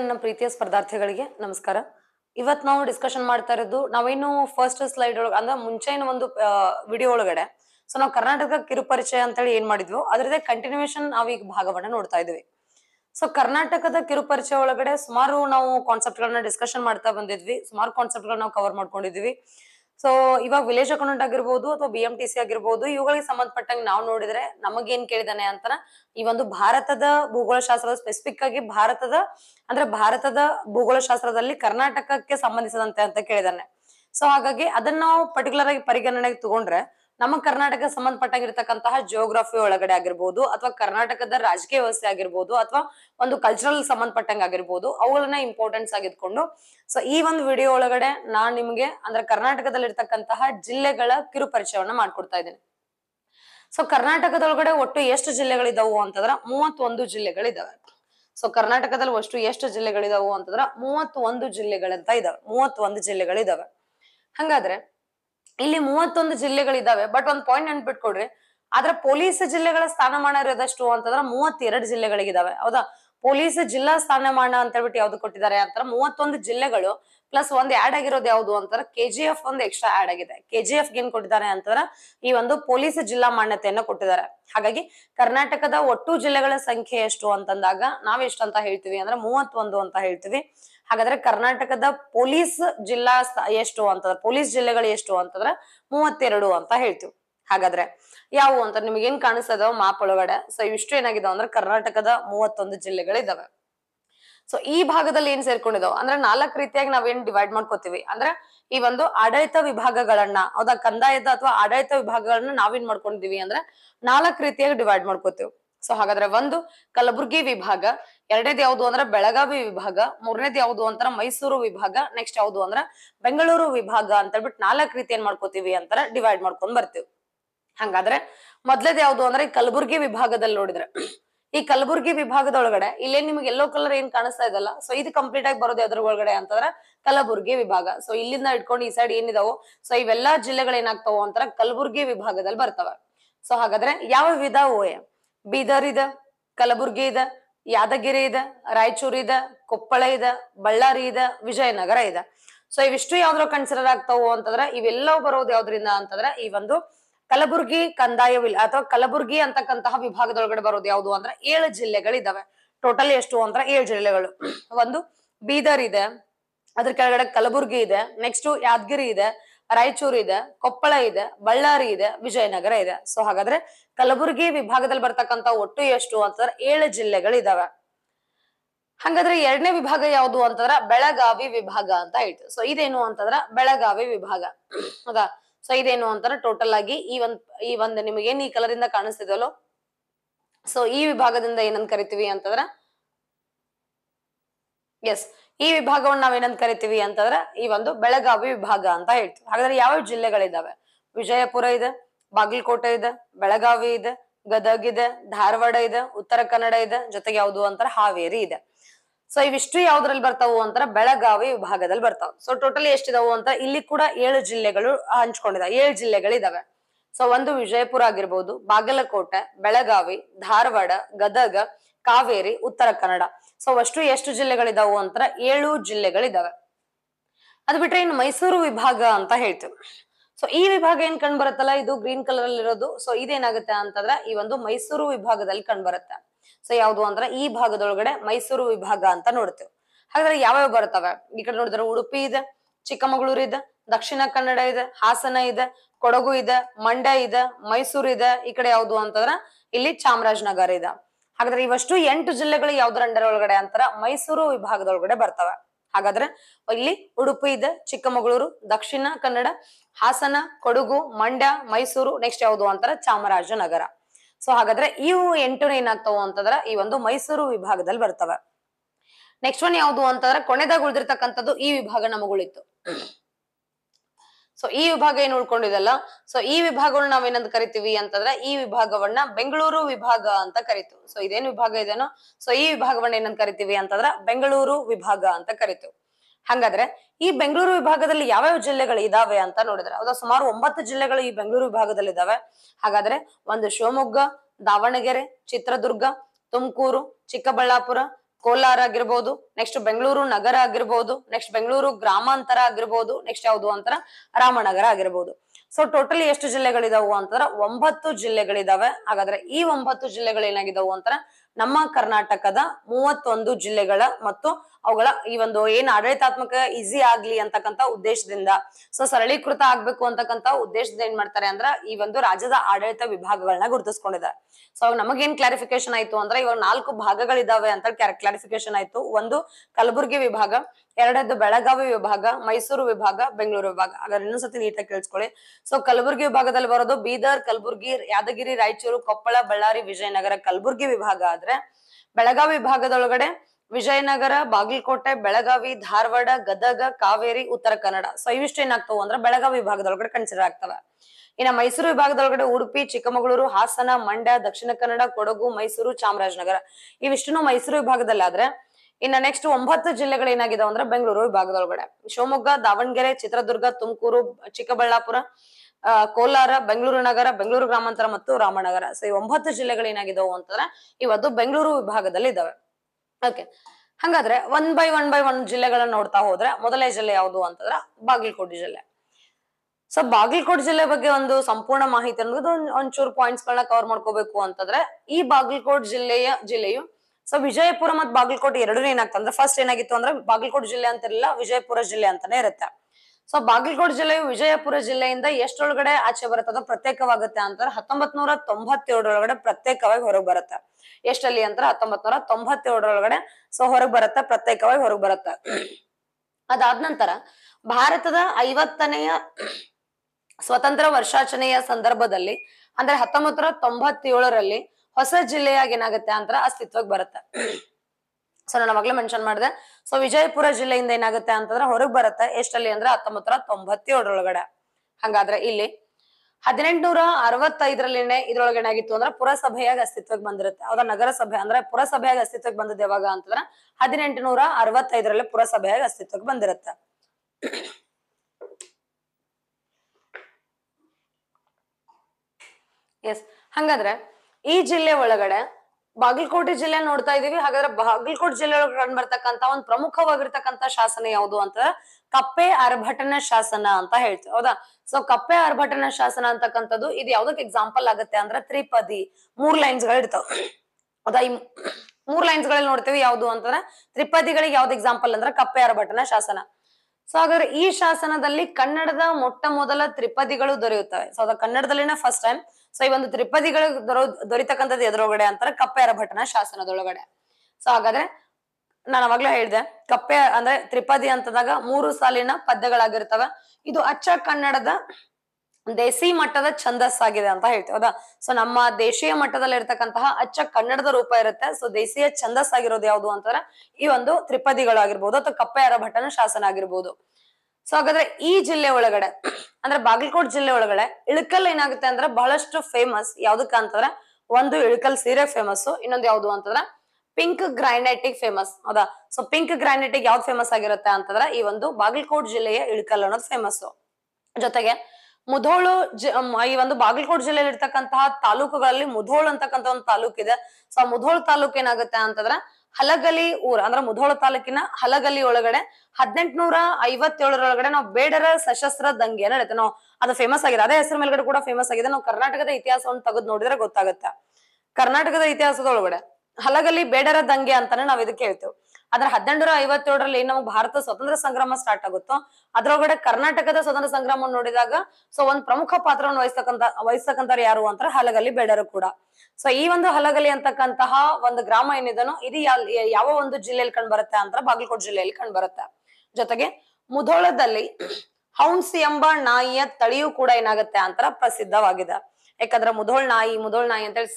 ನನ್ನ ಪ್ರೀತಿಯ ಸ್ಪರ್ಧಾರ್ಥಿಗಳಿಗೆ ನಮಸ್ಕಾರ ಇವತ್ ನಾವು ಡಿಸ್ಕಷನ್ ಮಾಡ್ತಾ ಇರೋದು ನಾವೇನು ಫಸ್ಟ್ ಸ್ಲೈಡ್ ಒಳಗ ಅಂದ್ರೆ ಮುಂಚೆನ ಒಂದು ವಿಡಿಯೋ ಒಳಗಡೆ ಸೊ ನಾವು ಕರ್ನಾಟಕ ಕಿರುಪರಿಚಯ ಹೇಳಿ ಏನ್ ಮಾಡಿದ್ವಿ ಅದರದೇ ಕಂಟಿನ್ಯೂಷನ್ ನಾವು ಈಗ ಭಾಗವನ್ನ ನೋಡ್ತಾ ಇದೀವಿ ಸೊ ಕರ್ನಾಟಕದ ಕಿರುಪರಿಚಯ ಒಳಗಡೆ ಸುಮಾರು ನಾವು ಕಾನ್ಸೆಪ್ಟ್ ಗಳನ್ನ ಡಿಸ್ಕಷನ್ ಮಾಡ್ತಾ ಬಂದಿದ್ವಿ ಸುಮಾರು ಕಾನ್ಸೆಪ್ಟ್ ಗಳನ್ನ ನಾವು ಕವರ್ ಮಾಡ್ಕೊಂಡಿದ್ವಿ ಸೊ ಇವಾಗ ವಿಲೇಜ್ ಅಕೌಂಟ್ ಆಗಿರ್ಬೋದು ಅಥವಾ ಬಿ ಎಂ ಟಿ ಸಿ ಆಗಿರ್ಬೋದು ಇವುಗಳಿಗೆ ಸಂಬಂಧಪಟ್ಟಂಗೆ ನಾವು ನೋಡಿದ್ರೆ ನಮಗೇನ್ ಕೇಳಿದಾನೆ ಅಂತ ಈ ಒಂದು ಭಾರತದ ಭೂಗೋಳಶಾಸ್ತ್ರದ ಸ್ಪೆಸಿಫಿಕ್ ಆಗಿ ಭಾರತದ ಅಂದ್ರೆ ಭಾರತದ ಭೂಗೋಳಶಾಸ್ತ್ರದಲ್ಲಿ ಕರ್ನಾಟಕಕ್ಕೆ ಸಂಬಂಧಿಸಿದಂತೆ ಅಂತ ಕೇಳಿದಾನೆ ಸೊ ಹಾಗಾಗಿ ಅದನ್ನ ನಾವು ಪರ್ಟಿಕ್ಯುಲರ್ ಆಗಿ ಪರಿಗಣನೆಗೆ ತಗೊಂಡ್ರೆ ನಮ್ಮ ಕರ್ನಾಟಕ ಸಂಬಂಧಪಟ್ಟಂಗಿರ್ತಕ್ಕಂತಹ ಜಿಯೋಗ್ರಫಿ ಒಳಗಡೆ ಆಗಿರ್ಬೋದು ಅಥವಾ ಕರ್ನಾಟಕದ ರಾಜಕೀಯ ವ್ಯವಸ್ಥೆ ಆಗಿರ್ಬೋದು ಅಥವಾ ಒಂದು ಕಲ್ಚರಲ್ ಸಂಬಂಧಪಟ್ಟಂಗೆ ಆಗಿರ್ಬೋದು ಅವುಗಳನ್ನ ಇಂಪಾರ್ಟೆನ್ಸ್ ಆಗಿದ್ಕೊಂಡು ಸೊ ಈ ಒಂದು ವಿಡಿಯೋ ಒಳಗಡೆ ನಾನ್ ನಿಮ್ಗೆ ಅಂದ್ರೆ ಕರ್ನಾಟಕದಲ್ಲಿ ಕರ್ನಾಟಕದಲ್ಲಿರ್ತಕ್ಕಂತಹ ಜಿಲ್ಲೆಗಳ ಕಿರು ಪರಿಚಯವನ್ನ ಮಾಡ್ಕೊಡ್ತಾ ಇದ್ದೀನಿ ಸೊ ಕರ್ನಾಟಕದೊಳಗಡೆ ಒಟ್ಟು ಎಷ್ಟು ಜಿಲ್ಲೆಗಳಿದಾವು ಅಂತಂದ್ರ ಮೂವತ್ತೊಂದು ಜಿಲ್ಲೆಗಳಿದಾವೆ ಸೊ ಕರ್ನಾಟಕದಲ್ಲಿ ಒಷ್ಟು ಎಷ್ಟು ಜಿಲ್ಲೆಗಳಿದಾವು ಅಂತಂದ್ರ ಮೂವತ್ತೊಂದು ಜಿಲ್ಲೆಗಳಂತ ಇದಾವೆ ಮೂವತ್ತೊಂದು ಜಿಲ್ಲೆಗಳಿದಾವೆ ಹಂಗಾದ್ರೆ ಇಲ್ಲಿ ಮೂವತ್ತೊಂದು ಜಿಲ್ಲೆಗಳಿದಾವೆ ಬಟ್ ಒಂದ್ ಪಾಯಿಂಟ್ ನೆನ್ಪಿಟ್ಕೊಡ್ರಿ ಆದ್ರೆ ಪೊಲೀಸ್ ಜಿಲ್ಲೆಗಳ ಸ್ಥಾನಮಾನ ಇರೋದಷ್ಟು ಅಂತಂದ್ರೆ ಮೂವತ್ತೆರಡು ಜಿಲ್ಲೆಗಳಿದಾವೆ ಹೌದಾ ಪೊಲೀಸ್ ಜಿಲ್ಲಾ ಸ್ಥಾನಮಾನ ಅಂತ ಹೇಳ್ಬಿಟ್ಟು ಯಾವ್ದು ಕೊಟ್ಟಿದ್ದಾರೆ ಅಂತಂದ್ರೆ ಮೂವತ್ತೊಂದು ಜಿಲ್ಲೆಗಳು ಪ್ಲಸ್ ಒಂದ್ ಆಡ್ ಆಗಿರೋದು ಯಾವ್ದು ಜಿ ಎಫ್ ಒಂದು ಎಕ್ಸ್ಟ್ರಾ ಆಡ್ ಆಗಿದೆ ಕೆಜಿಎಫ್ ಏನ್ ಕೊಟ್ಟಿದ್ದಾರೆ ಅಂತಂದ್ರ ಈ ಒಂದು ಪೊಲೀಸ್ ಜಿಲ್ಲಾ ಮಾನ್ಯತೆಯನ್ನು ಕೊಟ್ಟಿದ್ದಾರೆ ಹಾಗಾಗಿ ಕರ್ನಾಟಕದ ಒಟ್ಟು ಜಿಲ್ಲೆಗಳ ಸಂಖ್ಯೆ ಎಷ್ಟು ಅಂತಂದಾಗ ನಾವ್ ಎಷ್ಟು ಅಂತ ಹೇಳ್ತೀವಿ ಅಂದ್ರೆ ಮೂವತ್ತೊಂದು ಅಂತ ಹೇಳ್ತೀವಿ ಹಾಗಾದ್ರೆ ಕರ್ನಾಟಕದ ಪೊಲೀಸ್ ಜಿಲ್ಲಾ ಎಷ್ಟು ಅಂತಂದ್ರ ಪೊಲೀಸ್ ಜಿಲ್ಲೆಗಳು ಎಷ್ಟು ಅಂತಂದ್ರೆ ಮೂವತ್ತೆರಡು ಅಂತ ಹೇಳ್ತೀವಿ ಹಾಗಾದ್ರೆ ಯಾವುವು ಅಂತ ನಿಮ್ಗೆ ಏನ್ ಕಾಣಿಸ್ತದ ಮಾಪ್ ಒಳಗಡೆ ಸೊ ಇಷ್ಟು ಏನಾಗಿದಾವ ಅಂದ್ರೆ ಕರ್ನಾಟಕದ ಮೂವತ್ತೊಂದು ಜಿಲ್ಲೆಗಳಿದಾವೆ ಸೊ ಈ ಭಾಗದಲ್ಲಿ ಏನ್ ಸೇರ್ಕೊಂಡಿದಾವ ಅಂದ್ರೆ ನಾಲ್ಕು ರೀತಿಯಾಗಿ ನಾವೇನ್ ಡಿವೈಡ್ ಮಾಡ್ಕೋತೀವಿ ಅಂದ್ರೆ ಈ ಒಂದು ಆಡಳಿತ ವಿಭಾಗಗಳನ್ನ ಹೌದಾ ಕಂದಾಯದ ಅಥವಾ ಆಡಳಿತ ವಿಭಾಗಗಳನ್ನ ನಾವೇನ್ ಮಾಡ್ಕೊಂಡಿದೀವಿ ಅಂದ್ರೆ ನಾಲ್ಕು ರೀತಿಯಾಗಿ ಡಿವೈಡ್ ಮಾಡ್ಕೋತೀವಿ ಸೊ ಹಾಗಾದ್ರೆ ಒಂದು ಕಲಬುರ್ಗಿ ವಿಭಾಗ ಎರಡನೇದು ಯಾವುದು ಅಂದ್ರೆ ಬೆಳಗಾವಿ ವಿಭಾಗ ಮೂರನೇದು ಯಾವುದು ಅಂತಾರ ಮೈಸೂರು ವಿಭಾಗ ನೆಕ್ಸ್ಟ್ ಯಾವುದು ಅಂದ್ರ ಬೆಂಗಳೂರು ವಿಭಾಗ ಅಂತ ಹೇಳ್ಬಿಟ್ಟು ನಾಲ್ಕು ರೀತಿ ಏನ್ ಮಾಡ್ಕೋತೀವಿ ಅಂತಾರ ಡಿವೈಡ್ ಮಾಡ್ಕೊಂಡ್ ಬರ್ತೀವಿ ಹಂಗಾದ್ರೆ ಮೊದ್ಲದ್ ಯಾವ್ದು ಅಂದ್ರೆ ಈ ಕಲಬುರ್ಗಿ ವಿಭಾಗದಲ್ಲಿ ನೋಡಿದ್ರೆ ಈ ಕಲಬುರ್ಗಿ ವಿಭಾಗದೊಳಗಡೆ ಇಲ್ಲೇ ನಿಮ್ಗೆ ಎಲ್ಲೋ ಕಲರ್ ಏನ್ ಕಾಣಿಸ್ತಾ ಇದಲ್ಲ ಸೊ ಇದು ಕಂಪ್ಲೀಟ್ ಆಗಿ ಬರೋದು ಅದ್ರ ಒಳಗಡೆ ಅಂತಂದ್ರ ಕಲಬುರ್ಗಿ ವಿಭಾಗ ಸೊ ಇಲ್ಲಿಂದ ಇಟ್ಕೊಂಡು ಈ ಸೈಡ್ ಏನಿದಾವೋ ಸೊ ಇವೆಲ್ಲಾ ಜಿಲ್ಲೆಗಳು ಏನಾಗ್ತಾವೋ ಅಂತಾರ ಕಲಬುರ್ಗಿ ವಿಭಾಗದಲ್ಲಿ ಬರ್ತಾವ ಸೊ ಹಾಗಾದ್ರೆ ಯಾವ ವಿಧ ಓಯ ಬೀದರ್ ಇದ ಕಲಬುರ್ಗಿ ಇದ ಯಾದಗಿರಿ ಇದ ರಾಯಚೂರು ಇದ ಕೊಪ್ಪಳ ಇದ ಬಳ್ಳಾರಿ ಇದೆ ವಿಜಯನಗರ ಇದ ಸೊ ಇವಿಷ್ಟು ಯಾವ್ದ್ರ ಕನ್ಸಿಡರ್ ಆಗ್ತಾವು ಅಂತಂದ್ರೆ ಇವೆಲ್ಲವೂ ಬರೋದು ಯಾವ್ದ್ರಿಂದ ಅಂತಂದ್ರೆ ಈ ಒಂದು ಕಲಬುರ್ಗಿ ಕಂದಾಯ ಅಥವಾ ಕಲಬುರ್ಗಿ ಅಂತಕ್ಕಂತಹ ವಿಭಾಗದೊಳಗಡೆ ಬರೋದು ಯಾವುದು ಅಂದ್ರೆ ಏಳು ಜಿಲ್ಲೆಗಳಿದಾವೆ ಟೋಟಲ್ ಎಷ್ಟು ಅಂದ್ರೆ ಏಳು ಜಿಲ್ಲೆಗಳು ಒಂದು ಬೀದರ್ ಇದೆ ಅದ್ರ ಕೆಳಗಡೆ ಕಲಬುರ್ಗಿ ಇದೆ ನೆಕ್ಸ್ಟ್ ಯಾದಗಿರಿ ಇದೆ ರಾಯಚೂರು ಇದೆ ಕೊಪ್ಪಳ ಇದೆ ಬಳ್ಳಾರಿ ಇದೆ ವಿಜಯನಗರ ಇದೆ ಸೊ ಹಾಗಾದ್ರೆ ಕಲಬುರಗಿ ವಿಭಾಗದಲ್ಲಿ ಬರ್ತಕ್ಕಂತ ಒಟ್ಟು ಎಷ್ಟು ಅಂತಂದ್ರೆ ಏಳು ಜಿಲ್ಲೆಗಳಿದಾವೆ ಹಂಗಾದ್ರೆ ಎರಡನೇ ವಿಭಾಗ ಯಾವುದು ಅಂತಂದ್ರ ಬೆಳಗಾವಿ ವಿಭಾಗ ಅಂತ ಆಯ್ತು ಸೊ ಇದೇನು ಅಂತಂದ್ರ ಬೆಳಗಾವಿ ವಿಭಾಗ ಹೌದಾ ಸೊ ಇದೇನು ಅಂತಂದ್ರೆ ಟೋಟಲ್ ಆಗಿ ಈ ಒಂದ್ ಈ ಒಂದ್ ನಿಮಗೆ ಏನ್ ಈ ಕಲರ್ ಇಂದ ಕಾಣಿಸ್ತಿದಲ್ಲೋ ಸೊ ಈ ವಿಭಾಗದಿಂದ ಏನಂತ ಕರಿತೀವಿ ಅಂತಂದ್ರ ಎಸ್ ಈ ವಿಭಾಗವನ್ನು ನಾವೇನಂತ ಕರಿತೀವಿ ಅಂತಂದ್ರೆ ಈ ಒಂದು ಬೆಳಗಾವಿ ವಿಭಾಗ ಅಂತ ಹೇಳ್ತೀವಿ ಹಾಗಾದ್ರೆ ಯಾವ ಜಿಲ್ಲೆಗಳಿದಾವೆ ವಿಜಯಪುರ ಇದೆ ಬಾಗಲಕೋಟೆ ಇದೆ ಬೆಳಗಾವಿ ಇದೆ ಗದಗ್ ಇದೆ ಧಾರವಾಡ ಇದೆ ಉತ್ತರ ಕನ್ನಡ ಇದೆ ಜೊತೆಗೆ ಯಾವುದು ಅಂತಾರೆ ಹಾವೇರಿ ಇದೆ ಸೊ ಇವಿಷ್ಟು ಯಾವ್ದ್ರಲ್ಲಿ ಬರ್ತಾವು ಅಂತಾರೆ ಬೆಳಗಾವಿ ವಿಭಾಗದಲ್ಲಿ ಬರ್ತಾವ ಸೊ ಟೋಟಲಿ ಎಷ್ಟಿದಾವು ಅಂತ ಇಲ್ಲಿ ಕೂಡ ಏಳು ಜಿಲ್ಲೆಗಳು ಹಂಚ್ಕೊಂಡಿದಾವೆ ಏಳು ಜಿಲ್ಲೆಗಳಿದಾವೆ ಸೊ ಒಂದು ವಿಜಯಪುರ ಆಗಿರ್ಬೋದು ಬಾಗಲಕೋಟೆ ಬೆಳಗಾವಿ ಧಾರವಾಡ ಗದಗ ಕಾವೇರಿ ಉತ್ತರ ಕನ್ನಡ ಸೊ ಅಷ್ಟು ಎಷ್ಟು ಜಿಲ್ಲೆಗಳಿದಾವು ಅಂತರ ಏಳು ಜಿಲ್ಲೆಗಳಿದಾವೆ ಅದು ಬಿಟ್ರೆ ಇನ್ನು ಮೈಸೂರು ವಿಭಾಗ ಅಂತ ಹೇಳ್ತೀವಿ ಸೊ ಈ ವಿಭಾಗ ಏನ್ ಕಂಡು ಬರುತ್ತಲ್ಲ ಇದು ಗ್ರೀನ್ ಕಲರ್ ಅಲ್ಲಿ ಇರೋದು ಸೊ ಇದೇನಾಗುತ್ತೆ ಅಂತಂದ್ರೆ ಈ ಒಂದು ಮೈಸೂರು ವಿಭಾಗದಲ್ಲಿ ಕಂಡು ಬರುತ್ತೆ ಸೊ ಯಾವ್ದು ಅಂದ್ರೆ ಈ ಭಾಗದೊಳಗಡೆ ಮೈಸೂರು ವಿಭಾಗ ಅಂತ ನೋಡ್ತೇವೆ ಹಾಗಾದ್ರೆ ಯಾವ್ಯಾವ ಬರ್ತವೆ ಈ ಕಡೆ ನೋಡಿದ್ರೆ ಉಡುಪಿ ಇದೆ ಚಿಕ್ಕಮಗಳೂರು ಇದೆ ದಕ್ಷಿಣ ಕನ್ನಡ ಇದೆ ಹಾಸನ ಇದೆ ಕೊಡಗು ಇದೆ ಮಂಡ್ಯ ಇದೆ ಮೈಸೂರು ಇದೆ ಈ ಕಡೆ ಯಾವ್ದು ಅಂತಂದ್ರ ಇಲ್ಲಿ ಚಾಮರಾಜನಗರ ಇದೆ ಹಾಗಾದ್ರೆ ಇವಷ್ಟು ಎಂಟು ಜಿಲ್ಲೆಗಳು ಯಾವ್ದರ ಅಂಡರ್ ಒಳಗಡೆ ಅಂತಾರ ಮೈಸೂರು ವಿಭಾಗದೊಳಗಡೆ ಬರ್ತವೆ ಹಾಗಾದ್ರೆ ಇಲ್ಲಿ ಉಡುಪಿ ಇದೆ ಚಿಕ್ಕಮಗಳೂರು ದಕ್ಷಿಣ ಕನ್ನಡ ಹಾಸನ ಕೊಡಗು ಮಂಡ್ಯ ಮೈಸೂರು ನೆಕ್ಸ್ಟ್ ಯಾವುದು ಅಂತಾರ ಚಾಮರಾಜನಗರ ಸೊ ಹಾಗಾದ್ರೆ ಇವು ಎಂಟು ಏನಾಗ್ತಾವ ಅಂತಂದ್ರ ಈ ಒಂದು ಮೈಸೂರು ವಿಭಾಗದಲ್ಲಿ ಬರ್ತವೆ ನೆಕ್ಸ್ಟ್ ಒನ್ ಯಾವುದು ಅಂತಂದ್ರೆ ಕೊನೆದಾಗ ಉಳಿದಿರ್ತಕ್ಕಂಥದ್ದು ಈ ವಿಭಾಗ ನಮಗುಳಿತ್ತು ಸೊ ಈ ವಿಭಾಗ ಏನು ಉಳ್ಕೊಂಡಿದಲ್ಲ ಸೊ ಈ ವಿಭಾಗಗಳು ನಾವೇನಂತ ಕರಿತೀವಿ ಅಂತಂದ್ರೆ ಈ ವಿಭಾಗವನ್ನ ಬೆಂಗಳೂರು ವಿಭಾಗ ಅಂತ ಕರಿತು ಸೊ ಇದೇನ್ ವಿಭಾಗ ಇದೇನೋ ಸೊ ಈ ವಿಭಾಗವನ್ನ ಏನಂತ ಕರಿತೀವಿ ಅಂತಂದ್ರ ಬೆಂಗಳೂರು ವಿಭಾಗ ಅಂತ ಕರಿತು ಹಂಗಾದ್ರೆ ಈ ಬೆಂಗಳೂರು ವಿಭಾಗದಲ್ಲಿ ಯಾವ್ಯಾವ ಜಿಲ್ಲೆಗಳು ಇದಾವೆ ಅಂತ ನೋಡಿದ್ರೆ ಅದ ಸುಮಾರು ಒಂಬತ್ತು ಜಿಲ್ಲೆಗಳು ಈ ಬೆಂಗಳೂರು ವಿಭಾಗದಲ್ಲಿ ಇದಾವೆ ಹಾಗಾದ್ರೆ ಒಂದು ಶಿವಮೊಗ್ಗ ದಾವಣಗೆರೆ ಚಿತ್ರದುರ್ಗ ತುಮಕೂರು ಚಿಕ್ಕಬಳ್ಳಾಪುರ ಕೋಲಾರ ಆಗಿರ್ಬೋದು ನೆಕ್ಸ್ಟ್ ಬೆಂಗಳೂರು ನಗರ ಆಗಿರ್ಬೋದು ನೆಕ್ಸ್ಟ್ ಬೆಂಗಳೂರು ಗ್ರಾಮಾಂತರ ಆಗಿರ್ಬೋದು ನೆಕ್ಸ್ಟ್ ಯಾವುದು ಅಂತರ ರಾಮನಗರ ಆಗಿರ್ಬೋದು ಸೊ ಟೋಟಲಿ ಎಷ್ಟು ಜಿಲ್ಲೆಗಳಿದಾವು ಅಂತಂದ್ರ ಒಂಬತ್ತು ಜಿಲ್ಲೆಗಳಿದಾವೆ ಹಾಗಾದ್ರೆ ಈ ಒಂಬತ್ತು ಜಿಲ್ಲೆಗಳು ಏನಾಗಿದಾವು ಅಂತಾರ ನಮ್ಮ ಕರ್ನಾಟಕದ ಮೂವತ್ತೊಂದು ಜಿಲ್ಲೆಗಳ ಮತ್ತು ಅವುಗಳ ಈ ಒಂದು ಏನ್ ಆಡಳಿತಾತ್ಮಕ ಈಸಿ ಆಗ್ಲಿ ಅಂತಕ್ಕಂಥ ಉದ್ದೇಶದಿಂದ ಸೊ ಸರಳೀಕೃತ ಆಗ್ಬೇಕು ಅಂತಕ್ಕಂತ ಉದ್ದೇಶದಿಂದ ಏನ್ ಮಾಡ್ತಾರೆ ಅಂದ್ರ ಈ ಒಂದು ರಾಜ್ಯದ ಆಡಳಿತ ವಿಭಾಗಗಳನ್ನ ಗುರುತಿಸ್ಕೊಂಡಿದ್ದಾರೆ ಸೊ ನಮಗೇನ್ ಕ್ಲಾರಿಫಿಕೇಶನ್ ಆಯ್ತು ಅಂದ್ರೆ ಇವಾಗ ನಾಲ್ಕು ಭಾಗಗಳಿದಾವೆ ಅಂತ ಕ್ಲಾರಿಫಿಕೇಶನ್ ಆಯ್ತು ಒಂದು ಕಲಬುರ್ಗಿ ವಿಭಾಗ ಎರಡದ್ದು ಬೆಳಗಾವಿ ವಿಭಾಗ ಮೈಸೂರು ವಿಭಾಗ ಬೆಂಗಳೂರು ವಿಭಾಗ ಹಾಗಾದ್ರೆ ಇನ್ನೊಂದ್ಸತಿ ನೀಟಾಗಿ ಕೇಳಿಸ್ಕೊಳ್ಳಿ ಸೊ ಕಲಬುರ್ಗಿ ವಿಭಾಗದಲ್ಲಿ ಬರೋದು ಬೀದರ್ ಕಲಬುರ್ಗಿ ಯಾದಗಿರಿ ರಾಯಚೂರು ಕೊಪ್ಪಳ ಬಳ್ಳಾರಿ ವಿಜಯನಗರ ಕಲಬುರ್ಗಿ ವಿಭಾಗ ಆದ್ರೆ ಬೆಳಗಾವಿ ಭಾಗದೊಳಗಡೆ ವಿಜಯನಗರ ಬಾಗಲಕೋಟೆ ಬೆಳಗಾವಿ ಧಾರವಾಡ ಗದಗ ಕಾವೇರಿ ಉತ್ತರ ಕನ್ನಡ ಸೊ ಇವಿಷ್ಟು ಏನಾಗ್ತಾವ ಅಂದ್ರೆ ಬೆಳಗಾವಿ ವಿಭಾಗದೊಳಗಡೆ ಕನ್ಸಿಡರ್ ಆಗ್ತವೆ ಇನ್ನ ಮೈಸೂರು ವಿಭಾಗದೊಳಗಡೆ ಉಡುಪಿ ಚಿಕ್ಕಮಗಳೂರು ಹಾಸನ ಮಂಡ್ಯ ದಕ್ಷಿಣ ಕನ್ನಡ ಕೊಡಗು ಮೈಸೂರು ಚಾಮರಾಜನಗರ ಇವಿಷ್ಟು ಮೈಸೂರು ವಿಭಾಗದಲ್ಲಿ ಆದ್ರೆ ಇನ್ನ ನೆಕ್ಸ್ಟ್ ಒಂಬತ್ತು ಜಿಲ್ಲೆಗಳು ಏನಾಗಿದಾವ ಅಂದ್ರೆ ಬೆಂಗಳೂರು ವಿಭಾಗದೊಳಗಡೆ ಶಿವಮೊಗ್ಗ ದಾವಣಗೆರೆ ಚಿತ್ರದುರ್ಗ ತುಮಕೂರು ಚಿಕ್ಕಬಳ್ಳಾಪುರ ಕೋಲಾರ ಬೆಂಗಳೂರು ನಗರ ಬೆಂಗಳೂರು ಗ್ರಾಮಾಂತರ ಮತ್ತು ರಾಮನಗರ ಸೊ ಈ ಒಂಬತ್ತು ಜಿಲ್ಲೆಗಳು ಏನಾಗಿದ್ದವು ಅಂತಂದ್ರೆ ಇವತ್ತು ಬೆಂಗಳೂರು ವಿಭಾಗದಲ್ಲಿ ಇದಾವೆ ಓಕೆ ಹಂಗಾದ್ರೆ one by one by one ಜಿಲ್ಲೆಗಳನ್ನ ನೋಡ್ತಾ ಹೋದ್ರೆ ಮೊದಲೇ ಜಿಲ್ಲೆ ಯಾವುದು ಅಂತಂದ್ರೆ ಬಾಗಲಕೋಟೆ ಜಿಲ್ಲೆ ಸೊ ಬಾಗಲಕೋಟೆ ಜಿಲ್ಲೆ ಬಗ್ಗೆ ಒಂದು ಸಂಪೂರ್ಣ ಮಾಹಿತಿ ಅನ್ನೋದು ಒಂಚೂರು ಪಾಯಿಂಟ್ಸ್ ಕವರ್ ಮಾಡ್ಕೋಬೇಕು ಅಂತಂದ್ರೆ ಈ ಬಾಗಲಕೋಟೆ ಜಿಲ್ಲೆಯ ಜಿಲ್ಲೆಯು ಸೊ ವಿಜಯಪುರ ಮತ್ತು ಬಾಗಲಕೋಟೆ ಎರಡೂ ಏನಾಗ್ತಂದ್ರೆ ಫಸ್ಟ್ ಏನಾಗಿತ್ತು ಅಂದ್ರೆ ಬಾಗಲಕೋಟೆ ಜಿಲ್ಲೆ ಅಂತಿರಲಿಲ್ಲ ವಿಜಯಪುರ ಜಿಲ್ಲೆ ಅಂತಾನೆ ಇರುತ್ತೆ ಸೊ ಬಾಗಲಕೋಟೆ ಜಿಲ್ಲೆಯು ವಿಜಯಪುರ ಜಿಲ್ಲೆಯಿಂದ ಎಷ್ಟೊಳಗಡೆ ಆಚೆ ಬರುತ್ತದ ಪ್ರತ್ಯೇಕವಾಗುತ್ತೆ ಅಂತ ಹತ್ತೊಂಬತ್ ನೂರ ತೊಂಬತ್ತೇಳರೊಳಗಡೆ ಪ್ರತ್ಯೇಕವಾಗಿ ಹೊರಗೆ ಬರುತ್ತೆ ಎಷ್ಟಲ್ಲಿ ಅಂತ ಹತ್ತೊಂಬತ್ ನೂರ ತೊಂಬತ್ತೇಳರೊಳಗಡೆ ಸೊ ಹೊರಗೆ ಬರುತ್ತೆ ಪ್ರತ್ಯೇಕವಾಗಿ ಹೊರಗೆ ಬರುತ್ತೆ ಅದಾದ ನಂತರ ಭಾರತದ ಐವತ್ತನೆಯ ಸ್ವತಂತ್ರ ವರ್ಷಾಚರಣೆಯ ಸಂದರ್ಭದಲ್ಲಿ ಅಂದ್ರೆ ಹತ್ತೊಂಬತ್ ನೂರ ತೊಂಬತ್ತೇಳರಲ್ಲಿ ಹೊಸ ಜಿಲ್ಲೆಯಾಗಿ ಏನಾಗುತ್ತೆ ಅಂತ ಅಸ್ತಿತ್ವಕ್ಕೆ ಬರುತ್ತೆ ಸೊ ನಾನು ಅವಾಗಲೇ ಮೆನ್ಷನ್ ಮಾಡಿದೆ ಸೊ ವಿಜಯಪುರ ಜಿಲ್ಲೆಯಿಂದ ಏನಾಗುತ್ತೆ ಅಂತಂದ್ರೆ ಹೊರಗೆ ಬರುತ್ತೆ ಎಷ್ಟಲ್ಲಿ ಅಂದ್ರೆ ಹತ್ತೊಂಬತ್ತರ ತೊಂಬತ್ತೇಳರೊಳಗಡೆ ಹಂಗಾದ್ರೆ ಇಲ್ಲಿ ಹದಿನೆಂಟುನೂರ ಅರವತ್ತೈದರಲ್ಲಿ ಇದ್ರೊಳಗೆ ಏನಾಗಿತ್ತು ಅಂದ್ರೆ ಪುರಸಭೆಯಾಗಿ ಅಸ್ತಿತ್ವಕ್ಕೆ ಬಂದಿರುತ್ತೆ ಅವರ ನಗರಸಭೆ ಅಂದ್ರೆ ಪುರಸಭೆಯಾಗಿ ಅಸ್ತಿತ್ವಕ್ಕೆ ಬಂದದ್ದು ಯಾವಾಗ ಅಂತಂದ್ರೆ ಹದಿನೆಂಟು ನೂರ ಅರವತ್ತೈದರಲ್ಲಿ ಪುರಸಭೆಯಾಗಿ ಅಸ್ತಿತ್ವಕ್ಕೆ ಬಂದಿರುತ್ತೆ ಎಸ್ ಹಂಗಾದ್ರೆ ಈ ಜಿಲ್ಲೆ ಒಳಗಡೆ ಬಾಗಲಕೋಟೆ ಜಿಲ್ಲೆ ನೋಡ್ತಾ ಇದೀವಿ ಹಾಗಾದ್ರೆ ಬಾಗಲಕೋಟೆ ಜಿಲ್ಲೆಯೊಳಗೆ ಕಂಡು ಬರ್ತಕ್ಕಂತ ಒಂದು ಪ್ರಮುಖವಾಗಿರ್ತಕ್ಕಂತ ಶಾಸನ ಯಾವುದು ಅಂತ ಕಪ್ಪೆ ಅರ್ಭಟನ ಶಾಸನ ಅಂತ ಹೇಳ್ತೀವಿ ಹೌದಾ ಸೊ ಕಪ್ಪೆ ಅರ್ಭಟನ ಶಾಸನ ಅಂತಕ್ಕಂಥದ್ದು ಇದು ಯಾವ್ದಕ್ಕೆ ಎಕ್ಸಾಂಪಲ್ ಆಗತ್ತೆ ಅಂದ್ರೆ ತ್ರಿಪದಿ ಮೂರ್ ಲೈನ್ಸ್ ಗಳು ಇರ್ತಾವ ಹೌದಾ ಈ ಮೂರ್ ಲೈನ್ಸ್ ಗಳಲ್ಲಿ ನೋಡ್ತೀವಿ ಯಾವ್ದು ಅಂತಂದ್ರೆ ತ್ರಿಪದಿಗಳಿಗೆ ಯಾವ್ದು ಎಕ್ಸಾಂಪಲ್ ಅಂದ್ರೆ ಕಪ್ಪೆ ಅರ್ಭಟನ ಶಾಸನ ಸೊ ಹಾಗಾದ್ರೆ ಈ ಶಾಸನದಲ್ಲಿ ಕನ್ನಡದ ಮೊಟ್ಟ ಮೊದಲ ತ್ರಿಪದಿಗಳು ದೊರೆಯುತ್ತವೆ ಸೊ ಅದ ಕನ್ನಡದಲ್ಲಿನ ಫಸ್ಟ್ ಟೈಮ್ ಸೊ ಈ ಒಂದು ತ್ರಿಪದಿಗಳು ದೊರ ದೊರಿತಕ್ಕಂಥದ್ದು ಎದುರೊಳಗಡೆ ಅಂತಾರೆ ಕಪ್ಪೆ ಭಟ್ಟನ ಶಾಸನದೊಳಗಡೆ ಸೊ ಹಾಗಾದ್ರೆ ನಾನು ಅವಾಗ್ಲೂ ಹೇಳ್ದೆ ಕಪ್ಪೆ ಅಂದ್ರೆ ತ್ರಿಪದಿ ಅಂತದಾಗ ಮೂರು ಸಾಲಿನ ಪದ್ಯಗಳಾಗಿರ್ತವೆ ಇದು ಅಚ್ಚ ಕನ್ನಡದ ದೇಸಿ ಮಟ್ಟದ ಛಂದಸ್ ಆಗಿದೆ ಅಂತ ಹೇಳ್ತೀವಿ ಹೌದಾ ಸೊ ನಮ್ಮ ದೇಶೀಯ ಮಟ್ಟದಲ್ಲಿ ಇರ್ತಕ್ಕಂತಹ ಅಚ್ಚ ಕನ್ನಡದ ರೂಪ ಇರುತ್ತೆ ಸೊ ದೇಸಿಯ ಛಂದಸ್ ಆಗಿರೋದು ಯಾವುದು ಅಂತಂದ್ರೆ ಈ ಒಂದು ತ್ರಿಪದಿಗಳು ಆಗಿರ್ಬೋದು ಅಥವಾ ಕಪ್ಪೆ ಭಟ್ಟನ ಶಾಸನ ಆಗಿರ್ಬೋದು ಸೊ ಹಾಗಾದ್ರೆ ಈ ಜಿಲ್ಲೆ ಒಳಗಡೆ ಅಂದ್ರೆ ಬಾಗಲಕೋಟ್ ಜಿಲ್ಲೆ ಒಳಗಡೆ ಇಳಕಲ್ ಏನಾಗುತ್ತೆ ಅಂದ್ರೆ ಬಹಳಷ್ಟು ಫೇಮಸ್ ಯಾವ್ದಕ್ಕ ಅಂತಂದ್ರೆ ಒಂದು ಇಳಕಲ್ ಸೀರೆ ಫೇಮಸ್ ಇನ್ನೊಂದು ಯಾವ್ದು ಅಂತಂದ್ರೆ ಪಿಂಕ್ ಗ್ರಾನೈಟಿಗ್ ಫೇಮಸ್ ಹೌದಾ ಸೊ ಪಿಂಕ್ ಗ್ರಾನೈಟಿಗ್ ಯಾವ್ದು ಫೇಮಸ್ ಆಗಿರುತ್ತೆ ಅಂತಂದ್ರೆ ಈ ಒಂದು ಬಾಗಲಕೋಟ್ ಜಿಲ್ಲೆಯ ಇಳಕಲ್ ಅನ್ನೋದು ಫೇಮಸ್ ಜೊತೆಗೆ ಮುಧೋಳು ಈ ಒಂದು ಬಾಗಲಕೋಟ್ ಜಿಲ್ಲೆಯಲ್ಲಿ ಇರ್ತಕ್ಕಂತಹ ತಾಲೂಕುಗಳಲ್ಲಿ ಮುಧೋಳ್ ಅಂತಕ್ಕಂಥ ಒಂದು ತಾಲೂಕಿದೆ ಸೊ ಮುಧೋಳ್ ತಾಲೂಕು ಏನಾಗುತ್ತೆ ಅಂತಂದ್ರೆ ಹಲಗಲಿ ಊರ್ ಅಂದ್ರೆ ಮುಧೋಳ ತಾಲೂಕಿನ ಹಲಗಲಿ ಒಳಗಡೆ ಹದಿನೆಂಟುನೂರ ಐವತ್ತೇಳರೊಳಗಡೆ ನಾವು ಬೇಡರ ಸಶಸ್ತ್ರ ದಂಗೆ ನಡೆಯುತ್ತೆ ನಾವು ಅದು ಫೇಮಸ್ ಆಗಿದೆ ಅದೇ ಹೆಸರು ಮೇಲ್ಗಡೆ ಕೂಡ ಫೇಮಸ್ ಆಗಿದೆ ನಾವು ಕರ್ನಾಟಕದ ಇತಿಹಾಸವನ್ನು ತೆಗೆದು ನೋಡಿದ್ರೆ ಗೊತ್ತಾಗತ್ತ ಕರ್ನಾಟಕದ ಇತಿಹಾಸದ ಒಳಗಡೆ ಹಲಗಲಿ ಬೇಡರ ದಂಗೆ ಅಂತಾನೆ ನಾವ್ ಇದಕ್ಕೆ ಹೇಳ್ತೇವೆ ಅದ್ರ ಹದಿನೆಂಟು ಐವತ್ತೇಳರಲ್ಲಿ ನಮ್ಗೆ ಭಾರತ ಸ್ವತಂತ್ರ ಸಂಗ್ರಾಮ ಸ್ಟಾರ್ಟ್ ಆಗುತ್ತೋ ಅದ್ರೊಳಗಡೆ ಕರ್ನಾಟಕದ ಸ್ವತಂತ್ರ ಸಂಗ್ರಾಮ ನೋಡಿದಾಗ ಸೊ ಒಂದ್ ಪ್ರಮುಖ ಪಾತ್ರವನ್ನು ವಹಿಸ್ತಕ್ಕಂತ ವಹಿಸ್ತಕ್ಕಂಥವ್ರು ಯಾರು ಅಂತ ಹಲಗಲಿ ಬೇಡರು ಕೂಡ ಸೊ ಈ ಒಂದು ಹಲಗಲಿ ಅಂತಕ್ಕಂತಹ ಒಂದು ಗ್ರಾಮ ಏನಿದನು ಇದು ಯಾವ ಒಂದು ಜಿಲ್ಲೆಯಲ್ಲಿ ಕಂಡು ಬರುತ್ತೆ ಅಂತ ಬಾಗಲಕೋಟೆ ಜಿಲ್ಲೆಯಲ್ಲಿ ಕಂಡು ಬರುತ್ತೆ ಜೊತೆಗೆ ಮುಧೋಳದಲ್ಲಿ ಹೌನ್ಸ್ ಎಂಬ ನಾಯಿಯ ತಳಿಯು ಕೂಡ ಏನಾಗುತ್ತೆ ಅಂತ ಪ್ರಸಿದ್ಧವಾಗಿದೆ ಯಾಕಂದ್ರೆ ಮುಧೋಳ್ ನಾಯಿ ಮುಧೋಳ್ ನಾಯಿ ಅಂತ ಹೇಳಿ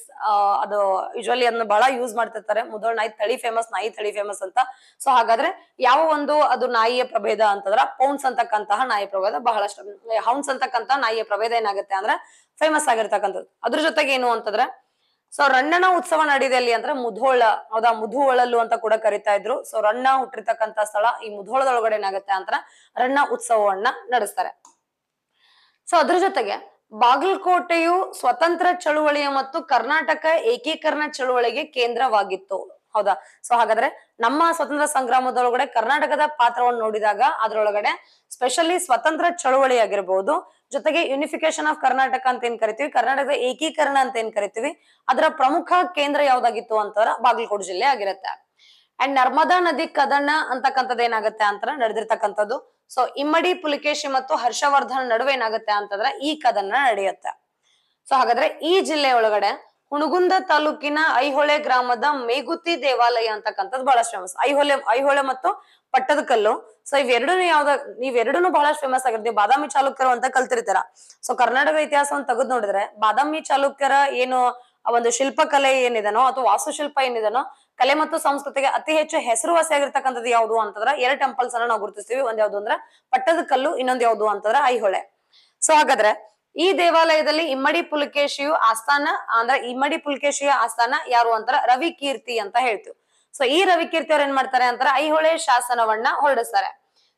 ಅದು ಯೂಶಲಿ ಅದನ್ನ ಬಹಳ ಯೂಸ್ ಮಾಡ್ತಿರ್ತಾರೆ ಮುಧೋಳ್ ನಾಯಿ ತಳಿ ಫೇಮಸ್ ನಾಯಿ ತಳಿ ಫೇಮಸ್ ಅಂತ ಸೊ ಹಾಗಾದ್ರೆ ಯಾವ ಒಂದು ಅದು ನಾಯಿಯ ಪ್ರಭೇದ ಅಂತಂದ್ರ ಪೌನ್ಸ್ ಅಂತಕ್ಕಂತಹ ನಾಯಿ ಪ್ರಭೇದ ಬಹಳಷ್ಟು ಹೌನ್ಸ್ ಅಂತಕ್ಕಂತಹ ನಾಯಿಯ ಪ್ರಭೇದ ಏನಾಗುತ್ತೆ ಅಂದ್ರೆ ಫೇಮಸ್ ಆಗಿರ್ತಕ್ಕಂಥದ್ದು ಅದ್ರ ಜೊತೆಗೆ ಏನು ಅಂತಂದ್ರೆ ಸೊ ರಣ್ಣನ ಉತ್ಸವ ನಡೀದೆ ಅಲ್ಲಿ ಅಂದ್ರೆ ಮುಧೋಳ ಹೌದಾ ಮುಧೋಳಲು ಅಂತ ಕೂಡ ಕರಿತಾ ಇದ್ರು ಸೊ ರಣ್ಣ ಹುಟ್ಟಿರ್ತಕ್ಕಂತ ಸ್ಥಳ ಈ ಮುಧೋಳದೊಳಗಡೆ ಏನಾಗುತ್ತೆ ಅಂತ ರಣ್ಣ ಉತ್ಸವವನ್ನ ನಡೆಸ್ತಾರೆ ಸೊ ಅದ್ರ ಜೊತೆಗೆ ಬಾಗಲಕೋಟೆಯು ಸ್ವತಂತ್ರ ಚಳುವಳಿಯ ಮತ್ತು ಕರ್ನಾಟಕ ಏಕೀಕರಣ ಚಳುವಳಿಗೆ ಕೇಂದ್ರವಾಗಿತ್ತು ಹೌದಾ ಸೊ ಹಾಗಾದ್ರೆ ನಮ್ಮ ಸ್ವತಂತ್ರ ಸಂಗ್ರಾಮದೊಳಗಡೆ ಕರ್ನಾಟಕದ ಪಾತ್ರವನ್ನು ನೋಡಿದಾಗ ಅದರೊಳಗಡೆ ಸ್ಪೆಷಲಿ ಸ್ವತಂತ್ರ ಚಳುವಳಿ ಆಗಿರ್ಬಹುದು ಜೊತೆಗೆ ಯೂನಿಫಿಕೇಶನ್ ಆಫ್ ಕರ್ನಾಟಕ ಅಂತ ಏನ್ ಕರಿತೀವಿ ಕರ್ನಾಟಕದ ಏಕೀಕರಣ ಅಂತ ಏನ್ ಕರಿತೀವಿ ಅದರ ಪ್ರಮುಖ ಕೇಂದ್ರ ಯಾವ್ದಾಗಿತ್ತು ಅಂತಂದ್ರ ಬಾಗಲಕೋಟೆ ಜಿಲ್ಲೆ ಆಗಿರುತ್ತೆ ಅಂಡ್ ನರ್ಮದಾ ನದಿ ಕದನ ಅಂತಕ್ಕಂಥದ್ದು ಏನಾಗುತ್ತೆ ಅಂತ ನಡೆದಿರ್ತಕ್ಕಂಥದ್ದು ಸೊ ಇಮ್ಮಡಿ ಪುಲಿಕೇಶಿ ಮತ್ತು ಹರ್ಷವರ್ಧನ ನಡುವೆ ಏನಾಗುತ್ತೆ ಅಂತಂದ್ರೆ ಈ ಕದನ ನಡೆಯುತ್ತೆ ಸೊ ಹಾಗಾದ್ರೆ ಈ ಜಿಲ್ಲೆ ಒಳಗಡೆ ಹುಣಗುಂದ ತಾಲೂಕಿನ ಐಹೊಳೆ ಗ್ರಾಮದ ಮೇಗುತಿ ದೇವಾಲಯ ಅಂತಕ್ಕಂಥದ್ದು ಬಹಳ ಫೇಮಸ್ ಐಹೊಳೆ ಐಹೊಳೆ ಮತ್ತು ಪಟ್ಟದಕಲ್ಲು ಸೊ ಇವೆರಡೂ ಯಾವ್ದ ಇವೆರಡೂ ಬಹಳ ಫೇಮಸ್ ಆಗಿರ್ತೀವಿ ಬಾದಾಮಿ ಚಾಲುಕ್ಯರು ಅಂತ ಕಲ್ತಿರ್ತೀರ ಸೊ ಕರ್ನಾಟಕ ಇತಿಹಾಸವನ್ನು ತೆಗೆದು ನೋಡಿದ್ರೆ ಬಾದಾಮಿ ಚಾಲುಕ್ಯರ ಏನು ಒಂದು ಶಿಲ್ಪಕಲೆ ಏನಿದನೋ ಅಥವಾ ವಾಸ್ತುಶಿಲ್ಪ ಏನಿದನೋ ಕಲೆ ಮತ್ತು ಸಂಸ್ಕೃತಿಗೆ ಅತಿ ಹೆಚ್ಚು ಆಗಿರ್ತಕ್ಕಂಥದ್ದು ಯಾವುದು ಅಂತಂದ್ರೆ ಎರಡು ಟೆಂಪಲ್ಸ್ ಅನ್ನ ನಾವು ಗುರುತಿಸ್ತೀವಿ ಒಂದ್ ಯಾವ್ದು ಅಂದ್ರೆ ಪಟ್ಟದ ಕಲ್ಲು ಇನ್ನೊಂದು ಯಾವ್ದು ಅಂತಂದ್ರೆ ಐಹೊಳೆ ಸೊ ಹಾಗಾದ್ರೆ ಈ ದೇವಾಲಯದಲ್ಲಿ ಇಮ್ಮಡಿ ಪುಲಕೇಶಿಯು ಆಸ್ಥಾನ ಅಂದ್ರೆ ಇಮ್ಮಡಿ ಪುಲಕೇಶಿಯ ಆಸ್ಥಾನ ಯಾರು ಅಂತಾರ ರವಿಕೀರ್ತಿ ಅಂತ ಹೇಳ್ತೀವಿ ಸೊ ಈ ರವಿ ಅವ್ರು ಏನ್ ಮಾಡ್ತಾರೆ ಅಂತಾರೆ ಐಹೊಳೆ ಶಾಸನವನ್ನ ಹೊರಡಿಸ್ತಾರೆ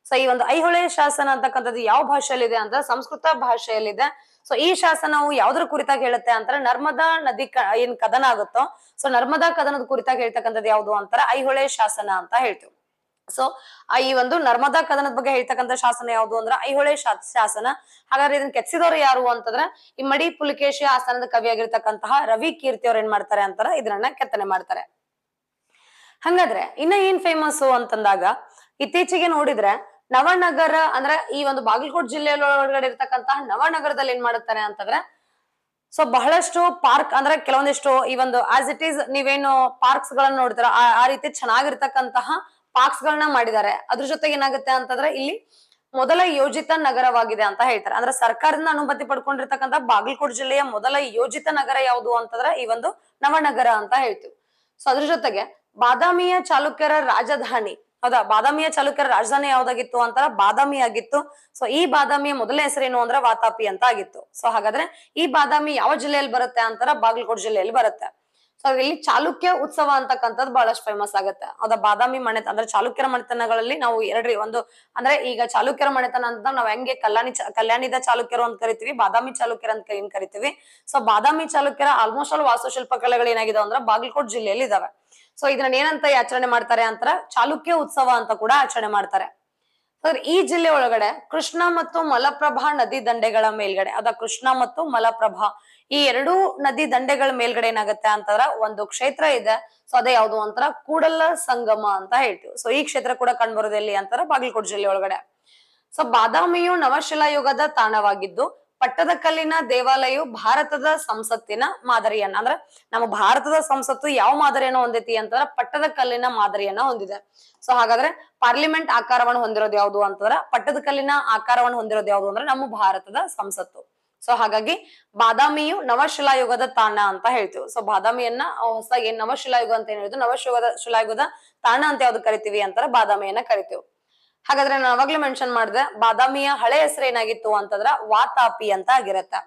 ಸೊ ಈ ಒಂದು ಐಹೊಳೆ ಶಾಸನ ಅಂತಕ್ಕಂಥದ್ದು ಯಾವ ಭಾಷೆಯಲ್ಲಿದೆ ಅಂತ ಸಂಸ್ಕೃತ ಭಾಷೆಯಲ್ಲಿದೆ ಸೊ ಈ ಶಾಸನವು ಯಾವ್ದ್ರ ಕುರಿತಾಗಿ ಹೇಳುತ್ತೆ ಅಂತಾರೆ ನರ್ಮದಾ ನದಿ ಏನ್ ಕದನ ಆಗುತ್ತೋ ಸೊ ನರ್ಮದಾ ಕದನದ ಕುರಿತಾಗಿ ಹೇಳ್ತಕ್ಕಂಥದ್ದು ಯಾವ್ದು ಅಂತಾರೆ ಐಹೊಳೆ ಶಾಸನ ಅಂತ ಹೇಳ್ತೀವಿ ಸೊ ಈ ಒಂದು ನರ್ಮದಾ ಕದನದ ಬಗ್ಗೆ ಹೇಳ್ತಕ್ಕಂಥ ಶಾಸನ ಯಾವುದು ಅಂದ್ರೆ ಐಹೊಳೆ ಶಾಸನ ಹಾಗಾದ್ರೆ ಇದನ್ನ ಕೆತ್ಸಿದವರು ಯಾರು ಅಂತಂದ್ರೆ ಈ ಮಡಿ ಪುಲಿಕೇಶ ಆಸ್ಥಾನದ ಕವಿಯಾಗಿರ್ತಕ್ಕಂತಹ ರವಿ ಕೀರ್ತಿ ಅವ್ರು ಏನ್ ಮಾಡ್ತಾರೆ ಅಂತಾರ ಇದನ್ನ ಕೆತ್ತನೆ ಮಾಡ್ತಾರೆ ಹಂಗಾದ್ರೆ ಇನ್ನ ಏನ್ ಫೇಮಸ್ ಅಂತಂದಾಗ ಇತ್ತೀಚೆಗೆ ನೋಡಿದ್ರೆ ನವನಗರ ಅಂದ್ರೆ ಈ ಒಂದು ಬಾಗಲಕೋಟ್ ಜಿಲ್ಲೆಯೊಳಗಡೆ ಇರತಕ್ಕಂತಹ ನವನಗರದಲ್ಲಿ ಏನ್ ಮಾಡುತ್ತಾರೆ ಅಂತಂದ್ರೆ ಸೊ ಬಹಳಷ್ಟು ಪಾರ್ಕ್ ಅಂದ್ರೆ ಕೆಲವೊಂದಿಷ್ಟು ಈ ಒಂದು ಆಸ್ ಇಟ್ ಈಸ್ ನೀವೇನು ಪಾರ್ಕ್ಸ್ ಗಳನ್ನ ನೋಡ್ತೀರ ಆ ರೀತಿ ಚೆನ್ನಾಗಿರ್ತಕ್ಕಂತಹ ಪಾರ್ಕ್ಸ್ ಗಳನ್ನ ಮಾಡಿದ್ದಾರೆ ಅದ್ರ ಜೊತೆಗೆ ಏನಾಗುತ್ತೆ ಅಂತಂದ್ರೆ ಇಲ್ಲಿ ಮೊದಲ ಯೋಜಿತ ನಗರವಾಗಿದೆ ಅಂತ ಹೇಳ್ತಾರೆ ಅಂದ್ರೆ ಸರ್ಕಾರದಿಂದ ಅನುಮತಿ ಪಡ್ಕೊಂಡಿರ್ತಕ್ಕಂತಹ ಬಾಗಲಕೋಟ್ ಜಿಲ್ಲೆಯ ಮೊದಲ ಯೋಜಿತ ನಗರ ಯಾವುದು ಅಂತಂದ್ರೆ ಈ ಒಂದು ನವನಗರ ಅಂತ ಹೇಳ್ತೀವಿ ಸೊ ಅದ್ರ ಜೊತೆಗೆ ಬಾದಾಮಿಯ ಚಾಲುಕ್ಯರ ರಾಜಧಾನಿ ಹೌದಾ ಬಾದಾಮಿಯ ಚಾಲುಕ್ಯರ ರಾಜಧಾನಿ ಯಾವ್ದಾಗಿತ್ತು ಅಂತ ಬಾದಾಮಿ ಆಗಿತ್ತು ಸೊ ಈ ಬಾದಾಮಿಯ ಮೊದಲ ಹೆಸರೇನು ಅಂದ್ರೆ ವಾತಾಪಿ ಅಂತ ಆಗಿತ್ತು ಸೊ ಹಾಗಾದ್ರೆ ಈ ಬಾದಾಮಿ ಯಾವ ಜಿಲ್ಲೆಯಲ್ಲಿ ಬರುತ್ತೆ ಅಂತಾರ ಬಾಗಲಕೋಟ್ ಜಿಲ್ಲೆಯಲ್ಲಿ ಬರುತ್ತೆ ಸೊ ಇಲ್ಲಿ ಚಾಲುಕ್ಯ ಉತ್ಸವ ಅಂತಕ್ಕಂಥದ್ದು ಬಹಳಷ್ಟು ಫೇಮಸ್ ಆಗುತ್ತೆ ಅದ ಬಾದಾಮಿ ಮಣೆತನ ಅಂದ್ರೆ ಚಾಲುಕ್ಯರ ಮನೆತನಗಳಲ್ಲಿ ನಾವು ಎರಡ್ರಿ ಒಂದು ಅಂದ್ರೆ ಈಗ ಚಾಲುಕ್ಯರ ಮನೆತನ ಅಂತ ನಾವ್ ಹೆಂಗೆ ಕಲ್ಯಾಣಿ ಕಲ್ಯಾಣಿದ ಚಾಲುಕ್ಯರು ಅಂತ ಕರಿತೀವಿ ಬಾದಾಮಿ ಚಾಲುಕ್ಯರ ಅಂತ ಏನ್ ಕರಿತೀವಿ ಸೊ ಬಾದಾಮಿ ಚಾಲುಕ್ಯರ ಆಲ್ಮೋಸ್ಟ್ ಆಲ್ ವಾಸ್ತುಶಿಲ್ಪ ಕಲೆಗಳು ಏನಾಗಿದೆ ಅಂದ್ರೆ ಬಾಗಲಕೋಟ್ ಜಿಲ್ಲೆಯಲ್ಲಿ ಇದಾವೆ ಸೊ ಇದನ್ನ ಏನಂತ ಆಚರಣೆ ಮಾಡ್ತಾರೆ ಅಂತರ ಚಾಲುಕ್ಯ ಉತ್ಸವ ಅಂತ ಕೂಡ ಆಚರಣೆ ಮಾಡ್ತಾರೆ ಈ ಜಿಲ್ಲೆ ಒಳಗಡೆ ಕೃಷ್ಣ ಮತ್ತು ಮಲಪ್ರಭಾ ನದಿ ದಂಡೆಗಳ ಮೇಲ್ಗಡೆ ಅದ ಕೃಷ್ಣ ಮತ್ತು ಮಲಪ್ರಭಾ ಈ ಎರಡೂ ನದಿ ದಂಡೆಗಳ ಮೇಲ್ಗಡೆ ಏನಾಗುತ್ತೆ ಅಂತಂದ್ರ ಒಂದು ಕ್ಷೇತ್ರ ಇದೆ ಸೊ ಅದೇ ಯಾವ್ದು ಅಂತರ ಕೂಡಲ ಸಂಗಮ ಅಂತ ಹೇಳ್ತೀವಿ ಸೊ ಈ ಕ್ಷೇತ್ರ ಕೂಡ ಕಂಡು ಅಂತಾರ ಬಾಗಲಕೋಟೆ ಜಿಲ್ಲೆ ಒಳಗಡೆ ಸೊ ಬಾದಾಮಿಯು ನವಶಿಲಾಯುಗದ ತಾಣವಾಗಿದ್ದು ಪಟ್ಟದಕಲ್ಲಿನ ದೇವಾಲಯವು ಭಾರತದ ಸಂಸತ್ತಿನ ಮಾದರಿಯನ್ನ ಅಂದ್ರೆ ನಮ್ಮ ಭಾರತದ ಸಂಸತ್ತು ಯಾವ ಮಾದರಿಯನ್ನು ಹೊಂದೈತಿ ಅಂತಂದ್ರ ಪಟ್ಟದಕಲ್ಲಿನ ಮಾದರಿಯನ್ನ ಹೊಂದಿದೆ ಸೊ ಹಾಗಾದ್ರೆ ಪಾರ್ಲಿಮೆಂಟ್ ಆಕಾರವನ್ನು ಹೊಂದಿರೋದು ಯಾವುದು ಅಂತಂದ್ರ ಪಟ್ಟದಕಲ್ಲಿನ ಆಕಾರವನ್ನು ಹೊಂದಿರೋದು ಯಾವುದು ಅಂದ್ರೆ ನಮ್ಮ ಭಾರತದ ಸಂಸತ್ತು ಸೊ ಹಾಗಾಗಿ ಬಾದಾಮಿಯು ನವಶಿಲಾಯುಗದ ತಾಣ ಅಂತ ಹೇಳ್ತೀವಿ ಸೊ ಬಾದಾಮಿಯನ್ನ ಹೊಸ ಏನ್ ನವಶಿಲಾಯುಗ ಅಂತ ಏನ್ ಹೇಳಿದ್ರು ನವಶಿಲಾಯುಗದ ತಾಣ ಅಂತ ಯಾವ್ದು ಕರಿತೀವಿ ಅಂತಾರ ಬಾದಾಮಿಯನ್ನ ಕರಿತೀವಿ ಹಾಗಾದ್ರೆ ನಾನು ಅವಾಗ್ಲೂ ಮೆನ್ಷನ್ ಮಾಡಿದೆ ಬಾದಾಮಿಯ ಹಳೆ ಹೆಸರು ಏನಾಗಿತ್ತು ಅಂತಂದ್ರ ವಾತಾಪಿ ಅಂತ ಆಗಿರತ್ತೆ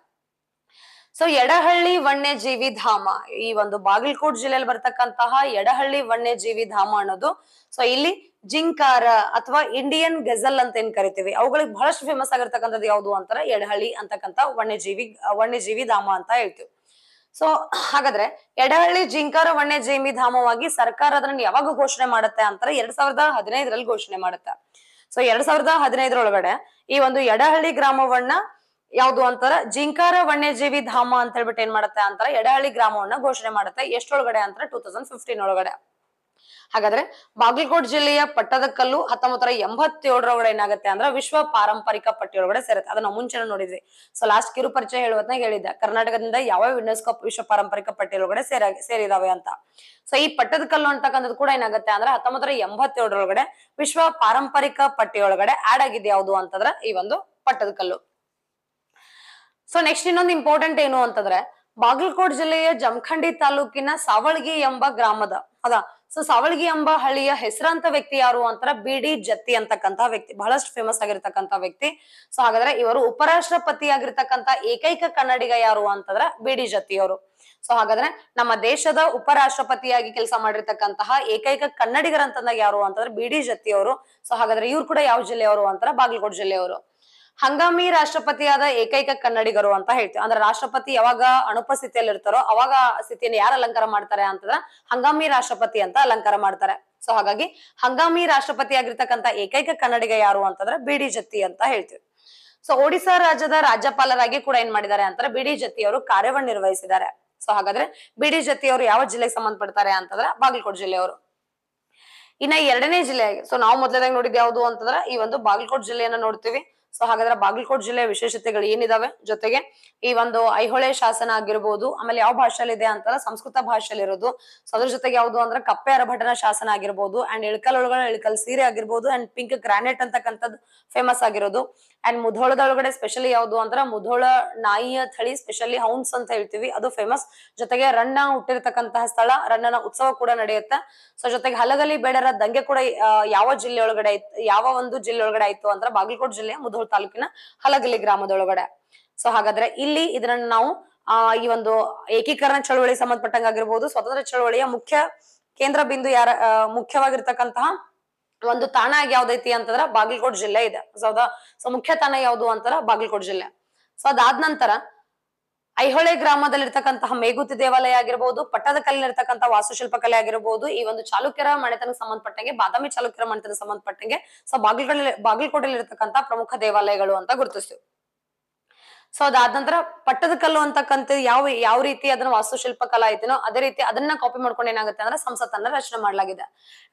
ಸೊ ಎಡಹಳ್ಳಿ ವನ್ಯಜೀವಿ ಧಾಮ ಈ ಒಂದು ಬಾಗಲಕೋಟ್ ಜಿಲ್ಲೆಯಲ್ಲಿ ಬರ್ತಕ್ಕಂತಹ ಎಡಹಳ್ಳಿ ವನ್ಯಜೀವಿ ಧಾಮ ಅನ್ನೋದು ಸೊ ಇಲ್ಲಿ ಜಿಂಕಾರ ಅಥವಾ ಇಂಡಿಯನ್ ಗೆಜಲ್ ಅಂತ ಏನ್ ಕರಿತೀವಿ ಅವುಗಳಿಗೆ ಬಹಳಷ್ಟು ಫೇಮಸ್ ಆಗಿರ್ತಕ್ಕಂಥದ್ದು ಯಾವುದು ಅಂತಾರೆ ಎಡಹಳ್ಳಿ ಅಂತಕ್ಕಂಥ ವನ್ಯಜೀವಿ ವನ್ಯಜೀವಿ ಧಾಮ ಅಂತ ಹೇಳ್ತೀವಿ ಸೊ ಹಾಗಾದ್ರೆ ಎಡಹಳ್ಳಿ ಜಿಂಕಾರ ವನ್ಯಜೀವಿ ಧಾಮವಾಗಿ ಸರ್ಕಾರ ಅದನ್ನ ಯಾವಾಗ ಘೋಷಣೆ ಮಾಡುತ್ತೆ ಅಂತಾರೆ ಎರಡ್ ಸಾವಿರದ ಹದಿನೈದರಲ್ಲಿ ಘೋಷಣೆ ಮಾಡುತ್ತೆ ಸೊ ಎರಡ್ ಸಾವಿರದ ಹದಿನೈದರೊಳಗಡೆ ಈ ಒಂದು ಎಡಹಳ್ಳಿ ಗ್ರಾಮವನ್ನ ಯಾವ್ದು ಅಂತಾರ ಜಿಂಕಾರ ವನ್ಯಜೀವಿ ಧಾಮ ಅಂತ ಹೇಳ್ಬಿಟ್ಟು ಏನ್ ಮಾಡತ್ತೆ ಅಂತಾರ ಎಡಹಳ್ಳಿ ಗ್ರಾಮವನ್ನ ಘೋಷಣೆ ಮಾಡತ್ತೆ ಎಷ್ಟೊಳಗಡೆ ಅಂತಾರ ಟೂ ತೌಸಂಡ್ ಫಿಫ್ಟೀನ್ ಒಳಗಡೆ ಹಾಗಾದ್ರೆ ಬಾಗಲಕೋಟ್ ಜಿಲ್ಲೆಯ ಪಟ್ಟದಕಲ್ಲು ಹತ್ತೊಂಬತ್ತರ ಎಂಬತ್ತೇಳರೊಳಗಡೆ ಏನಾಗುತ್ತೆ ಅಂದ್ರೆ ವಿಶ್ವ ಪಾರಂಪರಿಕ ಪಟ್ಟಿಯೊಳಗಡೆ ಸೇರುತ್ತೆ ಅದನ್ನ ಮುಂಚೆನ ನೋಡಿದ್ವಿ ಸೊ ಲಾಸ್ಟ್ ಕಿರು ಪರಿಚಯ ಹೇಳುವತ್ನಾಗ ಹೇಳಿದ್ದೆ ಕರ್ನಾಟಕದಿಂದ ಯಾವ ಯುನೆಸ್ಕೋ ವಿಶ್ವ ಪಾರಂಪರಿಕ ಪಟ್ಟಿಯೊಳಗಡೆ ಸೇರ ಸೇರಿದಾವೆ ಅಂತ ಸೊ ಈ ಪಟ್ಟದಕಲ್ಲು ಅಂತಕ್ಕಂಥದ್ದು ಕೂಡ ಏನಾಗುತ್ತೆ ಅಂದ್ರೆ ಹತ್ತೊಂಬತ್ತರ ಎಂಬತ್ತೇಳರೊಳಗಡೆ ವಿಶ್ವ ಪಾರಂಪರಿಕ ಪಟ್ಟಿಯೊಳಗಡೆ ಆಡ್ ಆಗಿದೆ ಯಾವುದು ಅಂತಂದ್ರೆ ಈ ಒಂದು ಪಟ್ಟದಕಲ್ಲು ಸೊ ನೆಕ್ಸ್ಟ್ ಇನ್ನೊಂದು ಇಂಪಾರ್ಟೆಂಟ್ ಏನು ಅಂತಂದ್ರೆ ಬಾಗಲಕೋಟ್ ಜಿಲ್ಲೆಯ ಜಮಖಂಡಿ ತಾಲೂಕಿನ ಸಾವಳ್ಗಿ ಎಂಬ ಗ್ರಾಮದ ಅದ ಸೊ ಸಾವಳಗಿ ಎಂಬ ಹಳ್ಳಿಯ ಹೆಸರಾಂತ ವ್ಯಕ್ತಿ ಯಾರು ಅಂತಾರ ಬಿ ಡಿ ಜತ್ತಿ ಅಂತಕ್ಕಂತಹ ವ್ಯಕ್ತಿ ಬಹಳಷ್ಟು ಫೇಮಸ್ ಆಗಿರ್ತಕ್ಕಂತ ವ್ಯಕ್ತಿ ಸೊ ಹಾಗಾದ್ರೆ ಇವರು ಉಪರಾಷ್ಟ್ರಪತಿ ಆಗಿರ್ತಕ್ಕಂತ ಏಕೈಕ ಕನ್ನಡಿಗ ಯಾರು ಅಂತಂದ್ರ ಬಿ ಡಿ ಅವರು ಸೊ ಹಾಗಾದ್ರೆ ನಮ್ಮ ದೇಶದ ಉಪರಾಷ್ಟ್ರಪತಿಯಾಗಿ ಕೆಲಸ ಮಾಡಿರ್ತಕ್ಕಂತಹ ಏಕೈಕ ಕನ್ನಡಿಗರ ಅಂತಂದಾಗ ಯಾರು ಅಂತಂದ್ರೆ ಬಿ ಡಿ ಅವರು ಸೊ ಹಾಗಾದ್ರೆ ಇವ್ರು ಕೂಡ ಯಾವ ಜಿಲ್ಲೆಯವರು ಅಂತಾರೆ ಬಾಗಲಕೋಟೆ ಜಿಲ್ಲೆಯವರು ಹಂಗಾಮಿ ರಾಷ್ಟ್ರಪತಿಯಾದ ಏಕೈಕ ಕನ್ನಡಿಗರು ಅಂತ ಹೇಳ್ತೀವಿ ಅಂದ್ರೆ ರಾಷ್ಟ್ರಪತಿ ಯಾವಾಗ ಅನುಪಸ್ಥಿತಿಯಲ್ಲಿ ಇರ್ತಾರೋ ಅವಾಗ ಸ್ಥಿತಿಯನ್ನು ಯಾರು ಅಲಂಕಾರ ಮಾಡ್ತಾರೆ ಅಂತಂದ್ರ ಹಂಗಾಮಿ ರಾಷ್ಟ್ರಪತಿ ಅಂತ ಅಲಂಕಾರ ಮಾಡ್ತಾರೆ ಸೊ ಹಾಗಾಗಿ ಹಂಗಾಮಿ ರಾಷ್ಟ್ರಪತಿ ಆಗಿರ್ತಕ್ಕಂಥ ಏಕೈಕ ಕನ್ನಡಿಗ ಯಾರು ಅಂತಂದ್ರೆ ಬಿಡಿ ಜತ್ತಿ ಅಂತ ಹೇಳ್ತೀವಿ ಸೊ ಒಡಿಶಾ ರಾಜ್ಯದ ರಾಜ್ಯಪಾಲರಾಗಿ ಕೂಡ ಏನ್ ಮಾಡಿದ್ದಾರೆ ಅಂತಾರೆ ಬಿಡಿ ಅವರು ಕಾರ್ಯವನ್ನು ನಿರ್ವಹಿಸಿದ್ದಾರೆ ಸೊ ಹಾಗಾದ್ರೆ ಬಿಡಿ ಅವರು ಯಾವ ಜಿಲ್ಲೆಗೆ ಸಂಬಂಧಪಡ್ತಾರೆ ಅಂತಂದ್ರೆ ಬಾಗಲಕೋಟ್ ಜಿಲ್ಲೆಯವರು ಇನ್ನ ಎರಡನೇ ಜಿಲ್ಲೆ ಸೊ ನಾವು ಮೊದಲನೇದಾಗಿ ನೋಡಿದ್ ಯಾವುದು ಅಂತಂದ್ರೆ ಈ ಒಂದು ಬಾಗಲಕೋಟ್ ಜಿಲ್ಲೆಯನ್ನ ನೋಡ್ತೀವಿ ಸೊ ಹಾಗಾದ್ರೆ ಬಾಗಲಕೋಟ್ ಜಿಲ್ಲೆಯ ವಿಶೇಷತೆಗಳು ಏನಿದಾವೆ ಜೊತೆಗೆ ಈ ಒಂದು ಐಹೊಳೆ ಶಾಸನ ಆಗಿರ್ಬೋದು ಆಮೇಲೆ ಯಾವ ಭಾಷೆಯಲ್ಲಿ ಇದೆ ಅಂತಲ್ಲ ಸಂಸ್ಕೃತ ಭಾಷೆಯಲ್ಲಿ ಇರೋದು ಸೊ ಅದ್ರ ಜೊತೆಗೆ ಯಾವುದು ಅಂದ್ರೆ ಕಪ್ಪೆ ಅರಭಟನ ಶಾಸನ ಆಗಿರ್ಬೋದು ಅಂಡ್ ಇಳಕಲ್ ಒಳಗಡೆ ಇಳಕಲ್ ಸೀರೆ ಆಗಿರ್ಬೋದು ಅಂಡ್ ಪಿಂಕ್ ಗ್ರಾನೆಟ್ ಅಂತಕ್ಕಂಥದ್ದು ಫೇಮಸ್ ಆಗಿರೋದು ಅಂಡ್ ಮುಧೋಳದೊಳಗಡೆ ಸ್ಪೆಷಲಿ ಯಾವುದು ಅಂದ್ರ ಮುಧೋಳ ನಾಯಿಯ ಥಳಿ ಸ್ಪೆಷಲಿ ಹೌನ್ಸ್ ಅಂತ ಹೇಳ್ತೀವಿ ಅದು ಫೇಮಸ್ ಜೊತೆಗೆ ರಣ್ಣ ಹುಟ್ಟಿರ್ತಕ್ಕಂತಹ ಸ್ಥಳ ರಣ್ಣನ ಉತ್ಸವ ಕೂಡ ನಡೆಯುತ್ತೆ ಸೊ ಜೊತೆಗೆ ಹಲಗಲಿ ಬೇಡರ ದಂಗೆ ಕೂಡ ಯಾವ ಜಿಲ್ಲೆ ಒಳಗಡೆ ಯಾವ ಒಂದು ಜಿಲ್ಲೆ ಒಳಗಡೆ ಆಯ್ತು ಅಂದ್ರೆ ಬಾಗಲಕೋಟ್ ಜಿಲ್ಲೆಯ ಮುಧೋಳ ತಾಲೂಕಿನ ಹಲಗಲಿ ಗ್ರಾಮದೊಳಗಡೆ ಸೊ ಹಾಗಾದ್ರೆ ಇಲ್ಲಿ ಇದನ್ನ ನಾವು ಆ ಈ ಒಂದು ಏಕೀಕರಣ ಚಳವಳಿ ಸಂಬಂಧಪಟ್ಟಂಗಾಗಿರ್ಬೋದು ಸ್ವತಂತ್ರ ಚಳವಳಿಯ ಮುಖ್ಯ ಕೇಂದ್ರ ಬಿಂದು ಯಾರ ಮುಖ್ಯವಾಗಿರ್ತಕ್ಕಂತಹ ಒಂದು ತಾಣ ಯಾವ್ದೈತಿ ಅಂತಂದ್ರ ಬಾಗಲಕೋಟ್ ಜಿಲ್ಲೆ ಇದೆ ಸೊ ಸೊ ಮುಖ್ಯ ತಾಣ ಯಾವ್ದು ಅಂತಾರ ಬಾಗಲಕೋಟ್ ಜಿಲ್ಲೆ ಸೊ ಅದಾದ ನಂತರ ಐಹೊಳೆ ಗ್ರಾಮದಲ್ಲಿ ಇರ್ತಕ್ಕಂತಹ ಮೇಗುತಿ ದೇವಾಲಯ ಆಗಿರ್ಬಹುದು ಪಟ್ಟದ ಕಲ್ಲಿರ್ತಕ್ಕಂಥ ವಾಸ್ತುಶಿಲ್ಪ ಕಲೆ ಆಗಿರಬಹುದು ಈ ಒಂದು ಚಾಲುಕ್ಯರ ಮನೆತನಕ್ಕೆ ಸಂಬಂಧಪಟ್ಟಂಗೆ ಬಾದಾಮಿ ಚಾಲುಕ್ಯರ ಮನೆತನಕ್ಕೆ ಸಂಬಂಧಪಟ್ಟಂಗೆ ಸೊ ಬಾಗಲಕೋಟೆ ಬಾಗಲಕೋಟೆಯಲ್ಲಿ ಇರ್ತಕ್ಕಂಥ ಪ್ರಮುಖ ದೇವಾಲಯಗಳು ಅಂತ ಗುರುತಿಸ್ತೀವಿ ಸೊ ಅದಾದ ನಂತರ ಪಟ್ಟದ ಕಲ್ಲು ಅಂತಕ್ಕಂಥ ಯಾವ ಯಾವ ರೀತಿ ಅದನ್ನ ವಾಸ್ತುಶಿಲ್ಪ ಕಲಾ ಐತೆನೋ ಅದೇ ರೀತಿ ಅದನ್ನ ಕಾಪಿ ಮಾಡ್ಕೊಂಡು ಏನಾಗುತ್ತೆ ಅಂದ್ರೆ ಸಂಸತ್ತನ್ನ ರಚನೆ ಮಾಡಲಾಗಿದೆ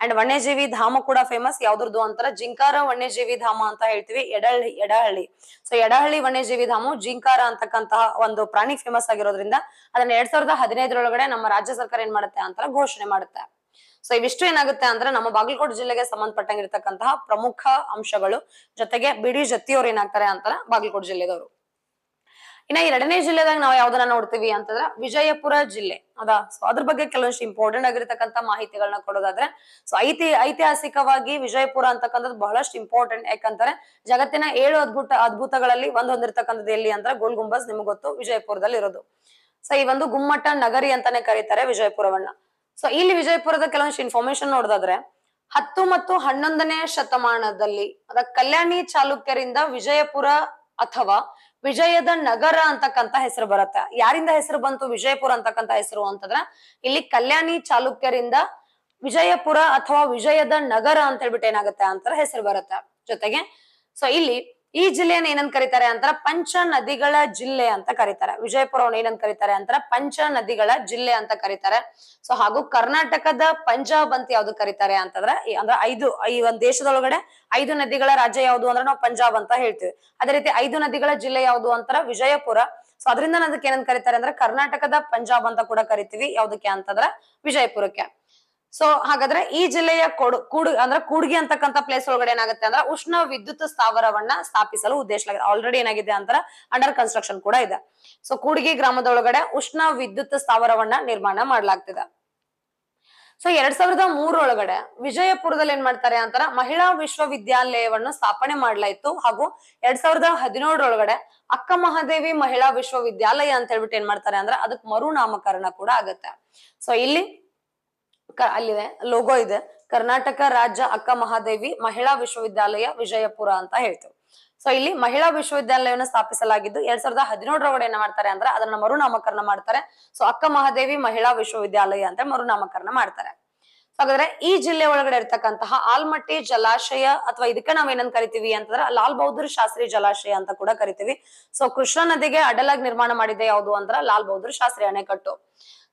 ಅಂಡ್ ವನ್ಯಜೀವಿ ಧಾಮ ಕೂಡ ಫೇಮಸ್ ಯಾವ್ದ್ರದ್ದು ಅಂತಾರ ಜಿಂಕಾರ ವನ್ಯಜೀವಿ ಧಾಮ ಅಂತ ಹೇಳ್ತೀವಿ ಎಡಹಳ್ಳಿ ಎಡಹಳ್ಳಿ ಸೊ ಎಡಹಳ್ಳಿ ವನ್ಯಜೀವಿ ಧಾಮ ಜಿಂಕಾರ ಅಂತಕ್ಕಂತಹ ಒಂದು ಪ್ರಾಣಿ ಫೇಮಸ್ ಆಗಿರೋದ್ರಿಂದ ಅದನ್ನ ಎರಡ್ ಸಾವಿರದ ಹದಿನೈದರೊಳಗಡೆ ನಮ್ಮ ರಾಜ್ಯ ಸರ್ಕಾರ ಏನ್ ಮಾಡುತ್ತೆ ಅಂತ ಘೋಷಣೆ ಮಾಡುತ್ತೆ ಸೊ ಇವಿಷ್ಟು ಏನಾಗುತ್ತೆ ಅಂದ್ರೆ ನಮ್ಮ ಬಾಗಲಕೋಟೆ ಜಿಲ್ಲೆಗೆ ಸಂಬಂಧಪಟ್ಟಂಗಿರ್ತಕ್ಕಂತಹ ಪ್ರಮುಖ ಅಂಶಗಳು ಜೊತೆಗೆ ಬಿಡಿ ಜತಿಯವರು ಏನಾಗ್ತಾರೆ ಅಂತಾರ ಬಾಗಲಕೋಟೆ ಜಿಲ್ಲೆದವರು ಇನ್ನ ಎರಡನೇ ಜಿಲ್ಲೆದಾಗ ನಾವು ಯಾವ್ದನ್ನ ನೋಡ್ತೀವಿ ಅಂತಂದ್ರ ವಿಜಯಪುರ ಜಿಲ್ಲೆ ಅದ ಸೊ ಅದ್ರ ಬಗ್ಗೆ ಕೆಲವೊಂದಿಷ್ಟು ಇಂಪಾರ್ಟೆಂಟ್ ಆಗಿರ್ತಕ್ಕಂಥ ಮಾಹಿತಿಗಳನ್ನ ಕೊಡೋದಾದ್ರೆ ಸೊ ಐತಿ ಐತಿಹಾಸಿಕವಾಗಿ ವಿಜಯಪುರ ಅಂತಕ್ಕಂಥದ್ದು ಬಹಳಷ್ಟು ಇಂಪಾರ್ಟೆಂಟ್ ಯಾಕಂತಾರೆ ಜಗತ್ತಿನ ಏಳು ಅದ್ಭುತ ಅದ್ಭುತಗಳಲ್ಲಿ ಒಂದ್ ಹೊಂದಿರತಕ್ಕಂಥದ್ದು ಎಲ್ಲಿ ಅಂದ್ರೆ ಗೋಲ್ ಗುಂಬಸ್ ನಿಮ್ಗೆ ಗೊತ್ತು ವಿಜಯಪುರದಲ್ಲಿ ಇರೋದು ಸೊ ಈ ಒಂದು ಗುಮ್ಮಟ ನಗರಿ ಅಂತಾನೆ ಕರೀತಾರೆ ವಿಜಯಪುರವನ್ನ ಸೊ ಇಲ್ಲಿ ವಿಜಯಪುರದ ಕೆಲವೊಂದಿಷ್ಟು ಇನ್ಫಾರ್ಮೇಶನ್ ನೋಡೋದಾದ್ರೆ ಹತ್ತು ಮತ್ತು ಹನ್ನೊಂದನೇ ಶತಮಾನದಲ್ಲಿ ಅದ ಕಲ್ಯಾಣಿ ಚಾಲುಕ್ಯರಿಂದ ವಿಜಯಪುರ ಅಥವಾ ವಿಜಯದ ನಗರ ಅಂತಕ್ಕಂಥ ಹೆಸರು ಬರುತ್ತೆ ಯಾರಿಂದ ಹೆಸರು ಬಂತು ವಿಜಯಪುರ ಅಂತಕ್ಕಂತ ಹೆಸರು ಅಂತಂದ್ರ ಇಲ್ಲಿ ಕಲ್ಯಾಣಿ ಚಾಲುಕ್ಯರಿಂದ ವಿಜಯಪುರ ಅಥವಾ ವಿಜಯದ ನಗರ ಅಂತ ಹೇಳ್ಬಿಟ್ಟು ಏನಾಗುತ್ತೆ ಅಂತ ಹೆಸರು ಬರುತ್ತೆ ಜೊತೆಗೆ ಸೊ ಇಲ್ಲಿ ಈ ಜಿಲ್ಲೆಯನ್ನು ಏನಂತ ಕರೀತಾರೆ ಅಂತಂದ್ರ ಪಂಚ ನದಿಗಳ ಜಿಲ್ಲೆ ಅಂತ ಕರೀತಾರೆ ವಿಜಯಪುರವನ್ನ ಏನಂತ ಕರೀತಾರೆ ಅಂತಾರ ಪಂಚ ನದಿಗಳ ಜಿಲ್ಲೆ ಅಂತ ಕರೀತಾರೆ ಸೊ ಹಾಗೂ ಕರ್ನಾಟಕದ ಪಂಜಾಬ್ ಅಂತ ಯಾವ್ದು ಕರೀತಾರೆ ಅಂತಂದ್ರೆ ಅಂದ್ರೆ ಐದು ಈ ಒಂದ್ ದೇಶದೊಳಗಡೆ ಐದು ನದಿಗಳ ರಾಜ್ಯ ಯಾವುದು ಅಂದ್ರೆ ನಾವು ಪಂಜಾಬ್ ಅಂತ ಹೇಳ್ತೀವಿ ಅದೇ ರೀತಿ ಐದು ನದಿಗಳ ಜಿಲ್ಲೆ ಯಾವುದು ಅಂತಾರ ವಿಜಯಪುರ ಸೊ ಅದರಿಂದ ಅದಕ್ಕೆ ಏನಂತ ಕರೀತಾರೆ ಅಂದ್ರೆ ಕರ್ನಾಟಕದ ಪಂಜಾಬ್ ಅಂತ ಕೂಡ ಕರಿತೀವಿ ಯಾವ್ದಕ್ಕೆ ಅಂತಂದ್ರೆ ವಿಜಯಪುರಕ್ಕೆ ಸೊ ಹಾಗಾದ್ರೆ ಈ ಜಿಲ್ಲೆಯ ಕೊಡು ಕೂಡು ಅಂದ್ರೆ ಕೂಡ್ಗಿ ಅಂತಕ್ಕಂಥ ಪ್ಲೇಸ್ ಒಳಗಡೆ ಏನಾಗುತ್ತೆ ಅಂದ್ರೆ ಉಷ್ಣ ವಿದ್ಯುತ್ ಸ್ಥಾವರವನ್ನ ಸ್ಥಾಪಿಸಲು ಉದ್ದೇಶಲಾಗಿದೆ ಆಲ್ರೆಡಿ ಏನಾಗಿದೆ ಅಂತರ ಅಂಡರ್ ಕನ್ಸ್ಟ್ರಕ್ಷನ್ ಕೂಡ ಇದೆ ಸೊ ಕೂಡ್ಗಿ ಗ್ರಾಮದೊಳಗಡೆ ಉಷ್ಣ ವಿದ್ಯುತ್ ಸ್ಥಾವರವನ್ನ ನಿರ್ಮಾಣ ಮಾಡಲಾಗ್ತಿದೆ ಸೊ ಎರಡ್ ಸಾವಿರದ ಮೂರೊಳಗಡೆ ವಿಜಯಪುರದಲ್ಲಿ ಏನ್ ಮಾಡ್ತಾರೆ ಅಂತಾರ ಮಹಿಳಾ ವಿಶ್ವವಿದ್ಯಾಲಯವನ್ನು ಸ್ಥಾಪನೆ ಮಾಡ್ಲಾಯಿತು ಹಾಗೂ ಎರಡ್ ಸಾವಿರದ ಹದಿನೇಳರೊಳಗಡೆ ಅಕ್ಕ ಮಹಾದೇವಿ ಮಹಿಳಾ ವಿಶ್ವವಿದ್ಯಾಲಯ ಅಂತ ಹೇಳ್ಬಿಟ್ಟು ಏನ್ ಮಾಡ್ತಾರೆ ಅಂದ್ರೆ ಅದಕ್ಕೆ ಮರು ನಾಮಕರಣ ಕೂಡ ಆಗುತ್ತೆ ಸೊ ಇಲ್ಲಿ ಅಲ್ಲಿದೆ ಲೋಗೋ ಇದೆ ಕರ್ನಾಟಕ ರಾಜ್ಯ ಅಕ್ಕ ಮಹಾದೇವಿ ಮಹಿಳಾ ವಿಶ್ವವಿದ್ಯಾಲಯ ವಿಜಯಪುರ ಅಂತ ಹೇಳ್ತೇವೆ ಸೊ ಇಲ್ಲಿ ಮಹಿಳಾ ವಿಶ್ವವಿದ್ಯಾಲಯವನ್ನು ಸ್ಥಾಪಿಸಲಾಗಿದ್ದು ಎರಡ್ ಸಾವಿರದ ಹದಿನೇಳರೊಳಗಡೆ ಏನ ಮಾಡ್ತಾರೆ ಅಂದ್ರೆ ಅದನ್ನ ಮರುನಾಮಕರಣ ಮಾಡ್ತಾರೆ ಸೊ ಅಕ್ಕ ಮಹಾದೇವಿ ಮಹಿಳಾ ವಿಶ್ವವಿದ್ಯಾಲಯ ಅಂತ ಮರುನಾಮಕರಣ ಮಾಡ್ತಾರೆ ಹಾಗಾದ್ರೆ ಈ ಜಿಲ್ಲೆ ಒಳಗಡೆ ಇರ್ತಕ್ಕಂತಹ ಆಲ್ಮಟ್ಟಿ ಜಲಾಶಯ ಅಥವಾ ಇದಕ್ಕೆ ನಾವ್ ಏನಂತ ಕರಿತೀವಿ ಅಂತಂದ್ರೆ ಲಾಲ್ ಬಹದ್ದೂರ್ ಶಾಸ್ತ್ರಿ ಜಲಾಶಯ ಅಂತ ಕೂಡ ಕರಿತೀವಿ ಸೊ ಕೃಷ್ಣ ನದಿಗೆ ಅಡಲಾಗಿ ನಿರ್ಮಾಣ ಮಾಡಿದೆ ಯಾವುದು ಅಂದ್ರ ಲಾಲ್ ಬಹದ್ದೂರ್ ಶಾಸ್ತ್ರಿ ಅಣೆಕಟ್ಟು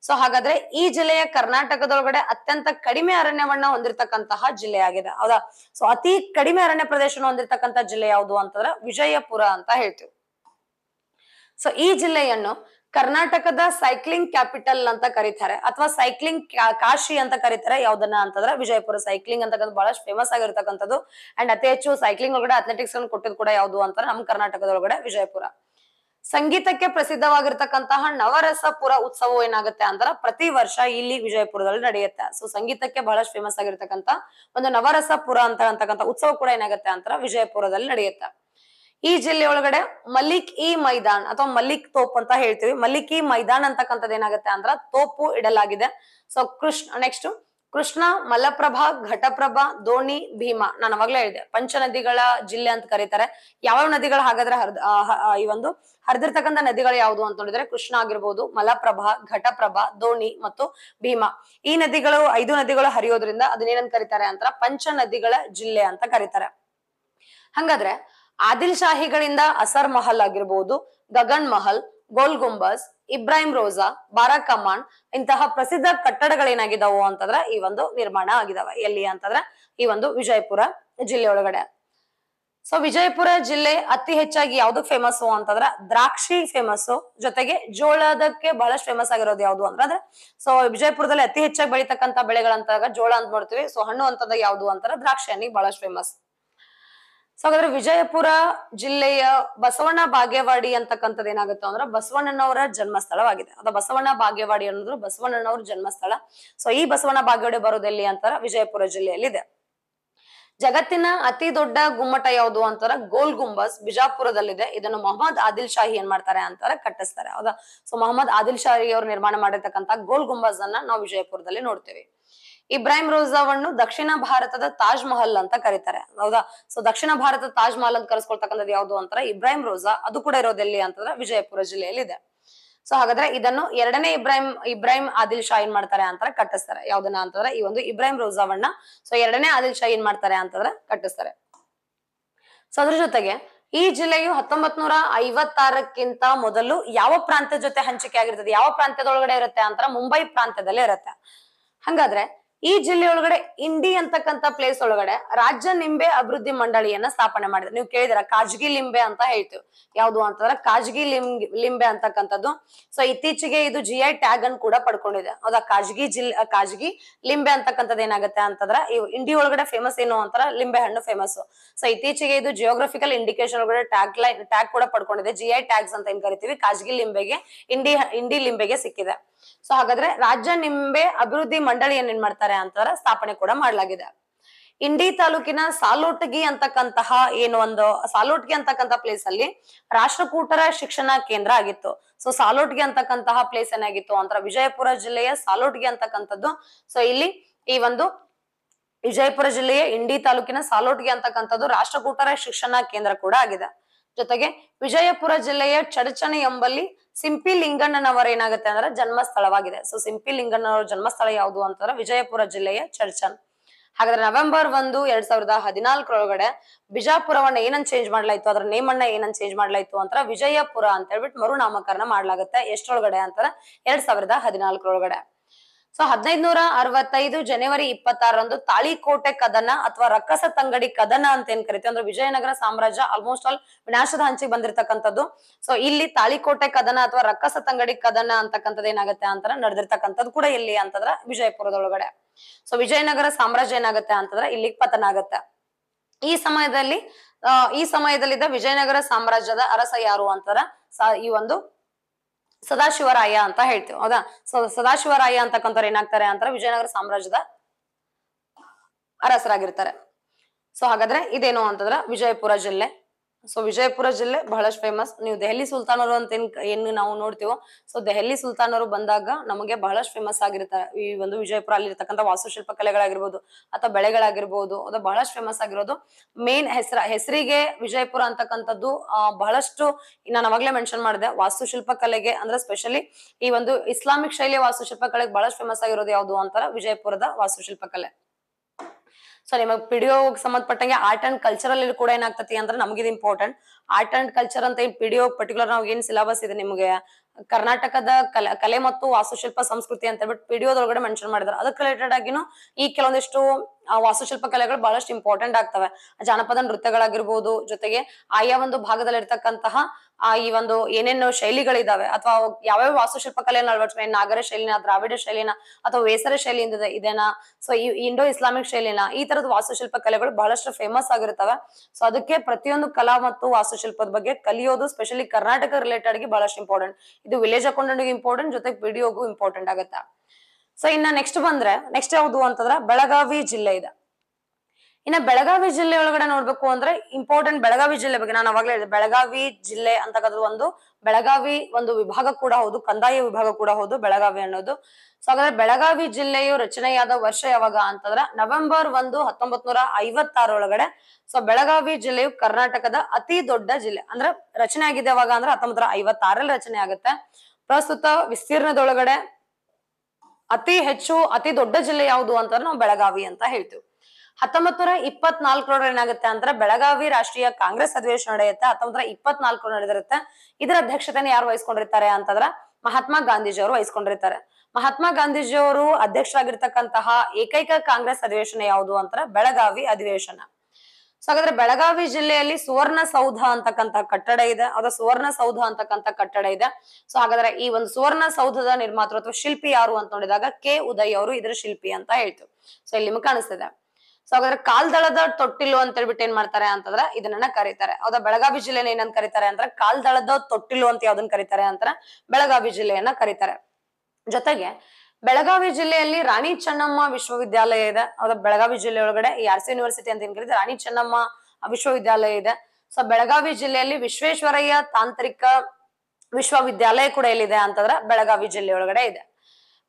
ಸೊ ಹಾಗಾದ್ರೆ ಈ ಜಿಲ್ಲೆಯ ಕರ್ನಾಟಕದೊಳಗಡೆ ಅತ್ಯಂತ ಕಡಿಮೆ ಅರಣ್ಯವನ್ನ ಹೊಂದಿರತಕ್ಕಂತಹ ಜಿಲ್ಲೆ ಆಗಿದೆ ಹೌದಾ ಸೊ ಅತಿ ಕಡಿಮೆ ಅರಣ್ಯ ಪ್ರದೇಶವನ್ನು ಹೊಂದಿರತಕ್ಕಂತ ಜಿಲ್ಲೆ ಯಾವುದು ಅಂತಂದ್ರೆ ವಿಜಯಪುರ ಅಂತ ಹೇಳ್ತೀವಿ ಸೊ ಈ ಜಿಲ್ಲೆಯನ್ನು ಕರ್ನಾಟಕದ ಸೈಕ್ಲಿಂಗ್ ಕ್ಯಾಪಿಟಲ್ ಅಂತ ಕರೀತಾರೆ ಅಥವಾ ಸೈಕ್ಲಿಂಗ್ ಕಾಶಿ ಅಂತ ಕರೀತಾರೆ ಯಾವ್ದನ್ನ ಅಂತಂದ್ರೆ ವಿಜಯಪುರ ಸೈಕ್ಲಿಂಗ್ ಅಂತಕ್ಕಂಥ ಬಹಳಷ್ಟು ಫೇಮಸ್ ಆಗಿರ್ತಕ್ಕಂಥದ್ದು ಅಂಡ್ ಅತಿ ಹೆಚ್ಚು ಸೈಕ್ಲಿಂಗ್ ಒಳಗಡೆ ಅಥ್ಲೆಟಿಕ್ಸ್ ಕೊಟ್ಟಿದ್ ಕೂಡ ಯಾವ್ದು ಅಂತ ನಮ್ ಕರ್ನಾಟಕದೊಳಗಡೆ ವಿಜಯಪುರ ಸಂಗೀತಕ್ಕೆ ಪ್ರಸಿದ್ಧವಾಗಿರ್ತಕ್ಕಂತಹ ನವರಸಪುರ ಉತ್ಸವ ಏನಾಗುತ್ತೆ ಅಂದ್ರ ಪ್ರತಿ ವರ್ಷ ಇಲ್ಲಿ ವಿಜಯಪುರದಲ್ಲಿ ನಡೆಯುತ್ತೆ ಸೊ ಸಂಗೀತಕ್ಕೆ ಬಹಳ ಫೇಮಸ್ ಆಗಿರ್ತಕ್ಕಂತ ಒಂದು ನವರಸಪುರ ಅಂತ ಅಂತಕ್ಕಂಥ ಉತ್ಸವ ಕೂಡ ಏನಾಗುತ್ತೆ ಅಂತ ವಿಜಯಪುರದಲ್ಲಿ ನಡೆಯುತ್ತೆ ಈ ಜಿಲ್ಲೆ ಒಳಗಡೆ ಮಲಿಕ್ ಇ ಮೈದಾನ್ ಅಥವಾ ಮಲಿಕ್ ತೋಪ್ ಅಂತ ಹೇಳ್ತೀವಿ ಮಲ್ಲಿಕ್ ಇ ಮೈದಾನ್ ಅಂತಕ್ಕಂಥದ್ದು ಏನಾಗುತ್ತೆ ಅಂದ್ರ ತೋಪು ಇಡಲಾಗಿದೆ ಸೊ ಕೃಷ್ಣ ನೆಕ್ಸ್ಟ್ ಕೃಷ್ಣ ಮಲಪ್ರಭಾ ಘಟಪ್ರಭಾ ದೋಣಿ ಭೀಮಾ ನಾನು ಅವಾಗ್ಲೇ ಹೇಳಿದೆ ಪಂಚ ನದಿಗಳ ಜಿಲ್ಲೆ ಅಂತ ಕರೀತಾರೆ ಯಾವ ನದಿಗಳು ಹಾಗಾದ್ರೆ ಹರ್ದ ಈ ಒಂದು ಹರಿದಿರ್ತಕ್ಕಂಥ ನದಿಗಳು ಯಾವುದು ಅಂತ ನೋಡಿದ್ರೆ ಕೃಷ್ಣ ಆಗಿರ್ಬೋದು ಮಲಪ್ರಭಾ ಘಟಪ್ರಭಾ ದೋಣಿ ಮತ್ತು ಭೀಮಾ ಈ ನದಿಗಳು ಐದು ನದಿಗಳು ಹರಿಯೋದ್ರಿಂದ ಅದನ್ನೇನಂತ ಕರೀತಾರೆ ಅಂತ ಪಂಚ ನದಿಗಳ ಜಿಲ್ಲೆ ಅಂತ ಕರೀತಾರೆ ಹಂಗಾದ್ರೆ ಆದಿಲ್ ಶಾಹಿಗಳಿಂದ ಅಸರ್ ಮಹಲ್ ಆಗಿರ್ಬೋದು ಗಗನ್ ಮಹಲ್ ಗೋಲ್ ಗುಂಬಸ್ ಇಬ್ರಾಹಿಂ ರೋಜಾ ಬಾರಾ ಕಮಾಂಡ್ ಇಂತಹ ಪ್ರಸಿದ್ಧ ಕಟ್ಟಡಗಳೇನಾಗಿದ್ದಾವು ಅಂತಂದ್ರೆ ಈ ಒಂದು ನಿರ್ಮಾಣ ಆಗಿದಾವೆ ಎಲ್ಲಿ ಅಂತಂದ್ರೆ ಈ ಒಂದು ವಿಜಯಪುರ ಜಿಲ್ಲೆ ಒಳಗಡೆ ಸೊ ವಿಜಯಪುರ ಜಿಲ್ಲೆ ಅತಿ ಹೆಚ್ಚಾಗಿ ಯಾವ್ದು ಫೇಮಸ್ ಅಂತಂದ್ರ ದ್ರಾಕ್ಷಿ ಫೇಮಸ್ ಜೊತೆಗೆ ಜೋಳದಕ್ಕೆ ಬಹಳಷ್ಟು ಫೇಮಸ್ ಆಗಿರೋದು ಯಾವ್ದು ಅಂದ್ರೆ ಸೊ ವಿಜಯಪುರದಲ್ಲಿ ಅತಿ ಹೆಚ್ಚಾಗಿ ಬೆಳಿತಕ್ಕಂತ ಬೆಳೆಗಳಂತಾಗ ಜೋಳ ಅಂತ ಮಾಡ್ತೀವಿ ಸೊ ಹಣ್ಣು ಅಂತದ ಯಾವ್ದು ಅಂತಾರ ದ್ರಾಕ್ಷಿ ಹಣ್ಣಿಗೆ ಬಹಳಷ್ಟು ಫೇಮಸ್ ಸೊ ಹಾಗಾದ್ರೆ ವಿಜಯಪುರ ಜಿಲ್ಲೆಯ ಬಸವಣ್ಣ ಬಾಗೇವಾಡಿ ಅಂತಕ್ಕಂಥದ್ದು ಏನಾಗುತ್ತೆ ಅಂದ್ರೆ ಬಸವಣ್ಣನವರ ಜನ್ಮಸ್ಥಳವಾಗಿದೆ ಅದ ಬಸವಣ್ಣ ಬಾಗೇವಾಡಿ ಅನ್ನೋದು ಬಸವಣ್ಣನವರ ಜನ್ಮಸ್ಥಳ ಸೊ ಈ ಬಸವಣ್ಣ ಬಾಗೇವಾಡಿ ಬರೋದೆಲ್ಲಿ ಅಂತಾರ ವಿಜಯಪುರ ಜಿಲ್ಲೆಯಲ್ಲಿದೆ ಜಗತ್ತಿನ ಅತಿ ದೊಡ್ಡ ಗುಮ್ಮಟ ಯಾವುದು ಅಂತಾರ ಗೋಲ್ ಗುಂಬಸ್ ಬಿಜಾಪುರದಲ್ಲಿದೆ ಇದನ್ನು ಮೊಹಮ್ಮದ್ ಆದಿಲ್ ಶಾಹಿ ಏನ್ ಮಾಡ್ತಾರೆ ಅಂತಾರ ಕಟ್ಟಿಸ್ತಾರೆ ಹೌದಾ ಸೊ ಮೊಹಮ್ಮದ್ ಆದಿಲ್ ಶಾಹಿ ಅವರು ನಿರ್ಮಾಣ ಮಾಡಿರ್ತಕ್ಕಂಥ ಗೋಲ್ ಗುಂಬಸ್ ಅನ್ನ ನಾವು ವಿಜಯಪುರದಲ್ಲಿ ನೋಡ್ತೇವೆ ಇಬ್ರಾಹಿಂ ರೋಜಾವನ್ನು ದಕ್ಷಿಣ ಭಾರತದ ತಾಜ್ ಮಹಲ್ ಅಂತ ಕರೀತಾರೆ ಹೌದಾ ಸೊ ದಕ್ಷಿಣ ಭಾರತದ ತಾಜ್ ಮಹಲ್ ಅಂತ ಕರೆಸ್ಕೊಳ್ತಕ್ಕಂಥದ್ದು ಯಾವುದು ಅಂತಾರೆ ಇಬ್ರಾಹಿಂ ರೋಜಾ ಅದು ಕೂಡ ಇರೋದೆಲ್ಲಿ ಎಲ್ಲಿ ಅಂತಂದ್ರೆ ವಿಜಯಪುರ ಜಿಲ್ಲೆಯಲ್ಲಿ ಇದೆ ಸೊ ಹಾಗಾದ್ರೆ ಇದನ್ನು ಎರಡನೇ ಇಬ್ರಾಹಿಂ ಇಬ್ರಾಹಿಂ ಆದಿಲ್ ಶಾ ಏನ್ ಮಾಡ್ತಾರೆ ಅಂತಾರೆ ಕಟ್ಟಿಸ್ತಾರೆ ಯಾವ್ದನ್ನ ಅಂತಂದ್ರೆ ಈ ಒಂದು ಇಬ್ರಾಹಿಂ ರೋಜಾವಣ್ಣ ಸೊ ಎರಡನೇ ಆದಿಲ್ ಶಾ ಏನ್ ಮಾಡ್ತಾರೆ ಅಂತಂದ್ರೆ ಕಟ್ಟಿಸ್ತಾರೆ ಸೊ ಅದ್ರ ಜೊತೆಗೆ ಈ ಜಿಲ್ಲೆಯು ಹತ್ತೊಂಬತ್ ನೂರ ಐವತ್ತಾರಕ್ಕಿಂತ ಮೊದಲು ಯಾವ ಪ್ರಾಂತ್ಯದ ಜೊತೆ ಹಂಚಿಕೆ ಆಗಿರ್ತದೆ ಯಾವ ಪ್ರಾಂತ್ಯದೊಳಗಡೆ ಇರುತ್ತೆ ಅಂತ ಮುಂಬೈ ಪ್ರಾಂತ್ಯದಲ್ಲೇ ಇರುತ್ತೆ ಹಂಗಾದ್ರೆ ಈ ಜಿಲ್ಲೆ ಒಳಗಡೆ ಇಂಡಿ ಅಂತಕ್ಕಂಥ ಪ್ಲೇಸ್ ಒಳಗಡೆ ರಾಜ್ಯ ನಿಂಬೆ ಅಭಿವೃದ್ಧಿ ಮಂಡಳಿಯನ್ನ ಸ್ಥಾಪನೆ ಮಾಡಿದ್ರು ನೀವು ಕೇಳಿದರ ಕಾಜ್ಗಿ ಲಿಂಬೆ ಅಂತ ಹೇಳ್ತೀವಿ ಯಾವ್ದು ಅಂತಂದ್ರೆ ಕಾಜ್ಗಿ ಲಿಂಬೆ ಅಂತಕ್ಕಂಥದ್ದು ಸೊ ಇತ್ತೀಚೆಗೆ ಇದು ಜಿ ಐ ಟ್ಯಾಗ್ ಅನ್ನು ಕೂಡ ಪಡ್ಕೊಂಡಿದೆ ಹೌದಾ ಕಾಜ್ಗಿ ಜಿಲ್ಲೆ ಕಾಜ್ಗಿ ಲಿಂಬೆ ಅಂತಕ್ಕಂಥದ್ದು ಏನಾಗುತ್ತೆ ಅಂತಂದ್ರೆ ಇವು ಇಂಡಿ ಒಳಗಡೆ ಫೇಮಸ್ ಏನು ಅಂತಾರ ಲಿಂಬೆ ಹಣ್ಣು ಫೇಮಸ್ ಸೊ ಇತ್ತೀಚೆಗೆ ಇದು ಜಿಯೋಗ್ರಫಿಕಲ್ ಇಂಡಿಕೇಶನ್ ಒಳಗಡೆ ಟ್ಯಾಗ್ ಲೈನ್ ಟ್ಯಾಗ್ ಕೂಡ ಪಡ್ಕೊಂಡಿದೆ ಜಿ ಐ ಟ್ಯಾಗ್ಸ್ ಅಂತ ಏನ್ ಕರಿತೀವಿ ಕಾಜ್ಗಿ ಲಿಂಬೆಗೆ ಇಂಡಿ ಇಂಡಿ ಲಿಂಬೆಗೆ ಸಿಕ್ಕಿದೆ ಸೊ ಹಾಗಾದ್ರೆ ರಾಜ್ಯ ನಿಂಬೆ ಅಭಿವೃದ್ಧಿ ಮಂಡಳಿಯನ್ನೇನ್ ಏನ್ ಮಾಡ್ತಾರೆ ಅಂತಂದ್ರೆ ಸ್ಥಾಪನೆ ಕೂಡ ಮಾಡಲಾಗಿದೆ ಇಂಡಿ ತಾಲೂಕಿನ ಸಾಲೋಟಗಿ ಅಂತಕ್ಕಂತಹ ಏನು ಒಂದು ಸಾಲೋಟ್ಗಿ ಅಂತಕ್ಕಂತ ಪ್ಲೇಸ್ ಅಲ್ಲಿ ರಾಷ್ಟ್ರಕೂಟರ ಶಿಕ್ಷಣ ಕೇಂದ್ರ ಆಗಿತ್ತು ಸೊ ಸಾಲೋಟ್ಗಿ ಅಂತಕ್ಕಂತಹ ಪ್ಲೇಸ್ ಏನಾಗಿತ್ತು ಅಂತರ ವಿಜಯಪುರ ಜಿಲ್ಲೆಯ ಸಾಲೋಟ್ಗಿ ಅಂತಕ್ಕಂಥದ್ದು ಸೊ ಇಲ್ಲಿ ಈ ಒಂದು ವಿಜಯಪುರ ಜಿಲ್ಲೆಯ ಇಂಡಿ ತಾಲೂಕಿನ ಸಾಲೋಟ್ಗಿ ಅಂತಕ್ಕಂಥದ್ದು ರಾಷ್ಟ್ರಕೂಟರ ಶಿಕ್ಷಣ ಕೇಂದ್ರ ಕೂಡ ಆಗಿದೆ ಜೊತೆಗೆ ವಿಜಯಪುರ ಜಿಲ್ಲೆಯ ಚಡಚಣೆ ಎಂಬಲ್ಲಿ ಸಿಂಪಿ ಲಿಂಗಣ್ಣನವರ ಏನಾಗುತ್ತೆ ಅಂದ್ರೆ ಜನ್ಮಸ್ಥಳವಾಗಿದೆ ಸೊ ಸಿಂಪಿ ಲಿಂಗಣ್ಣನವರ ಜನ್ಮಸ್ಥಳ ಯಾವುದು ಅಂತಂದ್ರೆ ವಿಜಯಪುರ ಜಿಲ್ಲೆಯ ಚರ್ಚನ್ ಹಾಗಾದ್ರೆ ನವೆಂಬರ್ ಒಂದು ಎರಡ್ ಸಾವಿರದ ಹದಿನಾಲ್ಕರೊಳಗಡೆ ಬಿಜಾಪುರವನ್ನ ಏನನ್ ಚೇಂಜ್ ಮಾಡ್ಲಾಯ್ತು ಅದ್ರ ನೇಮಣ್ಣ ಅನ್ನ ಏನನ್ ಚೇಂಜ್ ಮಾಡ್ಲಾಯ್ತು ಅಂತ ವಿಜಯಪುರ ಅಂತ ಹೇಳ್ಬಿಟ್ಟು ಮರುನಾಮಕರಣ ಮಾಡ್ಲಾಗುತ್ತೆ ಎಷ್ಟೊಳಗಡೆ ಅಂತಾರ ಎರಡ್ ಸಾವಿರದ ಹದಿನಾಲ್ಕರೊಳಗಡೆ ಸೊ ಹದಿನೈದ್ನೂರ ಅರವತ್ತೈದು ಜನವರಿ ಇಪ್ಪತ್ತಾರರಂದು ತಾಳಿಕೋಟೆ ಕದನ ಅಥವಾ ರಕ್ಕಸ ತಂಗಡಿ ಕದನ ಅಂತ ಏನ್ ಕರಿತೀವಿ ಅಂದ್ರೆ ವಿಜಯನಗರ ಸಾಮ್ರಾಜ್ಯ ಆಲ್ಮೋಸ್ಟ್ ಆಲ್ ವಿನಾಶದ ಹಂಚಿಗೆ ಬಂದಿರತಕ್ಕಂಥದ್ದು ಸೊ ಇಲ್ಲಿ ತಾಳಿಕೋಟೆ ಕದನ ಅಥವಾ ರಕ್ಕಸ ತಂಗಡಿ ಕದನ ಅಂತಕ್ಕಂಥದ್ದು ಏನಾಗುತ್ತೆ ಅಂತ ನಡೆದಿರ್ತಕ್ಕಂಥದ್ದು ಕೂಡ ಇಲ್ಲಿ ಅಂತಂದ್ರ ವಿಜಯಪುರದೊಳಗಡೆ ಸೊ ವಿಜಯನಗರ ಸಾಮ್ರಾಜ್ಯ ಏನಾಗುತ್ತೆ ಅಂತಂದ್ರೆ ಇಲ್ಲಿ ಪತನ ಆಗತ್ತೆ ಈ ಸಮಯದಲ್ಲಿ ಈ ಸಮಯದಲ್ಲಿದ್ದ ವಿಜಯನಗರ ಸಾಮ್ರಾಜ್ಯದ ಅರಸ ಯಾರು ಅಂತಾರ ಈ ಒಂದು ಸದಾಶಿವರಾಯ ಅಂತ ಹೇಳ್ತೀವಿ ಹೌದಾ ಸೊ ಸದಾಶಿವರಾಯ ಅಂತಕ್ಕಂಥವ್ರು ಏನಾಗ್ತಾರೆ ಅಂತ ವಿಜಯನಗರ ಸಾಮ್ರಾಜ್ಯದ ಅರಸರಾಗಿರ್ತಾರೆ ಸೊ ಹಾಗಾದ್ರೆ ಇದೇನು ಅಂತಂದ್ರೆ ವಿಜಯಪುರ ಜಿಲ್ಲೆ ಸೊ ವಿಜಯಪುರ ಜಿಲ್ಲೆ ಬಹಳಷ್ಟು ಫೇಮಸ್ ನೀವು ದೆಹಲಿ ಸುಲ್ತಾನರು ಅಂತ ಏನ್ ಏನು ನಾವು ನೋಡ್ತೀವೋ ಸೊ ದೆಹಲಿ ಸುಲ್ತಾನರು ಬಂದಾಗ ನಮಗೆ ಬಹಳಷ್ಟು ಫೇಮಸ್ ಆಗಿರ್ತಾರೆ ಈ ಒಂದು ವಿಜಯಪುರ ಅಲ್ಲಿರ್ತಕ್ಕಂಥ ವಾಸ್ತುಶಿಲ್ಪ ಕಲೆಗಳಾಗಿರ್ಬೋದು ಅಥವಾ ಬೆಳೆಗಳಾಗಿರ್ಬೋದು ಅದು ಬಹಳಷ್ಟು ಫೇಮಸ್ ಆಗಿರೋದು ಮೇನ್ ಹೆಸರ ಹೆಸರಿಗೆ ವಿಜಯಪುರ ಅಂತಕ್ಕಂಥದ್ದು ಬಹಳಷ್ಟು ನಾನು ಅವಾಗಲೇ ಮೆನ್ಷನ್ ಮಾಡಿದೆ ವಾಸ್ತುಶಿಲ್ಪ ಕಲೆಗೆ ಅಂದ್ರೆ ಸ್ಪೆಷಲಿ ಈ ಒಂದು ಇಸ್ಲಾಮಿಕ್ ಶೈಲಿಯ ವಾಸ್ತುಶಿಲ್ಪ ಕಲೆಗೆ ಬಹಳಷ್ಟು ಫೇಮಸ್ ಆಗಿರೋದು ಯಾವುದು ಅಂತಾರ ವಿಜಯಪುರದ ವಾಸ್ತುಶಿಲ್ಪ ಕಲೆ ಸೊ ನಿಮಗೆ ವಿಡಿಯೋಗೆ ಸಂಬಂಧಪಟ್ಟಂಗೆ ಆರ್ಟ್ ಅಂಡ್ ಕಲ್ಚರಲ್ ಕೂಡ ಏನಾಗ್ತತಿ ಅಂದ್ರೆ ನಮಗಿದು ಇಂಪಾರ್ಟೆಂಟ್ ಆರ್ಟ್ ಅಂಡ್ ಕಲ್ಚರ್ ಅಂತ ಏನ್ ಪಿಡಿಯೋ ಪರ್ಟಿಕ್ಯುಲರ್ ನಾವ್ ಏನ್ ಸಿಲಬಸ್ ಇದೆ ನಿಮಗೆ ಕರ್ನಾಟಕದ ಕಲೆ ಕಲೆ ಮತ್ತು ವಾಸ್ತುಶಿಲ್ಪ ಸಂಸ್ಕೃತಿ ಅಂತ ಹೇಳ್ಬಿಟ್ಟು ಪಿಡಿಯೋದೊಳಗಡೆ ಮೆನ್ಷನ್ ಮಾಡಿದ್ರು ಅದಕ್ಕೆ ರಿಲೇಟೆಡ್ ಆಗಿನೂ ಈ ಕೆಲವೊಂದಿಷ್ಟು ವಾಸ್ತುಶಿಲ್ಪ ಕಲೆಗಳು ಬಹಳಷ್ಟು ಇಂಪಾರ್ಟೆಂಟ್ ಆಗ್ತವೆ ಜಾನಪದ ನೃತ್ಯಗಳಾಗಿರ್ಬೋದು ಜೊತೆಗೆ ಆಯಾ ಒಂದು ಭಾಗದಲ್ಲಿರ್ತಕ್ಕಂತಹ ಆ ಈ ಒಂದು ಏನೇನು ಶೈಲಿಗಳಿದಾವೆ ಅಥವಾ ಯಾವ್ಯಾವ ವಾಸ್ತುಶಿಲ್ಪ ಕಲೆಯನ್ನು ಅಳವಡಿಸ್ಬೇಕು ನಾಗರ ಶೈಲಿನ ದ್ರಾವಿಡ ಶೈಲಿನ ಅಥವಾ ವೇಸರ ಶೈಲಿಯಿಂದ ಇದೇನಾ ಸೊ ಈ ಇಂಡೋ ಇಸ್ಲಾಮಿಕ್ ಶೈಲಿನ ಈ ತರದ ವಾಸ್ತುಶಿಲ್ಪ ಕಲೆಗಳು ಬಹಳಷ್ಟು ಫೇಮಸ್ ಆಗಿರ್ತವೆ ಸೊ ಅದಕ್ಕೆ ಪ್ರತಿಯೊಂದು ಕಲಾ ಮತ್ತು ವಾಸ್ತು ವಾಸ್ತುಶಿಲ್ಪದ ಬಗ್ಗೆ ಕಲಿಯೋದು ಸ್ಪೆಷಲಿ ಕರ್ನಾಟಕ ರಿಲೇಟೆಡ್ ಗೆ ಬಹಳಷ್ಟು ಇಂಪಾರ್ಟೆಂಟ್ ಇದು ವಿಲೇಜ್ ಅಕೌಂಟೆಂಟ್ ಇಂಪಾರ್ಟೆಂಟ್ ಜೊತೆಗೆ ಪಿಡಿಒಗೂ ಇಂಪಾರ್ಟೆಂಟ್ ಆಗುತ್ತೆ ಸೊ ಇನ್ನ ನೆಕ್ಸ್ಟ್ ಬಂದ್ರೆ ನೆಕ್ಸ್ಟ್ ಯಾವುದು ಅಂತಂದ್ರೆ ಬೆಳಗಾವಿ ಜಿಲ್ಲೆ ಇದೆ ಇನ್ನ ಬೆಳಗಾವಿ ಜಿಲ್ಲೆ ಒಳಗಡೆ ನೋಡ್ಬೇಕು ಅಂದ್ರೆ ಇಂಪಾರ್ಟೆಂಟ್ ಬೆಳಗಾವಿ ಜಿಲ್ಲೆ ಬಗ್ಗೆ ನಾನು ಅವಾಗಲೇ ಹೇಳಿದೆ ಬೆಳಗಾವಿ ಜಿಲ್ಲೆ ಅಂತಕ್ಕಂಥದ್ದು ಒಂದು ಬೆಳಗಾವಿ ಒಂದು ವಿಭಾಗ ಕೂಡ ಹೌದು ಕಂದಾಯ ವಿಭಾಗ ಕೂಡ ಹೌದು ಬೆಳಗಾವಿ ಅನ್ನೋದು ಸೊ ಹಾಗಾದ್ರೆ ಬೆಳಗಾವಿ ಜಿಲ್ಲೆಯು ರಚನೆಯಾದ ವರ್ಷ ಯಾವಾಗ ಅಂತಂದ್ರೆ ನವೆಂಬರ್ ಒಂದು ಹತ್ತೊಂಬತ್ ನೂರ ಐವತ್ತಾರೊಳಗಡೆ ಸೊ ಬೆಳಗಾವಿ ಜಿಲ್ಲೆಯು ಕರ್ನಾಟಕದ ಅತಿ ದೊಡ್ಡ ಜಿಲ್ಲೆ ಅಂದ್ರೆ ರಚನೆ ಆಗಿದೆ ಯಾವಾಗ ಅಂದ್ರೆ ಹತ್ತೊಂಬತ್ ನೂರ ಐವತ್ತಾರಲ್ಲಿ ರಚನೆ ಆಗುತ್ತೆ ಪ್ರಸ್ತುತ ವಿಸ್ತೀರ್ಣದೊಳಗಡೆ ಅತಿ ಹೆಚ್ಚು ಅತಿ ದೊಡ್ಡ ಜಿಲ್ಲೆ ಯಾವುದು ಅಂತಂದ್ರೆ ನಾವು ಬೆಳಗಾವಿ ಅಂತ ಹೇಳ್ತೀವಿ ಹತ್ತೊಂಬತ್ತು ಇಪ್ಪತ್ನಾಲ್ಕರೊಳಗೆ ಏನಾಗುತ್ತೆ ಅಂದ್ರೆ ಬೆಳಗಾವಿ ರಾಷ್ಟ್ರೀಯ ಕಾಂಗ್ರೆಸ್ ಅಧಿವೇಶನ ನಡೆಯುತ್ತೆ ಹತ್ತೊಂಬತ್ತರ ಇಪ್ಪತ್ನಾಲ್ಕರ ನಡೆದಿರುತ್ತೆ ಇದರ ಅಧ್ಯಕ್ಷತೆಯನ್ನು ಯಾರು ವಹಿಸ್ಕೊಂಡಿರ್ತಾರೆ ಅಂತಂದ್ರ ಮಹಾತ್ಮ ಗಾಂಧೀಜಿ ಅವರು ವಹಿಸ್ಕೊಂಡಿರ್ತಾರೆ ಮಹಾತ್ಮ ಗಾಂಧೀಜಿ ಅವರು ಅಧ್ಯಕ್ಷರಾಗಿರ್ತಕ್ಕಂತಹ ಏಕೈಕ ಕಾಂಗ್ರೆಸ್ ಅಧಿವೇಶನ ಯಾವುದು ಅಂತರ ಬೆಳಗಾವಿ ಅಧಿವೇಶನ ಸೊ ಹಾಗಾದ್ರೆ ಬೆಳಗಾವಿ ಜಿಲ್ಲೆಯಲ್ಲಿ ಸುವರ್ಣ ಸೌಧ ಅಂತಕ್ಕಂತಹ ಕಟ್ಟಡ ಇದೆ ಅದ ಸುವರ್ಣ ಸೌಧ ಅಂತಕ್ಕಂತ ಕಟ್ಟಡ ಇದೆ ಸೊ ಹಾಗಾದ್ರೆ ಈ ಒಂದು ಸುವರ್ಣ ಸೌಧದ ಅಥವಾ ಶಿಲ್ಪಿ ಯಾರು ಅಂತ ನೋಡಿದಾಗ ಕೆ ಉದಯ್ ಅವರು ಇದರ ಶಿಲ್ಪಿ ಅಂತ ಹೇಳ್ತು ಸೊ ಇಲ್ಲಿ ನಿಮ್ಗೆ ಕಾಣಿಸ್ತಿದೆ ಸೊ ಹಾಗಾದ್ರೆ ಕಾಲ್ದಳದ ತೊಟ್ಟಿಲು ಅಂತ ಹೇಳ್ಬಿಟ್ಟು ಏನ್ ಮಾಡ್ತಾರೆ ಅಂತಂದ್ರೆ ಇದನ್ನ ಕರೀತಾರೆ ಹೌದಾ ಬೆಳಗಾವಿ ಜಿಲ್ಲೆನ ಏನಂತ ಕರೀತಾರೆ ಅಂದ್ರೆ ಕಾಲ್ದಳದ ತೊಟ್ಟಿಲು ಅಂತ ಯಾವ್ದನ್ನ ಕರೀತಾರೆ ಅಂತಂದ್ರೆ ಬೆಳಗಾವಿ ಜಿಲ್ಲೆಯನ್ನ ಕರೀತಾರೆ ಜೊತೆಗೆ ಬೆಳಗಾವಿ ಜಿಲ್ಲೆಯಲ್ಲಿ ರಾಣಿ ಚೆನ್ನಮ್ಮ ವಿಶ್ವವಿದ್ಯಾಲಯ ಇದೆ ಹೌದಾ ಬೆಳಗಾವಿ ಜಿಲ್ಲೆಯೊಳಗಡೆ ಒಳಗಡೆ ಈ ಆರ್ಸಿ ಯೂನಿವರ್ಸಿಟಿ ಅಂತ ಏನ್ ಕರೀತಾರೆ ರಾಣಿ ಚೆನ್ನಮ್ಮ ವಿಶ್ವವಿದ್ಯಾಲಯ ಇದೆ ಸೊ ಬೆಳಗಾವಿ ಜಿಲ್ಲೆಯಲ್ಲಿ ವಿಶ್ವೇಶ್ವರಯ್ಯ ತಾಂತ್ರಿಕ ವಿಶ್ವವಿದ್ಯಾಲಯ ಕೂಡ ಎಲ್ಲಿದೆ ಅಂತಂದ್ರೆ ಬೆಳಗಾವಿ ಜಿಲ್ಲೆಯೊಳಗಡೆ ಇದೆ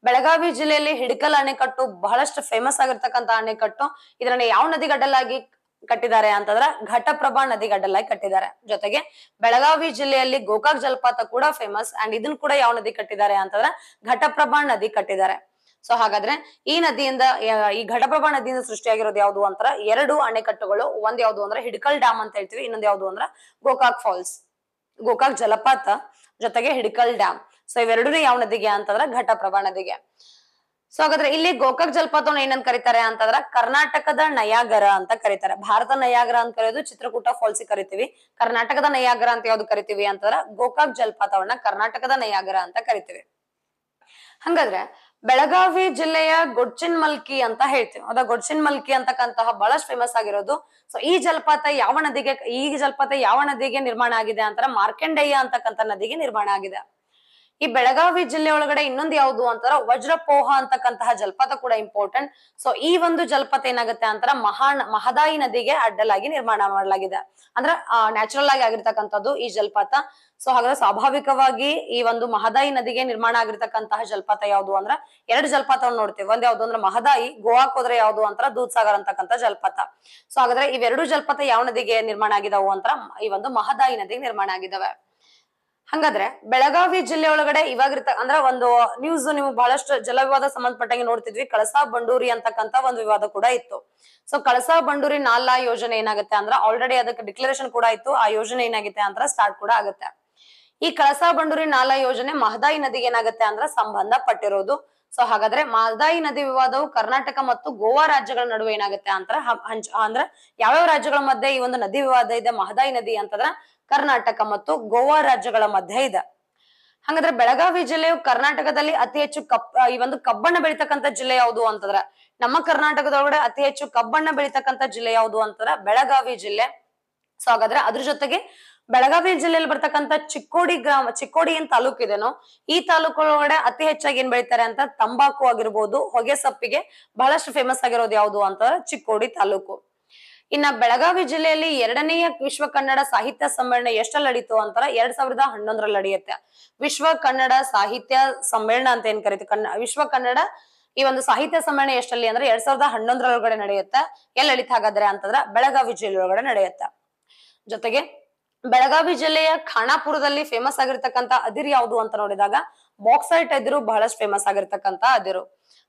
ಬೆಳಗಾವಿ ಜಿಲ್ಲೆಯಲ್ಲಿ ಹಿಡಕಲ್ ಅಣೆಕಟ್ಟು ಬಹಳಷ್ಟು ಫೇಮಸ್ ಆಗಿರ್ತಕ್ಕಂತ ಅಣೆಕಟ್ಟು ಇದನ್ನ ಯಾವ ನದಿಗಡ್ಡಲಾಗಿ ಕಟ್ಟಿದ್ದಾರೆ ಅಂತಂದ್ರ ಘಟಪ್ರಭಾ ನದಿಗಡ್ಡಲಾಗಿ ಕಟ್ಟಿದ್ದಾರೆ ಜೊತೆಗೆ ಬೆಳಗಾವಿ ಜಿಲ್ಲೆಯಲ್ಲಿ ಗೋಕಾಕ್ ಜಲಪಾತ ಕೂಡ ಫೇಮಸ್ ಅಂಡ್ ಇದನ್ನ ಕೂಡ ಯಾವ ನದಿ ಕಟ್ಟಿದ್ದಾರೆ ಅಂತಂದ್ರ ಘಟಪ್ರಭಾ ನದಿ ಕಟ್ಟಿದ್ದಾರೆ ಸೊ ಹಾಗಾದ್ರೆ ಈ ನದಿಯಿಂದ ಈ ಘಟಪ್ರಭಾ ನದಿಯಿಂದ ಸೃಷ್ಟಿಯಾಗಿರೋದು ಯಾವುದು ಅಂತರ ಎರಡು ಅಣೆಕಟ್ಟುಗಳು ಒಂದ್ ಯಾವ್ದು ಅಂದ್ರೆ ಹಿಡಕಲ್ ಡ್ಯಾಮ್ ಅಂತ ಹೇಳ್ತೀವಿ ಇನ್ನೊಂದ್ ಯಾವ್ದು ಅಂದ್ರ ಗೋಕಾಕ್ ಫಾಲ್ಸ್ ಗೋಕಾಕ್ ಜಲಪಾತ ಜೊತೆಗೆ ಹಿಡಕಲ್ ಡ್ಯಾಮ್ ಸೊ ಇವೆರಡೂ ಯಾವ ನದಿಗೆ ಅಂತಂದ್ರ ಘಟಪ್ರಭಾ ನದಿಗೆ ಸೊ ಹಾಗಾದ್ರೆ ಇಲ್ಲಿ ಗೋಕಾಕ್ ಜಲಪಾತವನ್ನ ಏನಂತ ಕರೀತಾರೆ ಅಂತಂದ್ರ ಕರ್ನಾಟಕದ ನಯಾಗರ ಅಂತ ಕರೀತಾರೆ ಭಾರತ ನಯಾಗರ ಅಂತ ಕರೆಯೋದು ಚಿತ್ರಕೂಟ ಫಾಲ್ಸ್ ಕರಿತೀವಿ ಕರ್ನಾಟಕದ ನಯಾಗರ ಅಂತ ಯಾವ್ದು ಕರಿತೀವಿ ಅಂತಂದ್ರ ಗೋಕಾಕ್ ಜಲಪಾತವನ್ನ ಕರ್ನಾಟಕದ ನಯಾಗರ ಅಂತ ಕರಿತೀವಿ ಹಂಗಾದ್ರೆ ಬೆಳಗಾವಿ ಜಿಲ್ಲೆಯ ಗೊಡ್ಚಿನ್ ಮಲ್ಕಿ ಅಂತ ಹೇಳ್ತೀವಿ ಅದ ಗೊಡ್ಚಿನ್ ಮಲ್ಕಿ ಅಂತಕ್ಕಂತಹ ಬಹಳಷ್ಟು ಫೇಮಸ್ ಆಗಿರೋದು ಸೊ ಈ ಜಲಪಾತ ಯಾವ ನದಿಗೆ ಈ ಜಲಪಾತ ಯಾವ ನದಿಗೆ ನಿರ್ಮಾಣ ಆಗಿದೆ ಅಂತಾರೆ ಮಾರ್ಕೆಂಡಯ್ಯ ಅಂತಕ್ಕಂಥ ನದಿಗೆ ನಿರ್ಮಾಣ ಆಗಿದೆ ಈ ಬೆಳಗಾವಿ ಜಿಲ್ಲೆ ಒಳಗಡೆ ಇನ್ನೊಂದು ಯಾವುದು ಅಂತಾರ ವಜ್ರಪೋಹ ಅಂತಕ್ಕಂತಹ ಜಲಪಾತ ಕೂಡ ಇಂಪಾರ್ಟೆಂಟ್ ಸೊ ಈ ಒಂದು ಜಲಪಾತ ಏನಾಗುತ್ತೆ ಅಂತಾರ ಮಹಾನ್ ಮಹದಾಯಿ ನದಿಗೆ ಅಡ್ಡಲಾಗಿ ನಿರ್ಮಾಣ ಮಾಡಲಾಗಿದೆ ಅಂದ್ರೆ ನ್ಯಾಚುರಲ್ ಆಗಿ ಆಗಿರ್ತಕ್ಕಂಥದ್ದು ಈ ಜಲಪಾತ ಸೊ ಹಾಗಾದ್ರೆ ಸ್ವಾಭಾವಿಕವಾಗಿ ಈ ಒಂದು ಮಹದಾಯಿ ನದಿಗೆ ನಿರ್ಮಾಣ ಆಗಿರ್ತಕ್ಕಂತಹ ಜಲಪಾತ ಯಾವುದು ಅಂದ್ರ ಎರಡು ಜಲಪಾತವನ್ನು ನೋಡ್ತೇವೆ ಒಂದ್ ಯಾವ್ದು ಅಂದ್ರೆ ಮಹದಾಯಿ ಗೋವಾಕ್ ಹೋದ್ರೆ ಯಾವುದು ಅಂತ ದೂದ್ ಸಾಗರ್ ಅಂತಕ್ಕಂಥ ಜಲಪಾತ ಸೊ ಹಾಗಾದ್ರೆ ಇವೆರಡು ಜಲಪಾತ ಯಾವ ನದಿಗೆ ನಿರ್ಮಾಣ ಆಗಿದಾವು ಅಂತ ಈ ಒಂದು ಮಹದಾಯಿ ನದಿಗೆ ನಿರ್ಮಾಣ ಆಗಿದಾವೆ ಹಂಗಾದ್ರೆ ಬೆಳಗಾವಿ ಜಿಲ್ಲೆ ಒಳಗಡೆ ಇವಾಗ ಅಂದ್ರ ಒಂದು ನ್ಯೂಸ್ ನೀವು ಬಹಳಷ್ಟು ಜಲ ವಿವಾದ ಸಂಬಂಧಪಟ್ಟಂಗೆ ನೋಡ್ತಿದ್ವಿ ಕಳಸಾ ಬಂಡೂರಿ ಅಂತಕ್ಕಂತ ಒಂದು ವಿವಾದ ಕೂಡ ಇತ್ತು ಸೊ ಕಳಸಾ ಬಂಡೂರಿ ನಾಲಾ ಯೋಜನೆ ಏನಾಗುತ್ತೆ ಅಂದ್ರ ಆಲ್ರೆಡಿ ಅದಕ್ಕೆ ಡಿಕ್ಲರೇಷನ್ ಕೂಡ ಇತ್ತು ಆ ಯೋಜನೆ ಏನಾಗುತ್ತೆ ಅಂದ್ರೆ ಸ್ಟಾರ್ಟ್ ಕೂಡ ಆಗುತ್ತೆ ಈ ಕಳಸಾ ಬಂಡೂರಿ ನಾಲಾ ಯೋಜನೆ ಮಹದಾಯಿ ನದಿಗೆ ಏನಾಗುತ್ತೆ ಅಂದ್ರ ಸಂಬಂಧ ಪಟ್ಟಿರೋದು ಸೊ ಹಾಗಾದ್ರೆ ಮಾಲ್ದಾಯಿ ನದಿ ವಿವಾದವು ಕರ್ನಾಟಕ ಮತ್ತು ಗೋವಾ ರಾಜ್ಯಗಳ ನಡುವೆ ಏನಾಗುತ್ತೆ ಅಂತ ಅಂದ್ರೆ ಯಾವ್ಯಾವ ರಾಜ್ಯಗಳ ಮಧ್ಯೆ ಈ ಒಂದು ನದಿ ವಿವಾದ ಇದೆ ಮಹದಾಯಿ ನದಿ ಅಂತಂದ್ರ ಕರ್ನಾಟಕ ಮತ್ತು ಗೋವಾ ರಾಜ್ಯಗಳ ಮಧ್ಯೆ ಇದೆ ಹಾಗಾದ್ರೆ ಬೆಳಗಾವಿ ಜಿಲ್ಲೆಯು ಕರ್ನಾಟಕದಲ್ಲಿ ಅತಿ ಹೆಚ್ಚು ಕಪ್ ಈ ಒಂದು ಕಬ್ಬಣ್ಣ ಬೆಳಿತಕ್ಕಂತ ಜಿಲ್ಲೆ ಯಾವುದು ಅಂತಂದ್ರೆ ನಮ್ಮ ಕರ್ನಾಟಕದೊಳಗಡೆ ಅತಿ ಹೆಚ್ಚು ಕಬ್ಬಣ್ಣ ಬೆಳಿತಕ್ಕಂತ ಜಿಲ್ಲೆ ಯಾವುದು ಅಂತಂದ್ರೆ ಬೆಳಗಾವಿ ಜಿಲ್ಲೆ ಸೊ ಹಾಗಾದ್ರೆ ಅದ್ರ ಜೊತೆಗೆ ಬೆಳಗಾವಿ ಜಿಲ್ಲೆಯಲ್ಲಿ ಬರ್ತಕ್ಕಂತ ಚಿಕ್ಕೋಡಿ ಗ್ರಾಮ ಚಿಕ್ಕೋಡಿ ಏನ್ ತಾಲೂಕು ಇದೆನೋ ಈ ತಾಲೂಕು ಒಳಗಡೆ ಅತಿ ಹೆಚ್ಚಾಗಿ ಏನ್ ಬೆಳಿತಾರೆ ಅಂತ ತಂಬಾಕು ಆಗಿರ್ಬೋದು ಹೊಗೆ ಬಹಳಷ್ಟು ಫೇಮಸ್ ಆಗಿರೋದು ಯಾವುದು ಅಂತಂದ್ರೆ ಚಿಕ್ಕೋಡಿ ತಾಲೂಕು ಇನ್ನ ಬೆಳಗಾವಿ ಜಿಲ್ಲೆಯಲ್ಲಿ ಎರಡನೆಯ ವಿಶ್ವ ಕನ್ನಡ ಸಾಹಿತ್ಯ ಸಮ್ಮೇಳನ ಎಷ್ಟಲ್ಲಿ ನಡೀತು ಅಂತಾರ ಎರಡ್ ಸಾವಿರದ ಹನ್ನೊಂದರಲ್ಲಿ ನಡೆಯುತ್ತೆ ವಿಶ್ವ ಕನ್ನಡ ಸಾಹಿತ್ಯ ಸಮ್ಮೇಳನ ಅಂತ ಏನ್ ಕರೀತು ಕನ್ನ ವಿಶ್ವ ಕನ್ನಡ ಈ ಒಂದು ಸಾಹಿತ್ಯ ಸಮ್ಮೇಳನ ಎಷ್ಟಲ್ಲಿ ಅಂದ್ರೆ ಎರಡ್ ಸಾವಿರದ ಹನ್ನೊಂದರೊಳಗಡೆ ನಡೆಯುತ್ತೆ ಎಲ್ಲಿ ನಡೀತಾ ಹಾಗಾದ್ರೆ ಅಂತಂದ್ರ ಬೆಳಗಾವಿ ಜಿಲ್ಲೆ ಒಳಗಡೆ ನಡೆಯುತ್ತೆ ಜೊತೆಗೆ ಬೆಳಗಾವಿ ಜಿಲ್ಲೆಯ ಖಾನಾಪುರದಲ್ಲಿ ಫೇಮಸ್ ಆಗಿರ್ತಕ್ಕಂತ ಅದಿರ್ ಯಾವುದು ಅಂತ ನೋಡಿದಾಗ ಬಾಕ್ಸೈಟ್ ಅದಿರು ಬಹಳಷ್ಟು ಫೇಮಸ್ ಆಗಿರ್ತಕ್ಕಂತ ಅದಿರು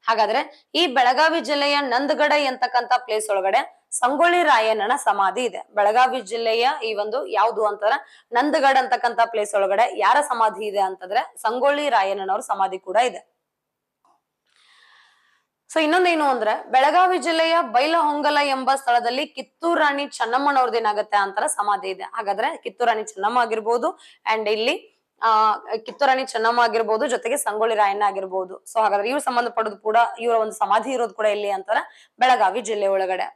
ಹಾಗಾದ್ರೆ ಈ ಬೆಳಗಾವಿ ಜಿಲ್ಲೆಯ ನಂದಗಡ ಎಂತಕ್ಕಂತ ಪ್ಲೇಸ್ ಒಳಗಡೆ ಸಂಗೊಳ್ಳಿ ರಾಯಣ್ಣನ ಸಮಾಧಿ ಇದೆ ಬೆಳಗಾವಿ ಜಿಲ್ಲೆಯ ಈ ಒಂದು ಯಾವುದು ಅಂತಂದ್ರೆ ನಂದ್ಗಡ್ ಅಂತಕ್ಕಂತ ಪ್ಲೇಸ್ ಒಳಗಡೆ ಯಾರ ಸಮಾಧಿ ಇದೆ ಅಂತಂದ್ರೆ ಸಂಗೊಳ್ಳಿ ರಾಯಣ್ಣನವ್ರ ಸಮಾಧಿ ಕೂಡ ಇದೆ ಸೊ ಇನ್ನೊಂದೇನು ಅಂದ್ರೆ ಬೆಳಗಾವಿ ಜಿಲ್ಲೆಯ ಬೈಲಹೊಂಗಲ ಎಂಬ ಸ್ಥಳದಲ್ಲಿ ಕಿತ್ತೂರು ರಾಣಿ ಏನಾಗುತ್ತೆ ಅಂತಾರ ಸಮಾಧಿ ಇದೆ ಹಾಗಾದ್ರೆ ಕಿತ್ತೂರು ರಾಣಿ ಚೆನ್ನಮ್ಮ ಆಗಿರ್ಬೋದು ಅಂಡ್ ಇಲ್ಲಿ ಆ ಕಿತ್ತೂರಾಣಿ ಚೆನ್ನಮ್ಮ ಆಗಿರ್ಬೋದು ಜೊತೆಗೆ ಸಂಗೊಳ್ಳಿ ರಾಯಣ್ಣ ಆಗಿರ್ಬೋದು ಸೊ ಹಾಗಾದ್ರೆ ಇವ್ರು ಸಂಬಂಧ ಪಡೋದು ಕೂಡ ಇವರ ಒಂದು ಸಮಾಧಿ ಇರೋದು ಕೂಡ ಇಲ್ಲಿ ಅಂತಾರ ಬೆಳಗಾವಿ ಜಿಲ್ಲೆ ಒಳಗಡೆ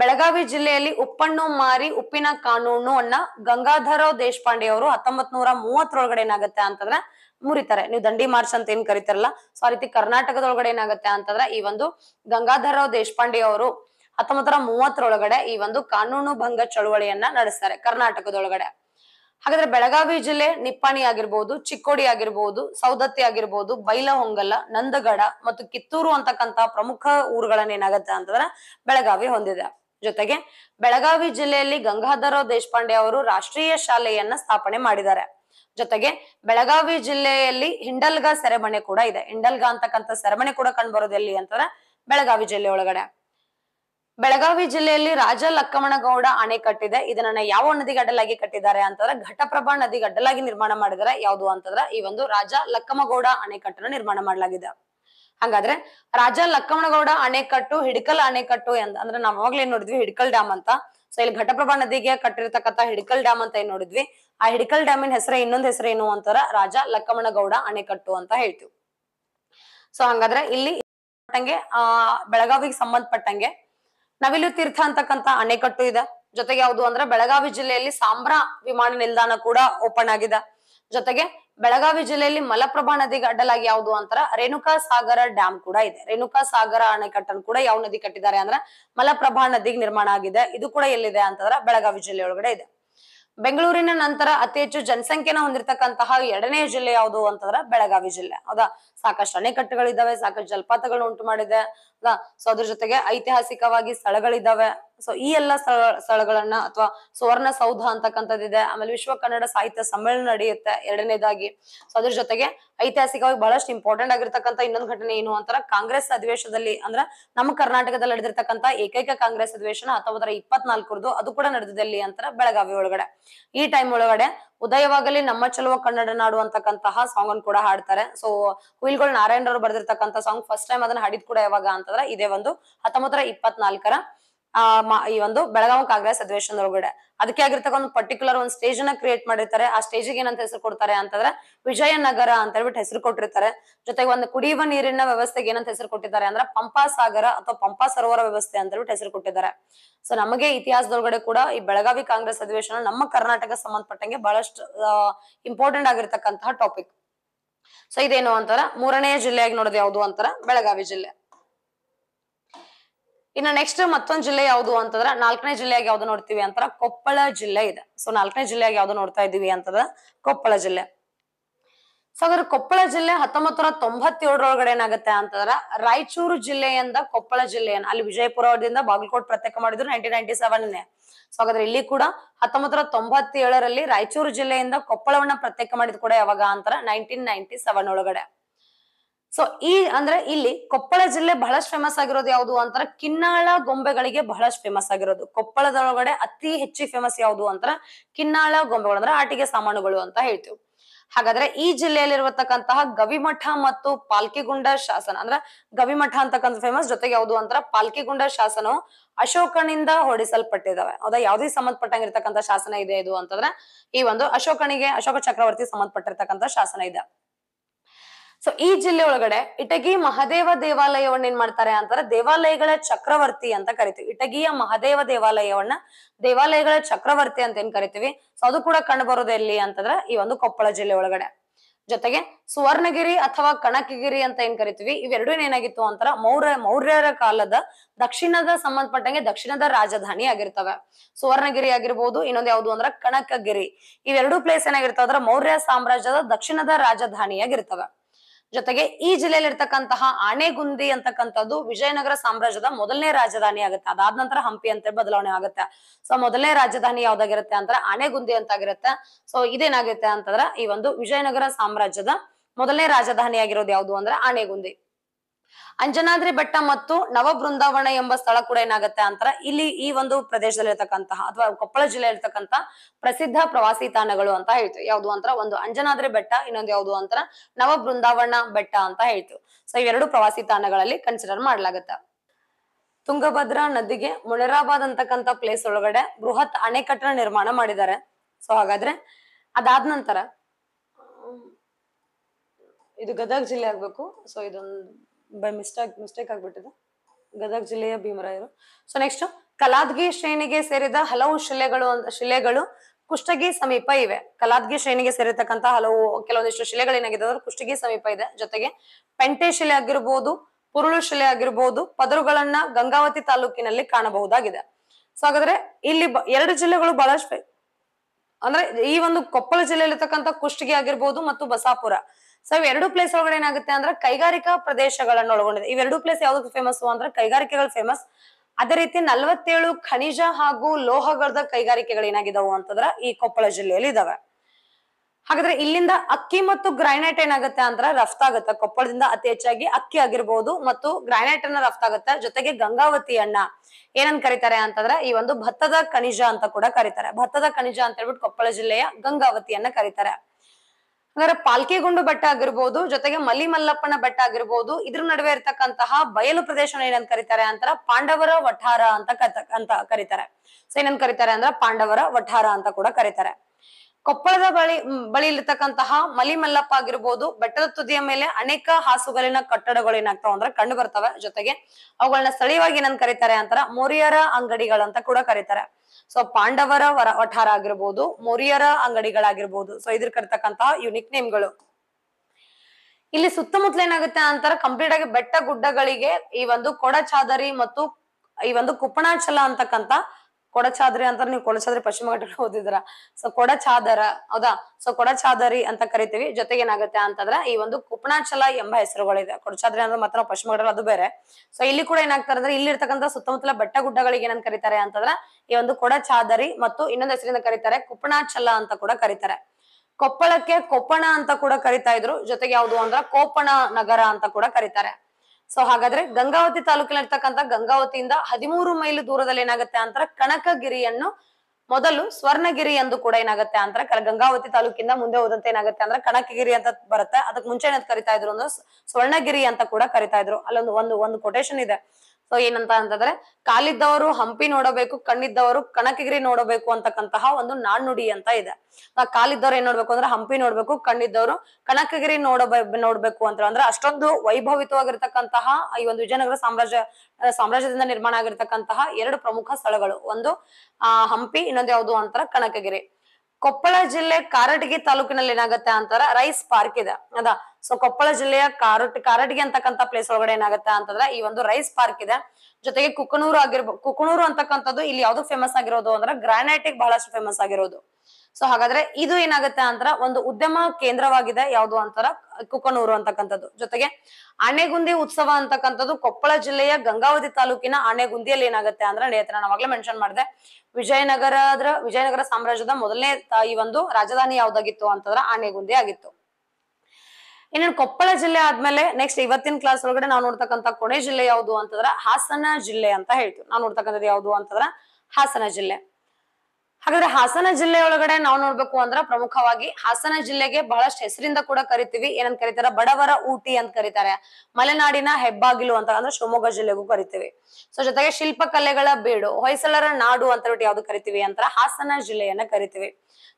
ಬೆಳಗಾವಿ ಜಿಲ್ಲೆಯಲ್ಲಿ ಉಪ್ಪಣ್ಣು ಮಾರಿ ಉಪ್ಪಿನ ಕಾನೂನು ಅನ್ನ ಗಂಗಾಧರ ದೇಶಪಾಂಡೆ ಅವರು ಹತ್ತೊಂಬತ್ ನೂರ ಮೂವತ್ತರೊಳಗಡೆ ಏನಾಗತ್ತೆ ಅಂತಂದ್ರೆ ಮುರಿತಾರೆ ನೀವು ದಂಡಿ ಮಾರ್ಚ್ ಅಂತ ಏನ್ ಕರಿತಾರಲ್ಲ ಸೊ ಆ ರೀತಿ ಕರ್ನಾಟಕದೊಳಗಡೆ ಏನಾಗುತ್ತೆ ಅಂತಂದ್ರೆ ಈ ಒಂದು ಗಂಗಾಧರರಾವ್ ದೇಶಪಾಂಡೆ ಅವರು ಹತ್ತೊಂಬತ್ತರ ಮೂವತ್ತರೊಳಗಡೆ ಈ ಒಂದು ಕಾನೂನು ಭಂಗ ಚಳುವಳಿಯನ್ನ ನಡೆಸ್ತಾರೆ ಕರ್ನಾಟಕದೊಳಗಡೆ ಹಾಗಾದ್ರೆ ಬೆಳಗಾವಿ ಜಿಲ್ಲೆ ನಿಪ್ಪಾಣಿ ಆಗಿರ್ಬೋದು ಚಿಕ್ಕೋಡಿ ಆಗಿರ್ಬೋದು ಸೌದತ್ತಿ ಆಗಿರ್ಬೋದು ಬೈಲಹೊಂಗಲ ನಂದಗಡ ಮತ್ತು ಕಿತ್ತೂರು ಅಂತಕ್ಕಂತಹ ಪ್ರಮುಖ ಊರುಗಳನ್ನ ಏನಾಗತ್ತೆ ಅಂತಂದ್ರೆ ಬೆಳಗಾವಿ ಹೊಂದಿದೆ ಜೊತೆಗೆ ಬೆಳಗಾವಿ ಜಿಲ್ಲೆಯಲ್ಲಿ ಗಂಗಾಧರ ದೇಶಪಾಂಡೆ ಅವರು ರಾಷ್ಟ್ರೀಯ ಶಾಲೆಯನ್ನ ಸ್ಥಾಪನೆ ಮಾಡಿದ್ದಾರೆ ಜೊತೆಗೆ ಬೆಳಗಾವಿ ಜಿಲ್ಲೆಯಲ್ಲಿ ಹಿಂಡಲ್ಗ ಸೆರೆಮನೆ ಕೂಡ ಇದೆ ಹಿಂಡಲ್ಗ ಅಂತಕ್ಕಂಥ ಸೆರೆಮನೆ ಕೂಡ ಕಂಡು ಎಲ್ಲಿ ಅಂತಂದ್ರೆ ಬೆಳಗಾವಿ ಜಿಲ್ಲೆ ಒಳಗಡೆ ಬೆಳಗಾವಿ ಜಿಲ್ಲೆಯಲ್ಲಿ ರಾಜ ಲಕ್ಕಮಣಗೌಡ ಅಣೆಕಟ್ಟಿದೆ ಇದನ್ನ ಯಾವ ನದಿಗೆ ಅಡ್ಡಲಾಗಿ ಕಟ್ಟಿದ್ದಾರೆ ಅಂತಂದ್ರೆ ಘಟಪ್ರಭಾ ನದಿ ಅಡ್ಡಲಾಗಿ ನಿರ್ಮಾಣ ಮಾಡಿದರೆ ಯಾವುದು ಅಂತಂದ್ರೆ ಈ ಒಂದು ರಾಜ ಲಕ್ಕಮಗೌಡ ಅಣೆಕಟ್ಟನ್ನು ನಿರ್ಮಾಣ ಮಾಡಲಾಗಿದೆ ಹಂಗಾದ್ರೆ ರಾಜ ಲಕ್ಕಮಣಗೌಡ ಅಣೆಕಟ್ಟು ಹಿಡಕಲ್ ಅಣೆಕಟ್ಟು ಅಂದ್ರೆ ನಾವಾಗ್ಲೇ ನೋಡಿದ್ವಿ ಹಿಡಕಲ್ ಡ್ಯಾಮ್ ಅಂತ ಸೊ ಇಲ್ಲಿ ಘಟಪ್ರಭಾ ನದಿಗೆ ಕಟ್ಟಿರ್ತಕ್ಕಂಥ ಹಿಡಕಲ್ ಡ್ಯಾಮ್ ಅಂತ ಏನ್ ನೋಡಿದ್ವಿ ಆ ಹಿಡಕಲ್ ಇನ್ ಹೆಸರ ಇನ್ನೊಂದು ಹೆಸರು ಏನು ಅಂತಾರ ರಾಜ ಲಕ್ಕಮಣಗೌಡ ಅಣೆಕಟ್ಟು ಅಂತ ಹೇಳ್ತೀವಿ ಸೊ ಹಂಗಾದ್ರೆ ಇಲ್ಲಿ ಆ ಬೆಳಗಾವಿಗೆ ಸಂಬಂಧಪಟ್ಟಂಗೆ ನವಿಲು ತೀರ್ಥ ಅಂತಕ್ಕಂತ ಅಣೆಕಟ್ಟು ಇದೆ ಜೊತೆಗೆ ಯಾವುದು ಅಂದ್ರೆ ಬೆಳಗಾವಿ ಜಿಲ್ಲೆಯಲ್ಲಿ ಸಾಂಬ್ರಾ ವಿಮಾನ ನಿಲ್ದಾಣ ಕೂಡ ಓಪನ್ ಆಗಿದೆ ಜೊತೆಗೆ ಬೆಳಗಾವಿ ಜಿಲ್ಲೆಯಲ್ಲಿ ಮಲಪ್ರಭಾ ನದಿಗೆ ಅಡ್ಡಲಾಗಿ ಯಾವುದು ಅಂತಾರ ರೇಣುಕಾ ಸಾಗರ ಡ್ಯಾಮ್ ಕೂಡ ಇದೆ ರೇಣುಕಾ ಸಾಗರ ಅಣೆಕಟ್ಟನ್ನು ಕೂಡ ಯಾವ ನದಿ ಕಟ್ಟಿದ್ದಾರೆ ಅಂದ್ರ ಮಲಪ್ರಭಾ ನದಿಗೆ ನಿರ್ಮಾಣ ಆಗಿದೆ ಇದು ಕೂಡ ಎಲ್ಲಿದೆ ಅಂತಂದ್ರ ಬೆಳಗಾವಿ ಜಿಲ್ಲೆಯೊಳಗಡೆ ಇದೆ ಬೆಂಗಳೂರಿನ ನಂತರ ಅತಿ ಹೆಚ್ಚು ಜನಸಂಖ್ಯೆನ ಹೊಂದಿರತಕ್ಕಂತಹ ಎರಡನೇ ಜಿಲ್ಲೆ ಯಾವುದು ಅಂತಂದ್ರ ಬೆಳಗಾವಿ ಜಿಲ್ಲೆ ಹೌದಾ ಸಾಕಷ್ಟು ಅಣೆಕಟ್ಟುಗಳಿದ್ದಾವೆ ಸಾಕಷ್ಟು ಜಲಪಾತಗಳು ಉಂಟು ಮಾಡಿದೆ ಅಲ್ಲ ಸೊ ಅದ್ರ ಜೊತೆಗೆ ಐತಿಹಾಸಿಕವಾಗಿ ಸ್ಥಳಗಳಿದಾವೆ ಸೊ ಈ ಎಲ್ಲಾ ಸ್ಥಳ ಸ್ಥಳಗಳನ್ನ ಅಥವಾ ಸುವರ್ಣ ಸೌಧ ಅಂತಕ್ಕಂಥದ್ದಿದೆ ಆಮೇಲೆ ವಿಶ್ವ ಕನ್ನಡ ಸಾಹಿತ್ಯ ಸಮ್ಮೇಳನ ನಡೆಯುತ್ತೆ ಎರಡನೇದಾಗಿ ಸೊ ಅದ್ರ ಜೊತೆಗೆ ಐತಿಹಾಸಿಕವಾಗಿ ಬಹಳಷ್ಟು ಇಂಪಾರ್ಟೆಂಟ್ ಆಗಿರ್ತಕ್ಕಂಥ ಇನ್ನೊಂದು ಘಟನೆ ಏನು ಅಂತಾರ ಕಾಂಗ್ರೆಸ್ ಅಧಿವೇಶನದಲ್ಲಿ ಅಂದ್ರ ನಮ್ಮ ಕರ್ನಾಟಕದಲ್ಲಿ ನಡೆದಿರ್ತಕ್ಕಂಥ ಏಕೈಕ ಕಾಂಗ್ರೆಸ್ ಅಧಿವೇಶನ ಹತ್ತೊಂಬತ್ತರ ಇಪ್ಪತ್ನಾಲ್ಕರದು ಅದು ಕೂಡ ನಡೆದಿದೆ ಅಂತಾರ ಬೆಳಗಾವಿ ಒಳಗಡೆ ಈ ಟೈಮ್ ಒಳಗಡೆ ಉದಯವಾಗಲಿ ನಮ್ಮ ಚಲುವ ಕನ್ನಡ ನಾಡು ಅಂತಕ್ಕಂತಹ ಸಾಂಗ್ ಅನ್ನು ಕೂಡ ಹಾಡ್ತಾರೆ ಸೊ ಹುಯಿಲ್ಗಳು ನಾರಾಯಣ್ ಅವರು ಸಾಂಗ್ ಫಸ್ಟ್ ಟೈಮ್ ಅದನ್ನ ಹಾಡಿದ್ ಕೂಡ ಯಾವಾಗ ಅಂತಂದ್ರೆ ಇದೇ ಒಂದು ಹತ್ತೊಂಬತ್ತರ ಇಪ್ಪತ್ನಾಲ್ಕರ ಆ ಈ ಒಂದು ಬೆಳಗಾವಿ ಕಾಂಗ್ರೆಸ್ ಒಳಗಡೆ ಅದಕ್ಕೆ ಆಗಿರ್ತಕ್ಕ ಒಂದು ಪರ್ಟಿಕ್ಯುಲರ್ ಒಂದು ಸ್ಟೇಜ್ ನ ಕ್ರಿಯೇಟ್ ಮಾಡಿರ್ತಾರೆ ಆ ಸ್ಟೇಜ್ ಏನಂತ ಹೆಸರು ಕೊಡ್ತಾರೆ ಅಂತಂದ್ರೆ ವಿಜಯನಗರ ಅಂತ ಹೇಳ್ಬಿಟ್ಟು ಹೆಸರು ಕೊಟ್ಟಿರ್ತಾರೆ ಜೊತೆಗೆ ಒಂದು ಕುಡಿಯುವ ನೀರಿನ ವ್ಯವಸ್ಥೆಗೆ ಏನಂತ ಹೆಸರು ಕೊಟ್ಟಿದ್ದಾರೆ ಅಂದ್ರೆ ಪಂಪಾ ಸಾಗರ ಅಥವಾ ಪಂಪಾ ಸರೋವರ ವ್ಯವಸ್ಥೆ ಅಂತ ಹೇಳ್ಬಿಟ್ಟು ಹೆಸರು ಕೊಟ್ಟಿದ್ದಾರೆ ಸೊ ನಮಗೆ ಇತಿಹಾಸದೊಳಗಡೆ ಕೂಡ ಈ ಬೆಳಗಾವಿ ಕಾಂಗ್ರೆಸ್ ಅಧಿವೇಶನ ನಮ್ಮ ಕರ್ನಾಟಕ ಸಂಬಂಧಪಟ್ಟಂಗೆ ಬಹಳಷ್ಟು ಇಂಪಾರ್ಟೆಂಟ್ ಆಗಿರ್ತಕ್ಕಂತಹ ಟಾಪಿಕ್ ಸೊ ಇದೇನು ಅಂತಾರ ಮೂರನೇ ಜಿಲ್ಲೆಯಾಗಿ ನೋಡೋದು ಯಾವುದು ಅಂತಾರ ಬೆಳಗಾವಿ ಜಿಲ್ಲೆ ಇನ್ನು ನೆಕ್ಸ್ಟ್ ಮತ್ತೊಂದ್ ಜಿಲ್ಲೆ ಯಾವುದು ಅಂತಂದ್ರೆ ನಾಲ್ಕನೇ ಜಿಲ್ಲೆಯಾಗಿ ಯಾವ್ದು ನೋಡ್ತೀವಿ ಅಂತಂದ್ರೆ ಕೊಪ್ಪಳ ಜಿಲ್ಲೆ ಇದೆ ಸೊ ನಾಲ್ಕನೇ ಜಿಲ್ಲೆಯಾಗಿ ಯಾವ್ದು ನೋಡ್ತಾ ಇದೀವಿ ಅಂತಂದ್ರೆ ಕೊಪ್ಪಳ ಜಿಲ್ಲೆ ಸೊ ಅದ್ರ ಕೊಪ್ಪಳ ಜಿಲ್ಲೆ ಹತ್ತೊಂಬತ್ತೂರ ನೂರ ತೊಂಬತ್ತೇಳರೊಳಗಡೆ ಏನಾಗುತ್ತೆ ಅಂತಂದ್ರೆ ರಾಯಚೂರು ಜಿಲ್ಲೆಯಿಂದ ಕೊಪ್ಪಳ ಜಿಲ್ಲೆಯನ್ನು ಅಲ್ಲಿ ವಿಜಯಪುರದಿಂದ ಬಾಗಲಕೋಟ್ ಪ್ರತ್ಯೇಕ ಮಾಡಿದ್ರು ನೈನ್ಟೀನ್ ನೈನ್ಟಿ ಸೆವೆನ್ ಸೊ ಹಾಗಾದ್ರೆ ಇಲ್ಲಿ ಕೂಡ ನೂರ ತೊಂಬತ್ತೇಳರಲ್ಲಿ ರಾಯಚೂರು ಜಿಲ್ಲೆಯಿಂದ ಕೊಪ್ಪಳವನ್ನ ಪ್ರತ್ಯೇಕ ಮಾಡಿದ್ ಕೂಡ ಯಾವಾಗ ಅಂತಾರ ನೈನ್ಟೀನ್ ನೈನ್ಟಿ ಸೆವೆನ್ ಒಳಗಡೆ ಸೊ ಈ ಅಂದ್ರೆ ಇಲ್ಲಿ ಕೊಪ್ಪಳ ಜಿಲ್ಲೆ ಬಹಳಷ್ಟು ಫೇಮಸ್ ಆಗಿರೋದು ಯಾವುದು ಅಂತರ ಕಿನ್ನಾಳ ಗೊಂಬೆಗಳಿಗೆ ಬಹಳಷ್ಟು ಫೇಮಸ್ ಆಗಿರೋದು ಕೊಪ್ಪಳದೊಳಗಡೆ ಅತಿ ಹೆಚ್ಚು ಫೇಮಸ್ ಯಾವುದು ಅಂತರ ಕಿನ್ನಾಳ ಗೊಂಬೆಗಳು ಅಂದ್ರೆ ಆಟಿಗೆ ಸಾಮಾನುಗಳು ಅಂತ ಹೇಳ್ತೀವಿ ಹಾಗಾದ್ರೆ ಈ ಜಿಲ್ಲೆಯಲ್ಲಿರುವಂತಕ್ಕಂತಹ ಗವಿಮಠ ಮತ್ತು ಪಾಲ್ಕಿಗುಂಡ ಶಾಸನ ಅಂದ್ರ ಗವಿಮಠ ಅಂತಕ್ಕಂಥ ಫೇಮಸ್ ಜೊತೆಗೆ ಯಾವುದು ಅಂತರ ಪಾಲ್ಕಿಗುಂಡ ಶಾಸನವು ಅಶೋಕನಿಂದ ಹೊಡಿಸಲ್ಪಟ್ಟಿದಾವೆ ಹೌದಾ ಯಾವ್ದೇ ಸಂಬಂಧಪಟ್ಟಂಗಿರ್ತಕ್ಕಂಥ ಶಾಸನ ಇದೆ ಇದು ಅಂತಂದ್ರೆ ಈ ಒಂದು ಅಶೋಕನಿಗೆ ಅಶೋಕ ಚಕ್ರವರ್ತಿ ಸಂಬಂಧಪಟ್ಟಿರ್ತಕ್ಕಂಥ ಶಾಸನ ಇದೆ ಸೊ ಈ ಜಿಲ್ಲೆ ಒಳಗಡೆ ಇಟಗಿ ಮಹದೇವ ದೇವಾಲಯವನ್ನ ಏನ್ ಮಾಡ್ತಾರೆ ಅಂತಾರೆ ದೇವಾಲಯಗಳ ಚಕ್ರವರ್ತಿ ಅಂತ ಕರಿತೀವಿ ಇಟಗಿಯ ಮಹದೇವ ದೇವಾಲಯವನ್ನ ದೇವಾಲಯಗಳ ಚಕ್ರವರ್ತಿ ಅಂತ ಏನ್ ಕರಿತೀವಿ ಸೊ ಅದು ಕೂಡ ಕಂಡು ಬರೋದು ಎಲ್ಲಿ ಅಂತಂದ್ರೆ ಈ ಒಂದು ಕೊಪ್ಪಳ ಜಿಲ್ಲೆ ಒಳಗಡೆ ಜೊತೆಗೆ ಸುವರ್ಣಗಿರಿ ಅಥವಾ ಕಣಕಗಿರಿ ಅಂತ ಏನ್ ಕರಿತೀವಿ ಇವೆರಡು ಏನಾಗಿತ್ತು ಅಂತಾರ ಮೌರ್ಯ ಮೌರ್ಯರ ಕಾಲದ ದಕ್ಷಿಣದ ಸಂಬಂಧಪಟ್ಟಂಗೆ ದಕ್ಷಿಣದ ರಾಜಧಾನಿ ಆಗಿರ್ತವೆ ಸುವರ್ಣಗಿರಿ ಆಗಿರ್ಬೋದು ಇನ್ನೊಂದು ಯಾವುದು ಅಂದ್ರ ಕಣಕಗಿರಿ ಇವೆರಡು ಪ್ಲೇಸ್ ಏನಾಗಿರ್ತಾವ ಅಂದ್ರೆ ಮೌರ್ಯ ಸಾಮ್ರಾಜ್ಯದ ದಕ್ಷಿಣದ ರಾಜಧಾನಿಯಾಗಿರ್ತವೆ ಜೊತೆಗೆ ಈ ಜಿಲ್ಲೆಯಲ್ಲಿರ್ತಕ್ಕಂತಹ ಆನೆಗುಂದಿ ಅಂತಕ್ಕಂಥದ್ದು ವಿಜಯನಗರ ಸಾಮ್ರಾಜ್ಯದ ಮೊದಲನೇ ರಾಜಧಾನಿ ಆಗುತ್ತೆ ಅದಾದ ನಂತರ ಹಂಪಿ ಅಂತ ಬದಲಾವಣೆ ಆಗುತ್ತೆ ಸೊ ಮೊದಲನೇ ರಾಜಧಾನಿ ಯಾವ್ದಾಗಿರುತ್ತೆ ಅಂದ್ರೆ ಆನೆಗುಂದಿ ಅಂತ ಆಗಿರುತ್ತೆ ಸೊ ಇದೇನಾಗುತ್ತೆ ಅಂತಂದ್ರೆ ಈ ಒಂದು ವಿಜಯನಗರ ಸಾಮ್ರಾಜ್ಯದ ಮೊದಲನೇ ರಾಜಧಾನಿ ಆಗಿರೋದು ಯಾವುದು ಅಂದ್ರೆ ಆನೆಗುಂದಿ ಅಂಜನಾದ್ರಿ ಬೆಟ್ಟ ಮತ್ತು ನವ ಬೃಂದಾವನ ಎಂಬ ಸ್ಥಳ ಕೂಡ ಏನಾಗುತ್ತೆ ಅಂತರ ಇಲ್ಲಿ ಈ ಒಂದು ಪ್ರದೇಶದಲ್ಲಿ ಇರ್ತಕ್ಕಂತಹ ಅಥವಾ ಕೊಪ್ಪಳ ಜಿಲ್ಲೆ ಇರ್ತಕ್ಕಂತ ಪ್ರಸಿದ್ಧ ಪ್ರವಾಸಿ ತಾಣಗಳು ಅಂತ ಹೇಳ್ತು ಯಾವ್ದು ಅಂತರ ಒಂದು ಅಂಜನಾದ್ರಿ ಬೆಟ್ಟ ಇನ್ನೊಂದು ಯಾವ್ದು ಅಂತರ ನವ ಬೃಂದಾವನ ಬೆಟ್ಟ ಅಂತ ಹೇಳ್ತು ಸೊ ಎರಡು ಪ್ರವಾಸಿ ತಾಣಗಳಲ್ಲಿ ಕನ್ಸಿಡರ್ ಮಾಡ್ಲಾಗತ್ತೆ ತುಂಗಭದ್ರಾ ನದಿಗೆ ಮುಳೆರಾಬಾದ್ ಅಂತಕ್ಕಂಥ ಪ್ಲೇಸ್ ಒಳಗಡೆ ಬೃಹತ್ ಅಣೆಕಟ್ಟನ ನಿರ್ಮಾಣ ಮಾಡಿದ್ದಾರೆ ಸೊ ಹಾಗಾದ್ರೆ ಅದಾದ ನಂತರ ಇದು ಗದಗ ಜಿಲ್ಲೆ ಆಗ್ಬೇಕು ಸೊ ಇದೊಂದು ಬೈ ಮಿಸ್ಟೇಕ್ ಮಿಸ್ಟೇಕ್ ಆಗಿಬಿಟ್ಟಿದೆ ಗದಗ ಜಿಲ್ಲೆಯ ಭೀಮರಾಯರು ಸೊ ನೆಕ್ಸ್ಟ್ ಕಲಾದ್ಗಿ ಶ್ರೇಣಿಗೆ ಸೇರಿದ ಹಲವು ಶಿಲೆಗಳು ಶಿಲೆಗಳು ಕುಷ್ಟಗಿ ಸಮೀಪ ಇವೆ ಕಲಾದ್ಗಿ ಶ್ರೇಣಿಗೆ ಸೇರಿರ್ತಕ್ಕಂತಹ ಹಲವು ಕೆಲವೊಂದಿಷ್ಟು ಶಿಲೆಗಳು ಏನಾಗಿದೆ ಅಂದ್ರೆ ಕುಷ್ಟಗಿ ಸಮೀಪ ಇದೆ ಜೊತೆಗೆ ಪೆಂಟೆ ಶಿಲೆ ಆಗಿರಬಹುದು ಪುರುಳು ಶಿಲೆ ಆಗಿರಬಹುದು ಪದರುಗಳನ್ನ ಗಂಗಾವತಿ ತಾಲೂಕಿನಲ್ಲಿ ಕಾಣಬಹುದಾಗಿದೆ ಸೊ ಹಾಗಾದ್ರೆ ಇಲ್ಲಿ ಎರಡು ಜಿಲ್ಲೆಗಳು ಬಹಳಷ್ಟು ಅಂದ್ರೆ ಈ ಒಂದು ಕೊಪ್ಪಳ ಜಿಲ್ಲೆಯಲ್ಲಿ ಕುಷ್ಟಗಿ ಆಗಿರ್ಬೋದು ಮತ್ತು ಬಸಾಪುರ ಸೊ ಇವೆರಡು ಪ್ಲೇಸ್ ಒಳಗಡೆ ಏನಾಗುತ್ತೆ ಅಂದ್ರೆ ಕೈಗಾರಿಕಾ ಪ್ರದೇಶಗಳನ್ನ ಒಳಗೊಂಡಿದೆ ಇವೆರಡು ಪ್ಲೇಸ್ ಯಾವ್ದು ಫೇಮಸ್ ಅಂದ್ರೆ ಕೈಗಾರಿಕೆಗಳು ಫೇಮಸ್ ಅದೇ ರೀತಿ ನಲ್ವತ್ತೇಳು ಖನಿಜ ಹಾಗೂ ಲೋಹಗಳದ ಕೈಗಾರಿಕೆಗಳು ಏನಾಗಿದಾವು ಅಂತಂದ್ರ ಈ ಕೊಪ್ಪಳ ಜಿಲ್ಲೆಯಲ್ಲಿ ಇದಾವೆ ಹಾಗಾದ್ರೆ ಇಲ್ಲಿಂದ ಅಕ್ಕಿ ಮತ್ತು ಗ್ರೈನೈಟ್ ಏನಾಗುತ್ತೆ ಅಂದ್ರೆ ರಫ್ತಾಗುತ್ತೆ ಕೊಪ್ಪಳದಿಂದ ಅತಿ ಹೆಚ್ಚಾಗಿ ಅಕ್ಕಿ ಆಗಿರ್ಬೋದು ಮತ್ತು ಗ್ರಾನೈಟ್ ಅನ್ನ ರಫ್ತಾಗುತ್ತೆ ಜೊತೆಗೆ ಗಂಗಾವತಿ ಅಣ್ಣ ಏನಂತ ಕರೀತಾರೆ ಅಂತಂದ್ರೆ ಈ ಒಂದು ಭತ್ತದ ಖನಿಜ ಅಂತ ಕೂಡ ಕರೀತಾರೆ ಭತ್ತದ ಖನಿಜ ಅಂತ ಹೇಳ್ಬಿಟ್ಟು ಕೊಪ್ಪಳ ಜಿಲ್ಲೆಯ ಗಂಗಾವತಿಯನ್ನ ಕರೀತಾರೆ ಅಂದ್ರೆ ಪಾಲ್ಕಿಗುಂಡು ಬೆಟ್ಟ ಆಗಿರ್ಬೋದು ಜೊತೆಗೆ ಮಲ್ಲಿ ಮಲ್ಲಪ್ಪನ ಬೆಟ್ಟ ಆಗಿರ್ಬೋದು ಇದ್ರ ನಡುವೆ ಇರ್ತಕ್ಕಂತಹ ಬಯಲು ಪ್ರದೇಶ ಏನಂತ ಕರೀತಾರೆ ಅಂತಾರ ಪಾಂಡವರ ವಠಾರ ಅಂತ ಅಂತ ಕರೀತಾರೆ ಸೊ ಏನಂತ ಕರೀತಾರೆ ಅಂದ್ರೆ ಪಾಂಡವರ ವಠಾರ ಅಂತ ಕೂಡ ಕರೀತಾರೆ ಕೊಪ್ಪಳದ ಬಳಿ ಬಳಿ ಇರ್ತಕ್ಕಂತಹ ಮಲಿ ಮಲ್ಲಪ್ಪ ಆಗಿರ್ಬೋದು ಬೆಟ್ಟದ ತುದಿಯ ಮೇಲೆ ಅನೇಕ ಹಾಸುಗಲಿನ ಕಟ್ಟಡಗಳು ಏನಾಗ್ತಾವ ಅಂದ್ರೆ ಕಂಡು ಬರ್ತವೆ ಜೊತೆಗೆ ಅವುಗಳನ್ನ ಸ್ಥಳೀಯವಾಗಿ ಏನಂತ ಕರೀತಾರೆ ಅಂತಾರ ಮೋರಿಯರ ಅಂಗಡಿಗಳಂತ ಕೂಡ ಕರೀತಾರೆ ಸೊ ಪಾಂಡವರ ವರ ವಠಾರ ಆಗಿರ್ಬೋದು ಮೊರಿಯರ ಅಂಗಡಿಗಳಾಗಿರ್ಬೋದು ಸೊ ಇದ್ರ ಕರ್ತಕ್ಕಂತಹ ಯುನಿಕ್ ನೇಮ್ಗಳು ಇಲ್ಲಿ ಸುತ್ತಮುತ್ತಲ ಏನಾಗುತ್ತೆ ಅಂತಾರೆ ಕಂಪ್ಲೀಟ್ ಆಗಿ ಬೆಟ್ಟ ಗುಡ್ಡಗಳಿಗೆ ಈ ಒಂದು ಕೊಡಚಾದರಿ ಮತ್ತು ಈ ಒಂದು ಕುಪಣಾಚಲ ಅಂತಕ್ಕಂತ ಕೊಡಚಾದ್ರಿ ಅಂತ ನೀವು ಕೊಡಚಾದ್ರಿ ಪಶ್ಚಿಮ ಘಟ್ಟಕ್ಕೆ ಓದಿದ್ರ ಸೊ ಕೊಡಚಾದರ ಹೌದಾ ಸೊ ಕೊಡಚಾದರಿ ಅಂತ ಕರಿತೀವಿ ಜೊತೆಗೆ ಏನಾಗುತ್ತೆ ಅಂತಂದ್ರ ಈ ಒಂದು ಕುಪಣಾಚಲ ಎಂಬ ಹೆಸರುಗಳಿದೆ ಕೊಡಚಾದ್ರಿ ಅಂದ್ರೆ ಮಾತ್ರ ನಾವು ಪಶ್ಚಿಮ ಘಟ್ಟದಲ್ಲಿ ಅದು ಬೇರೆ ಸೊ ಇಲ್ಲಿ ಕೂಡ ಏನಾಗ್ತಾರೆ ಅಂದ್ರೆ ಇಲ್ಲಿ ಇರ್ತಕ್ಕಂಥ ಸುತ್ತಮುತ್ತಲ ಬೆಟ್ಟ ಗುಡ್ಡಗಳಿಗೆ ಏನಂತ ಕರೀತಾರೆ ಅಂತಂದ್ರ ಈ ಒಂದು ಕೊಡಚಾದರಿ ಮತ್ತು ಇನ್ನೊಂದು ಹೆಸರಿಂದ ಕರೀತಾರೆ ಕುಪಣಾಚಲ ಅಂತ ಕೂಡ ಕರೀತಾರೆ ಕೊಪ್ಪಳಕ್ಕೆ ಕೊಪ್ಪಣ ಅಂತ ಕೂಡ ಕರಿತಾ ಇದ್ರು ಜೊತೆಗೆ ಯಾವುದು ಅಂದ್ರ ಕೋಪಣ ನಗರ ಅಂತ ಕೂಡ ಕರೀತಾರೆ ಸೊ ಹಾಗಾದ್ರೆ ಗಂಗಾವತಿ ತಾಲೂಕಿನಲ್ಲಿರ್ತಕ್ಕಂಥ ಗಂಗಾವತಿಯಿಂದ ಹದಿಮೂರು ಮೈಲು ದೂರದಲ್ಲಿ ಏನಾಗುತ್ತೆ ಅಂತ ಕಣಕಗಿರಿಯನ್ನು ಮೊದಲು ಸ್ವರ್ಣಗಿರಿ ಎಂದು ಕೂಡ ಏನಾಗುತ್ತೆ ಅಂತ ಗಂಗಾವತಿ ತಾಲೂಕಿಂದ ಮುಂದೆ ಹೋದಂತೆ ಏನಾಗುತ್ತೆ ಅಂದ್ರೆ ಕಣಕಗಿರಿ ಅಂತ ಬರುತ್ತೆ ಅದಕ್ಕೆ ಮುಂಚೆ ಕರಿತಾ ಇದ್ರು ಅಂದ್ರೆ ಸ್ವರ್ಣಗಿರಿ ಅಂತ ಕೂಡ ಕರಿತಾ ಇದ್ರು ಅಲ್ಲೊಂದು ಒಂದು ಒಂದು ಕೊಟೇಶನ್ ಇದೆ ಸೊ ಏನಂತ ಅಂತಂದ್ರೆ ಕಾಲಿದ್ದವರು ಹಂಪಿ ನೋಡಬೇಕು ಕಣ್ಣಿದ್ದವರು ಕಣಕಗಿರಿ ನೋಡಬೇಕು ಅಂತಕ್ಕಂತಹ ಒಂದು ನಾಣ್ಣುಡಿ ಅಂತ ಇದೆ ಕಾಲಿದ್ದವರು ಏನ್ ನೋಡ್ಬೇಕು ಅಂದ್ರೆ ಹಂಪಿ ನೋಡ್ಬೇಕು ಕಣ್ಣಿದ್ದವರು ಕಣಕಗಿರಿ ನೋಡಬೇ ನೋಡ್ಬೇಕು ಅಂತ ಅಂದ್ರೆ ಅಷ್ಟೊಂದು ವೈಭವಿತವಾಗಿರ್ತಕ್ಕಂತಹ ಈ ಒಂದು ವಿಜಯನಗರ ಸಾಮ್ರಾಜ್ಯ ಸಾಮ್ರಾಜ್ಯದಿಂದ ನಿರ್ಮಾಣ ಆಗಿರ್ತಕ್ಕಂತಹ ಎರಡು ಪ್ರಮುಖ ಸ್ಥಳಗಳು ಒಂದು ಹಂಪಿ ಇನ್ನೊಂದು ಯಾವುದು ಅಂತರ ಕಣಕಗಿರಿ ಕೊಪ್ಪಳ ಜಿಲ್ಲೆ ಕಾರಟಗಿ ತಾಲೂಕಿನಲ್ಲಿ ಏನಾಗತ್ತೆ ಅಂತಾರ ರೈಸ್ ಪಾರ್ಕ್ ಇದೆ ಅದ ಸೊ ಕೊಪ್ಪಳ ಜಿಲ್ಲೆಯ ಕಾರಟ್ ಕಾರಟಗಿ ಅಂತಕ್ಕಂಥ ಪ್ಲೇಸ್ ಒಳಗಡೆ ಏನಾಗತ್ತೆ ಅಂತಂದ್ರೆ ಈ ಒಂದು ರೈಸ್ ಪಾರ್ಕ್ ಇದೆ ಜೊತೆಗೆ ಕುಕನೂರು ಆಗಿರ್ಬೋದು ಕುಕನೂರು ಅಂತಕ್ಕಂಥದ್ದು ಇಲ್ಲಿ ಯಾವ್ದು ಫೇಮಸ್ ಆಗಿರೋದು ಅಂದ್ರೆ ಗ್ರಾನೈಟ್ ಬಹಳಷ್ಟು ಫೇಮಸ್ ಆಗಿರೋದು ಸೊ ಹಾಗಾದ್ರೆ ಇದು ಏನಾಗುತ್ತೆ ಅಂತರ ಒಂದು ಉದ್ಯಮ ಕೇಂದ್ರವಾಗಿದೆ ಯಾವ್ದು ಅಂತಾರ ಕುಕನೂರು ಅಂತಕ್ಕಂಥದ್ದು ಜೊತೆಗೆ ಆಣೆಗುಂದಿ ಉತ್ಸವ ಅಂತಕ್ಕಂಥದ್ದು ಕೊಪ್ಪಳ ಜಿಲ್ಲೆಯ ಗಂಗಾವತಿ ತಾಲೂಕಿನ ಆಣೆಗುಂದಿಯಲ್ಲಿ ಏನಾಗುತ್ತೆ ಅಂದ್ರೆ ನೇತ್ರ ನಾವಾಗ್ಲೇ ಮೆನ್ಷನ್ ಮಾಡಿದೆ ವಿಜಯನಗರದ ವಿಜಯನಗರ ಸಾಮ್ರಾಜ್ಯದ ಮೊದಲನೇ ಈ ಒಂದು ರಾಜಧಾನಿ ಯಾವ್ದಾಗಿತ್ತು ಅಂತಂದ್ರ ಆನೆಗುಂದಿ ಆಗಿತ್ತು ಇನ್ನೇನು ಕೊಪ್ಪಳ ಜಿಲ್ಲೆ ಆದ್ಮೇಲೆ ನೆಕ್ಸ್ಟ್ ಇವತ್ತಿನ ಕ್ಲಾಸ್ ಒಳಗಡೆ ನಾವು ನೋಡ್ತಕ್ಕಂಥ ಕೊನೆ ಜಿಲ್ಲೆ ಯಾವುದು ಅಂತಂದ್ರ ಹಾಸನ ಜಿಲ್ಲೆ ಅಂತ ಹೇಳ್ತೀವಿ ನಾವು ನೋಡ್ತಕ್ಕಂಥದ್ದು ಯಾವುದು ಅಂತಂದ್ರ ಹಾಸನ ಜಿಲ್ಲೆ ಹಾಗಾದ್ರೆ ಹಾಸನ ಜಿಲ್ಲೆಯೊಳಗಡೆ ಒಳಗಡೆ ನಾವು ನೋಡ್ಬೇಕು ಅಂದ್ರ ಪ್ರಮುಖವಾಗಿ ಹಾಸನ ಜಿಲ್ಲೆಗೆ ಬಹಳಷ್ಟು ಹೆಸರಿಂದ ಕೂಡ ಕರಿತೀವಿ ಏನಂತ ಕರಿತಾರ ಬಡವರ ಊಟಿ ಅಂತ ಕರೀತಾರೆ ಮಲೆನಾಡಿನ ಹೆಬ್ಬಾಗಿಲು ಅಂತ ಅಂದ್ರೆ ಶಿವಮೊಗ್ಗ ಜಿಲ್ಲೆಗೂ ಕರಿತೀವಿ ಸೊ ಜೊತೆಗೆ ಶಿಲ್ಪಕಲೆಗಳ ಬೀಡು ಹೊಯ್ಸಳರ ನಾಡು ಅಂತ ಬಿಟ್ಟು ಯಾವ್ದು ಕರಿತೀವಿ ಅಂತ ಹಾಸನ ಜಿಲ್ಲೆಯನ್ನ ಕರಿತೀವಿ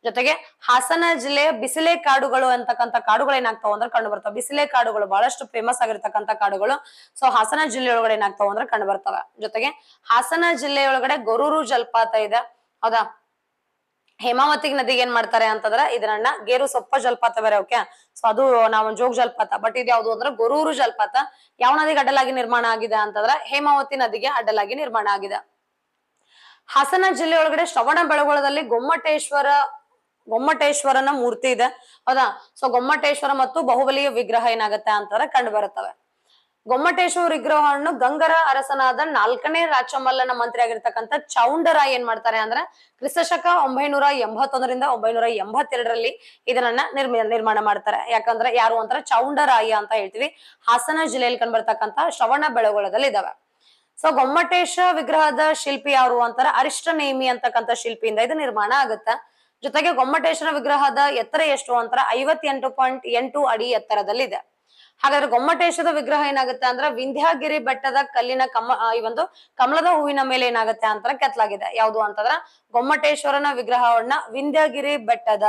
ಜೊತೆಗೆ ಹಾಸನ ಜಿಲ್ಲೆಯ ಬಿಸಿಲೆ ಕಾಡುಗಳು ಅಂತಕ್ಕಂಥ ಕಾಡುಗಳು ಏನಾಗ್ತಾವ ಅಂದ್ರೆ ಕಂಡು ಬರ್ತಾವ ಬಿಸಿಲೆ ಕಾಡುಗಳು ಬಹಳಷ್ಟು ಫೇಮಸ್ ಆಗಿರ್ತಕ್ಕಂಥ ಕಾಡುಗಳು ಸೊ ಹಾಸನ ಜಿಲ್ಲೆಯೊಳಗಡೆ ಏನಾಗ್ತಾವ ಅಂದ್ರೆ ಕಂಡು ಬರ್ತವೆ ಜೊತೆಗೆ ಹಾಸನ ಜಿಲ್ಲೆಯೊಳಗಡೆ ಗೊರೂರು ಜಲಪಾತ ಇದೆ ಹೌದಾ ಹೇಮಾವತಿ ನದಿಗೆ ಏನ್ ಮಾಡ್ತಾರೆ ಅಂತಂದ್ರೆ ಇದನ್ನ ಗೇರು ಸೊಪ್ಪ ಜಲಪಾತ ಬೇರೆ ಓಕೆ ಸೊ ಅದು ನಾವು ಜೋಗ ಜಲಪಾತ ಬಟ್ ಇದು ಯಾವುದು ಅಂದ್ರೆ ಗೊರೂರು ಜಲಪಾತ ಯಾವ ನದಿಗೆ ಅಡ್ಡಲಾಗಿ ನಿರ್ಮಾಣ ಆಗಿದೆ ಅಂತಂದ್ರೆ ಹೇಮಾವತಿ ನದಿಗೆ ಅಡ್ಡಲಾಗಿ ನಿರ್ಮಾಣ ಆಗಿದೆ ಹಾಸನ ಜಿಲ್ಲೆ ಒಳಗಡೆ ಶ್ರವಣ ಬೆಳಗೊಳದಲ್ಲಿ ಗೊಮ್ಮಟೇಶ್ವರ ಗೊಮ್ಮಟೇಶ್ವರನ ಮೂರ್ತಿ ಇದೆ ಹೌದಾ ಸೊ ಗೊಮ್ಮಟೇಶ್ವರ ಮತ್ತು ಬಹುಬಲಿಯ ವಿಗ್ರಹ ಏನಾಗುತ್ತೆ ಅಂತಂದ್ರೆ ಕಂಡು ಬರುತ್ತವೆ ಗೊಮ್ಮಟೇಶ್ವರ ವಿಗ್ರಹವನ್ನು ಗಂಗರ ಅರಸನಾದ ನಾಲ್ಕನೇ ರಾಜಮಲ್ಲನ ಮಂತ್ರಿ ಆಗಿರ್ತಕ್ಕಂಥ ಚೌಂಡರ ಏನ್ ಮಾಡ್ತಾರೆ ಅಂದ್ರೆ ಕ್ರಿಸ್ತಶಕ ಒಂಬೈನೂರ ಎಂಬತ್ತೊಂದರಿಂದ ಒಂಬೈನೂರ ಎಂಬತ್ತೆರಡರಲ್ಲಿ ಇದನ್ನ ನಿರ್ಮ ನಿರ್ಮಾಣ ಮಾಡ್ತಾರೆ ಯಾಕಂದ್ರೆ ಯಾರು ಅಂತಾರೆ ಚೌಂಡರಾಯ ಅಂತ ಹೇಳ್ತೀವಿ ಹಾಸನ ಜಿಲ್ಲೆಯಲ್ಲಿ ಕಂಡ್ಬರ್ತಕ್ಕಂಥ ಶ್ರವಣ ಬೆಳಗೊಳದಲ್ಲಿ ಇದಾವೆ ಸೊ ಗೊಮ್ಮಟೇಶ ವಿಗ್ರಹದ ಶಿಲ್ಪಿ ಯಾರು ಅಂತಾರೆ ಅರಿಷ್ಟ ನೇಮಿ ಅಂತಕ್ಕಂಥ ಶಿಲ್ಪಿಯಿಂದ ಇದು ನಿರ್ಮಾಣ ಆಗುತ್ತೆ ಜೊತೆಗೆ ಗೊಮ್ಮಟೇಶ್ವರ ವಿಗ್ರಹದ ಎತ್ತರ ಎಷ್ಟು ಅಂತಾರೆ ಐವತ್ತೆಂಟು ಪಾಯಿಂಟ್ ಎಂಟು ಅಡಿ ಎತ್ತರದಲ್ಲಿ ಇದೆ ಹಾಗಾದ್ರೆ ಗೊಮ್ಮಟೇಶ್ವರದ ವಿಗ್ರಹ ಏನಾಗುತ್ತೆ ಅಂದ್ರ ವಿಂಧ್ಯಾಗಿರಿ ಬೆಟ್ಟದ ಕಲ್ಲಿನ ಕಮ ಈ ಒಂದು ಕಮಲದ ಹೂವಿನ ಮೇಲೆ ಏನಾಗುತ್ತೆ ಅಂತ ಕೆತ್ತಲಾಗಿದೆ ಯಾವುದು ಅಂತಂದ್ರ ಗೊಮ್ಮಟೇಶ್ವರನ ವಿಗ್ರಹವನ್ನ ವಿಂಧ್ಯಗಿರಿ ಬೆಟ್ಟದ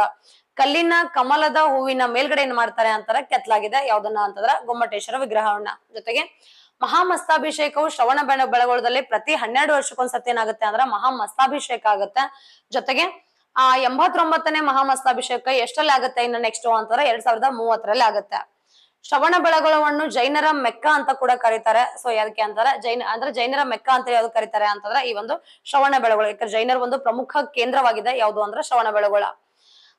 ಕಲ್ಲಿನ ಕಮಲದ ಹೂವಿನ ಮೇಲ್ಗಡೆ ಏನ್ ಮಾಡ್ತಾರೆ ಅಂತಾರ ಕೆತ್ತಲಾಗಿದೆ ಯಾವ್ದನ್ನ ಅಂತಂದ್ರ ಗೊಮ್ಮಟೇಶ್ವರ ವಿಗ್ರಹವನ್ನ ಜೊತೆಗೆ ಮಹಾಮಸ್ತಾಭಿಷೇಕವು ಶ್ರವಣ ಬೆಳ ಬೆಳಗೊಳದಲ್ಲಿ ಪ್ರತಿ ಹನ್ನೆರಡು ವರ್ಷಕ್ಕೊಂದ್ಸತಿ ಏನಾಗುತ್ತೆ ಅಂದ್ರ ಮಹಾಮಸ್ತಾಭಿಷೇಕ ಆಗುತ್ತೆ ಜೊತೆಗೆ ಆ ಎಂಬತ್ತೊಂಬತ್ತನೇ ಮಹಾಮಸ್ತಾಭಿಷೇಕ ಎಷ್ಟರಲ್ಲಿ ಆಗುತ್ತೆ ಇನ್ನು ನೆಕ್ಸ್ಟ್ ಅಂತಂದ್ರೆ ಎರಡ್ ಸಾವಿರದ ಮೂವತ್ತರಲ್ಲಿ ಆಗುತ್ತೆ ಶ್ರವಣ ಬೆಳಗೊಳವನ್ನು ಜೈನರ ಮೆಕ್ಕ ಅಂತ ಕೂಡ ಕರೀತಾರೆ ಸೊ ಯಾಕೆ ಅಂತಾರೆ ಜೈನ ಅಂದ್ರೆ ಜೈನರ ಮೆಕ್ಕ ಅಂತ ಯಾವ್ದು ಕರೀತಾರೆ ಅಂತಂದ್ರೆ ಈ ಒಂದು ಶ್ರವಣ ಬೆಳಗೊಳ ಯಾಕಂದ್ರೆ ಜೈನರ ಒಂದು ಪ್ರಮುಖ ಕೇಂದ್ರವಾಗಿದೆ ಯಾವುದು ಅಂದ್ರೆ ಶ್ರವಣ ಬೆಳಗೊಳ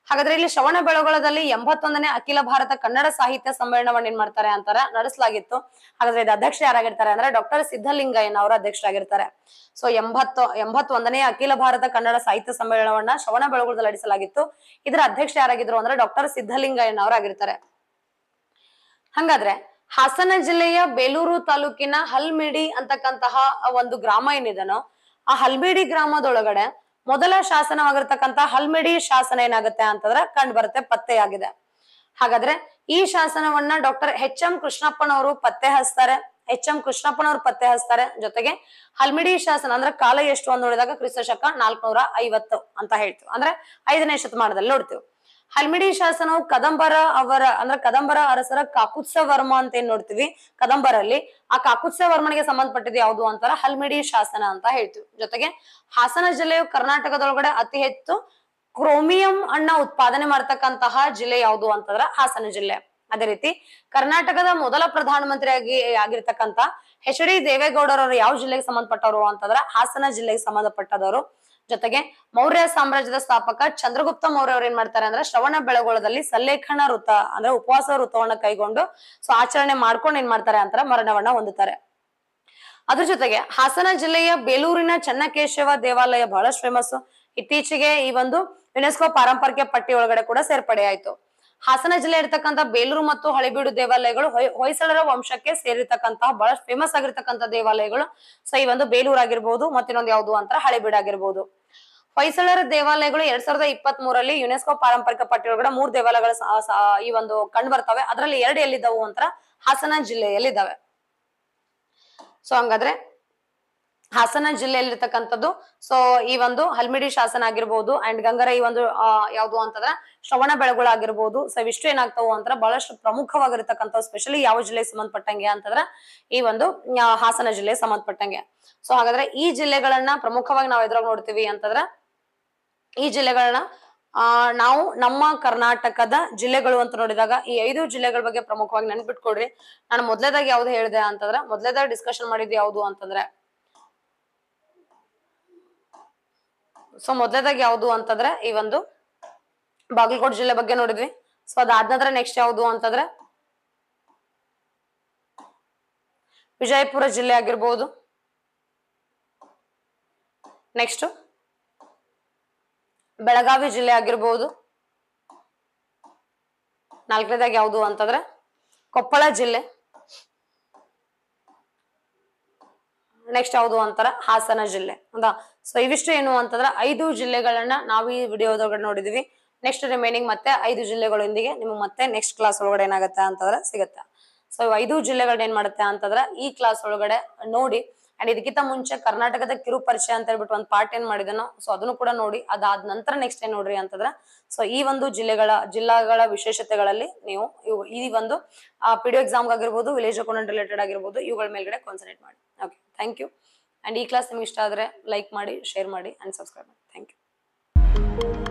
ಹಾಗಾದ್ರೆ ಇಲ್ಲಿ ಶ್ರವಣ ಬೆಳಗೊಳದಲ್ಲಿ ಎಂಬತ್ತೊಂದನೇ ಅಖಿಲ ಭಾರತ ಕನ್ನಡ ಸಾಹಿತ್ಯ ಸಮ್ಮೇಳನವನ್ನು ಏನ್ ಮಾಡ್ತಾರೆ ಅಂತಾರೆ ನಡೆಸಲಾಗಿತ್ತು ಹಾಗಾದ್ರೆ ಇದು ಅಧ್ಯಕ್ಷ ಯಾರಾಗಿರ್ತಾರೆ ಅಂದ್ರೆ ಡಾಕ್ಟರ್ ಸಿದ್ಧಲಿಂಗಯ್ಯನ ಅವರು ಅಧ್ಯಕ್ಷರಾಗಿರ್ತಾರೆ ಸೊ ಎಂಬತ್ತು ಎಂಬತ್ತೊಂದನೇ ಅಖಿಲ ಭಾರತ ಕನ್ನಡ ಸಾಹಿತ್ಯ ಸಮ್ಮೇಳನವನ್ನ ಶ್ರವಣ ಬೆಳಗೊಳದಲ್ಲಿ ನಡೆಸಲಾಗಿತ್ತು ಇದರ ಅಧ್ಯಕ್ಷ ಯಾರಾಗಿದ್ರು ಅಂದ್ರೆ ಡಾಕ್ಟರ್ ಸಿದ್ಧಲಿಂಗಯ್ಯನ ಅವರಾಗಿರ್ತಾರೆ ಆಗಿರ್ತಾರೆ ಹಂಗಾದ್ರೆ ಹಾಸನ ಜಿಲ್ಲೆಯ ಬೇಲೂರು ತಾಲೂಕಿನ ಹಲ್ಮಿಡಿ ಅಂತಕ್ಕಂತಹ ಒಂದು ಗ್ರಾಮ ಏನಿದನೋ ಆ ಹಲ್ಮಿಡಿ ಗ್ರಾಮದೊಳಗಡೆ ಮೊದಲ ಶಾಸನವಾಗಿರ್ತಕ್ಕಂತ ಹಲ್ಮಿಡಿ ಶಾಸನ ಏನಾಗುತ್ತೆ ಅಂತಂದ್ರೆ ಕಂಡು ಬರುತ್ತೆ ಪತ್ತೆಯಾಗಿದೆ ಹಾಗಾದ್ರೆ ಈ ಶಾಸನವನ್ನ ಡಾಕ್ಟರ್ ಎಚ್ ಎಂ ಕೃಷ್ಣಪ್ಪನವರು ಪತ್ತೆ ಹಚ್ತಾರೆ ಎಚ್ ಎಂ ಕೃಷ್ಣಪ್ಪನವ್ರು ಪತ್ತೆ ಹಚ್ತಾರೆ ಜೊತೆಗೆ ಹಲ್ಮಿಡಿ ಶಾಸನ ಅಂದ್ರೆ ಕಾಲ ಎಷ್ಟು ಅಂತ ನೋಡಿದಾಗ ಕ್ರಿಸ್ತ ಶಕ ನಾಲ್ಕನೂರ ಐವತ್ತು ಅಂತ ಹೇಳ್ತೀವಿ ಅಂದ್ರೆ ಐದನೇ ಶತಮಾನದಲ್ಲಿ ನೋಡ್ತೀವಿ ಹಲ್ಮಿಡಿ ಶಾಸನವು ಕದಂಬರ ಅವರ ಅಂದ್ರೆ ಕದಂಬರ ಅರಸರ ಕಾಕುತ್ಸ ವರ್ಮ ಅಂತ ಏನ್ ನೋಡ್ತೀವಿ ಕದಂಬರಲ್ಲಿ ಆ ಕಾಕುತ್ಸ ವರ್ಮನಿಗೆ ಸಂಬಂಧಪಟ್ಟಿದ್ದು ಯಾವುದು ಅಂತಾರ ಹಲ್ಮಿಡಿ ಶಾಸನ ಅಂತ ಹೇಳ್ತೀವಿ ಜೊತೆಗೆ ಹಾಸನ ಜಿಲ್ಲೆಯು ಕರ್ನಾಟಕದೊಳಗಡೆ ಅತಿ ಹೆಚ್ಚು ಕ್ರೋಮಿಯಂ ಅಣ್ಣ ಉತ್ಪಾದನೆ ಮಾಡ್ತಕ್ಕಂತಹ ಜಿಲ್ಲೆ ಯಾವುದು ಅಂತಂದ್ರ ಹಾಸನ ಜಿಲ್ಲೆ ಅದೇ ರೀತಿ ಕರ್ನಾಟಕದ ಮೊದಲ ಪ್ರಧಾನಮಂತ್ರಿಯಾಗಿ ಆಗಿರ್ತಕ್ಕಂತ ಹೆಚ್ ಡಿ ದೇವೇಗೌಡರವರು ಯಾವ ಜಿಲ್ಲೆಗೆ ಸಂಬಂಧಪಟ್ಟವರು ಅಂತಂದ್ರ ಹಾಸನ ಜಿಲ್ಲೆಗೆ ಸಂಬಂಧಪಟ್ಟದವರು ಜೊತೆಗೆ ಮೌರ್ಯ ಸಾಮ್ರಾಜ್ಯದ ಸ್ಥಾಪಕ ಚಂದ್ರಗುಪ್ತ ಮೌರ್ಯ ಅವ್ರು ಏನ್ ಮಾಡ್ತಾರೆ ಅಂದ್ರೆ ಶ್ರವಣ ಬೆಳಗೊಳದಲ್ಲಿ ಸಲ್ಲೇಖನ ಋತ ಅಂದ್ರೆ ಉಪವಾಸ ವೃತವನ್ನ ಕೈಗೊಂಡು ಸೊ ಆಚರಣೆ ಮಾಡ್ಕೊಂಡು ಏನ್ ಮಾಡ್ತಾರೆ ಅಂತಾರೆ ಮರಣವನ್ನ ಹೊಂದುತ್ತಾರೆ ಅದ್ರ ಜೊತೆಗೆ ಹಾಸನ ಜಿಲ್ಲೆಯ ಬೇಲೂರಿನ ಚನ್ನಕೇಶವ ದೇವಾಲಯ ಬಹಳಷ್ಟು ಫೇಮಸ್ ಇತ್ತೀಚೆಗೆ ಈ ಒಂದು ಯುನೆಸ್ಕೋ ಪಾರಂಪರಿಕ ಪಟ್ಟಿ ಒಳಗಡೆ ಕೂಡ ಆಯ್ತು ಹಾಸನ ಜಿಲ್ಲೆ ಇರ್ತಕ್ಕಂಥ ಬೇಲೂರು ಮತ್ತು ಹಳೆಬೀಡು ದೇವಾಲಯಗಳು ಹೊಯ್ಸಳರ ವಂಶಕ್ಕೆ ಸೇರಿರ್ತಕ್ಕಂತಹ ಬಹಳಷ್ಟು ಫೇಮಸ್ ಆಗಿರ್ತಕ್ಕಂಥ ದೇವಾಲಯಗಳು ಸೊ ಈ ಒಂದು ಬೇಲೂರು ಆಗಿರ್ಬಹುದು ಮತ್ತಿನ್ನೊಂದು ಯಾವುದು ಅಂತ ಹಳೆಬೀಡು ಆಗಿರ್ಬಹುದು ಹೊಯ್ಸಳರ ದೇವಾಲಯಗಳು ಎರಡ್ ಸಾವಿರದ ಇಪ್ಪತ್ತ್ ಮೂರಲ್ಲಿ ಯುನೆಸ್ಕೋ ಪಾರಂಪರಿಕ ಪಟ್ಟಿಯೊಳಗಡೆ ಮೂರ್ ದೇವಾಲಯಗಳು ಈ ಒಂದು ಕಂಡು ಬರ್ತವೆ ಅದರಲ್ಲಿ ಎರಡು ಎಲ್ಲಿದ್ದಾವು ಅಂತ ಹಾಸನ ಜಿಲ್ಲೆಯಲ್ಲಿದ್ದಾವೆ ಸೊ ಹಂಗಾದ್ರೆ ಹಾಸನ ಜಿಲ್ಲೆಯಲ್ಲಿರ್ತಕ್ಕಂಥದ್ದು ಸೊ ಈ ಒಂದು ಹಲ್ಮಿಡಿ ಶಾಸನ ಆಗಿರ್ಬೋದು ಅಂಡ್ ಗಂಗರ ಈ ಒಂದು ಯಾವುದು ಅಂತಂದ್ರೆ ಶ್ರವಣ ಬೆಳಗುಳಾಗಿರ್ಬೋದು ಸೊ ವಿಶ್ವ ಏನಾಗ್ತಾವು ಅಂತಂದ್ರೆ ಬಹಳಷ್ಟು ಪ್ರಮುಖವಾಗಿರ್ತಕ್ಕಂಥ ಸ್ಪೆಷಲಿ ಯಾವ ಜಿಲ್ಲೆಗೆ ಸಂಬಂಧಪಟ್ಟಂಗೆ ಅಂತಂದ್ರೆ ಈ ಒಂದು ಹಾಸನ ಜಿಲ್ಲೆ ಸಂಬಂಧಪಟ್ಟಂಗೆ ಸೊ ಹಾಗಾದ್ರೆ ಈ ಜಿಲ್ಲೆಗಳನ್ನ ಪ್ರಮುಖವಾಗಿ ನಾವು ಎದುರಾಗಿ ನೋಡ್ತೀವಿ ಅಂತಂದ್ರೆ ಈ ಜಿಲ್ಲೆಗಳನ್ನ ಆ ನಾವು ನಮ್ಮ ಕರ್ನಾಟಕದ ಜಿಲ್ಲೆಗಳು ಅಂತ ನೋಡಿದಾಗ ಈ ಐದು ಜಿಲ್ಲೆಗಳ ಬಗ್ಗೆ ಪ್ರಮುಖವಾಗಿ ನೆನ್ಪಿಟ್ಕೊಡ್ರಿ ನಾನು ಮೊದ್ಲೇದಾಗ ಯಾವ್ದು ಹೇಳಿದೆ ಅಂತಂದ್ರೆ ಮೊದ್ಲೇದಾಗ ಡಿಸ್ಕಷನ್ ಮಾಡಿದ್ದು ಯಾವ್ದು ಅಂತಂದ್ರೆ ಸೊ ಮೊದಲದಾಗಿ ಯಾವ್ದು ಅಂತಂದ್ರೆ ಈ ಒಂದು ಬಾಗಲಕೋಟೆ ಜಿಲ್ಲೆ ಬಗ್ಗೆ ನೋಡಿದ್ವಿ ಸೊ ಅದಾದ ನಂತರ ನೆಕ್ಸ್ಟ್ ಯಾವ್ದು ಅಂತಂದ್ರೆ ವಿಜಯಪುರ ಜಿಲ್ಲೆ ಆಗಿರ್ಬೋದು ನೆಕ್ಸ್ಟ್ ಬೆಳಗಾವಿ ಜಿಲ್ಲೆ ಆಗಿರ್ಬೋದು ನಾಲ್ಕನೇದಾಗ ಯಾವುದು ಅಂತಂದ್ರೆ ಕೊಪ್ಪಳ ಜಿಲ್ಲೆ ನೆಕ್ಸ್ಟ್ ಯಾವುದು ಅಂತಾರ ಹಾಸನ ಜಿಲ್ಲೆ ಹೌದಾ ಸೊ ಇವಿಷ್ಟು ಏನು ಅಂತಂದ್ರೆ ಐದು ಜಿಲ್ಲೆಗಳನ್ನ ನಾವು ಈ ವಿಡಿಯೋದೊಳಗಡೆ ನೋಡಿದ್ವಿ ನೆಕ್ಸ್ಟ್ ರಿಮೈನಿಂಗ್ ಮತ್ತೆ ಐದು ಜಿಲ್ಲೆಗಳೊಂದಿಗೆ ನಿಮ್ಗೆ ಮತ್ತೆ ನೆಕ್ಸ್ಟ್ ಕ್ಲಾಸ್ ಒಳಗಡೆ ಏನಾಗುತ್ತೆ ಅಂತಂದ್ರೆ ಸಿಗುತ್ತೆ ಸೊ ಐದು ಜಿಲ್ಲೆಗಳನ್ನ ಏನ್ ಮಾಡುತ್ತೆ ಅಂತಂದ್ರೆ ಈ ಕ್ಲಾಸ್ ಒಳಗಡೆ ನೋಡಿ ಅಂಡ್ ಇದಕ್ಕಿಂತ ಮುಂಚೆ ಕರ್ನಾಟಕದ ಕಿರು ಪರಿಚಯ ಅಂತ ಹೇಳ್ಬಿಟ್ಟು ಒಂದು ಪಾರ್ಟ್ ಏನ್ ಮಾಡಿದನೋ ಸೊ ಅದನ್ನು ಕೂಡ ನೋಡಿ ಅದಾದ ನಂತರ ನೆಕ್ಸ್ಟ್ ಏನ್ ನೋಡ್ರಿ ಅಂತಂದ್ರೆ ಸೊ ಈ ಒಂದು ಜಿಲ್ಲೆಗಳ ಜಿಲ್ಲಾಗಳ ವಿಶೇಷತೆಗಳಲ್ಲಿ ನೀವು ಈ ಒಂದು ಪಿ ಡಿ ಎಕ್ಸಾಮ್ ಆಗಿರ್ಬೋದು ವಿಲೇಜ್ ಅಕೌಂಟೆಂಟ್ ರಿಲೇಟೆಡ್ ಆಗಿರ್ಬೋದು ಇವುಗಳ ಮೇಲ್ಗಡೆ ಕಾನ್ಸಂಟ್ರೇಟ್ ಮಾಡಿ ಓಕೆ ಥ್ಯಾಂಕ್ ಯು ಆ್ಯಂಡ್ ಈ ಕ್ಲಾಸ್ ನಿಮ್ಗೆ ಇಷ್ಟ ಆದರೆ ಲೈಕ್ ಮಾಡಿ ಶೇರ್ ಮಾಡಿ ಆ್ಯಂಡ್ ಸಬ್ಸ್ಕ್ರೈಬ್ ಮಾಡಿ ಥ್ಯಾಂಕ್ ಯು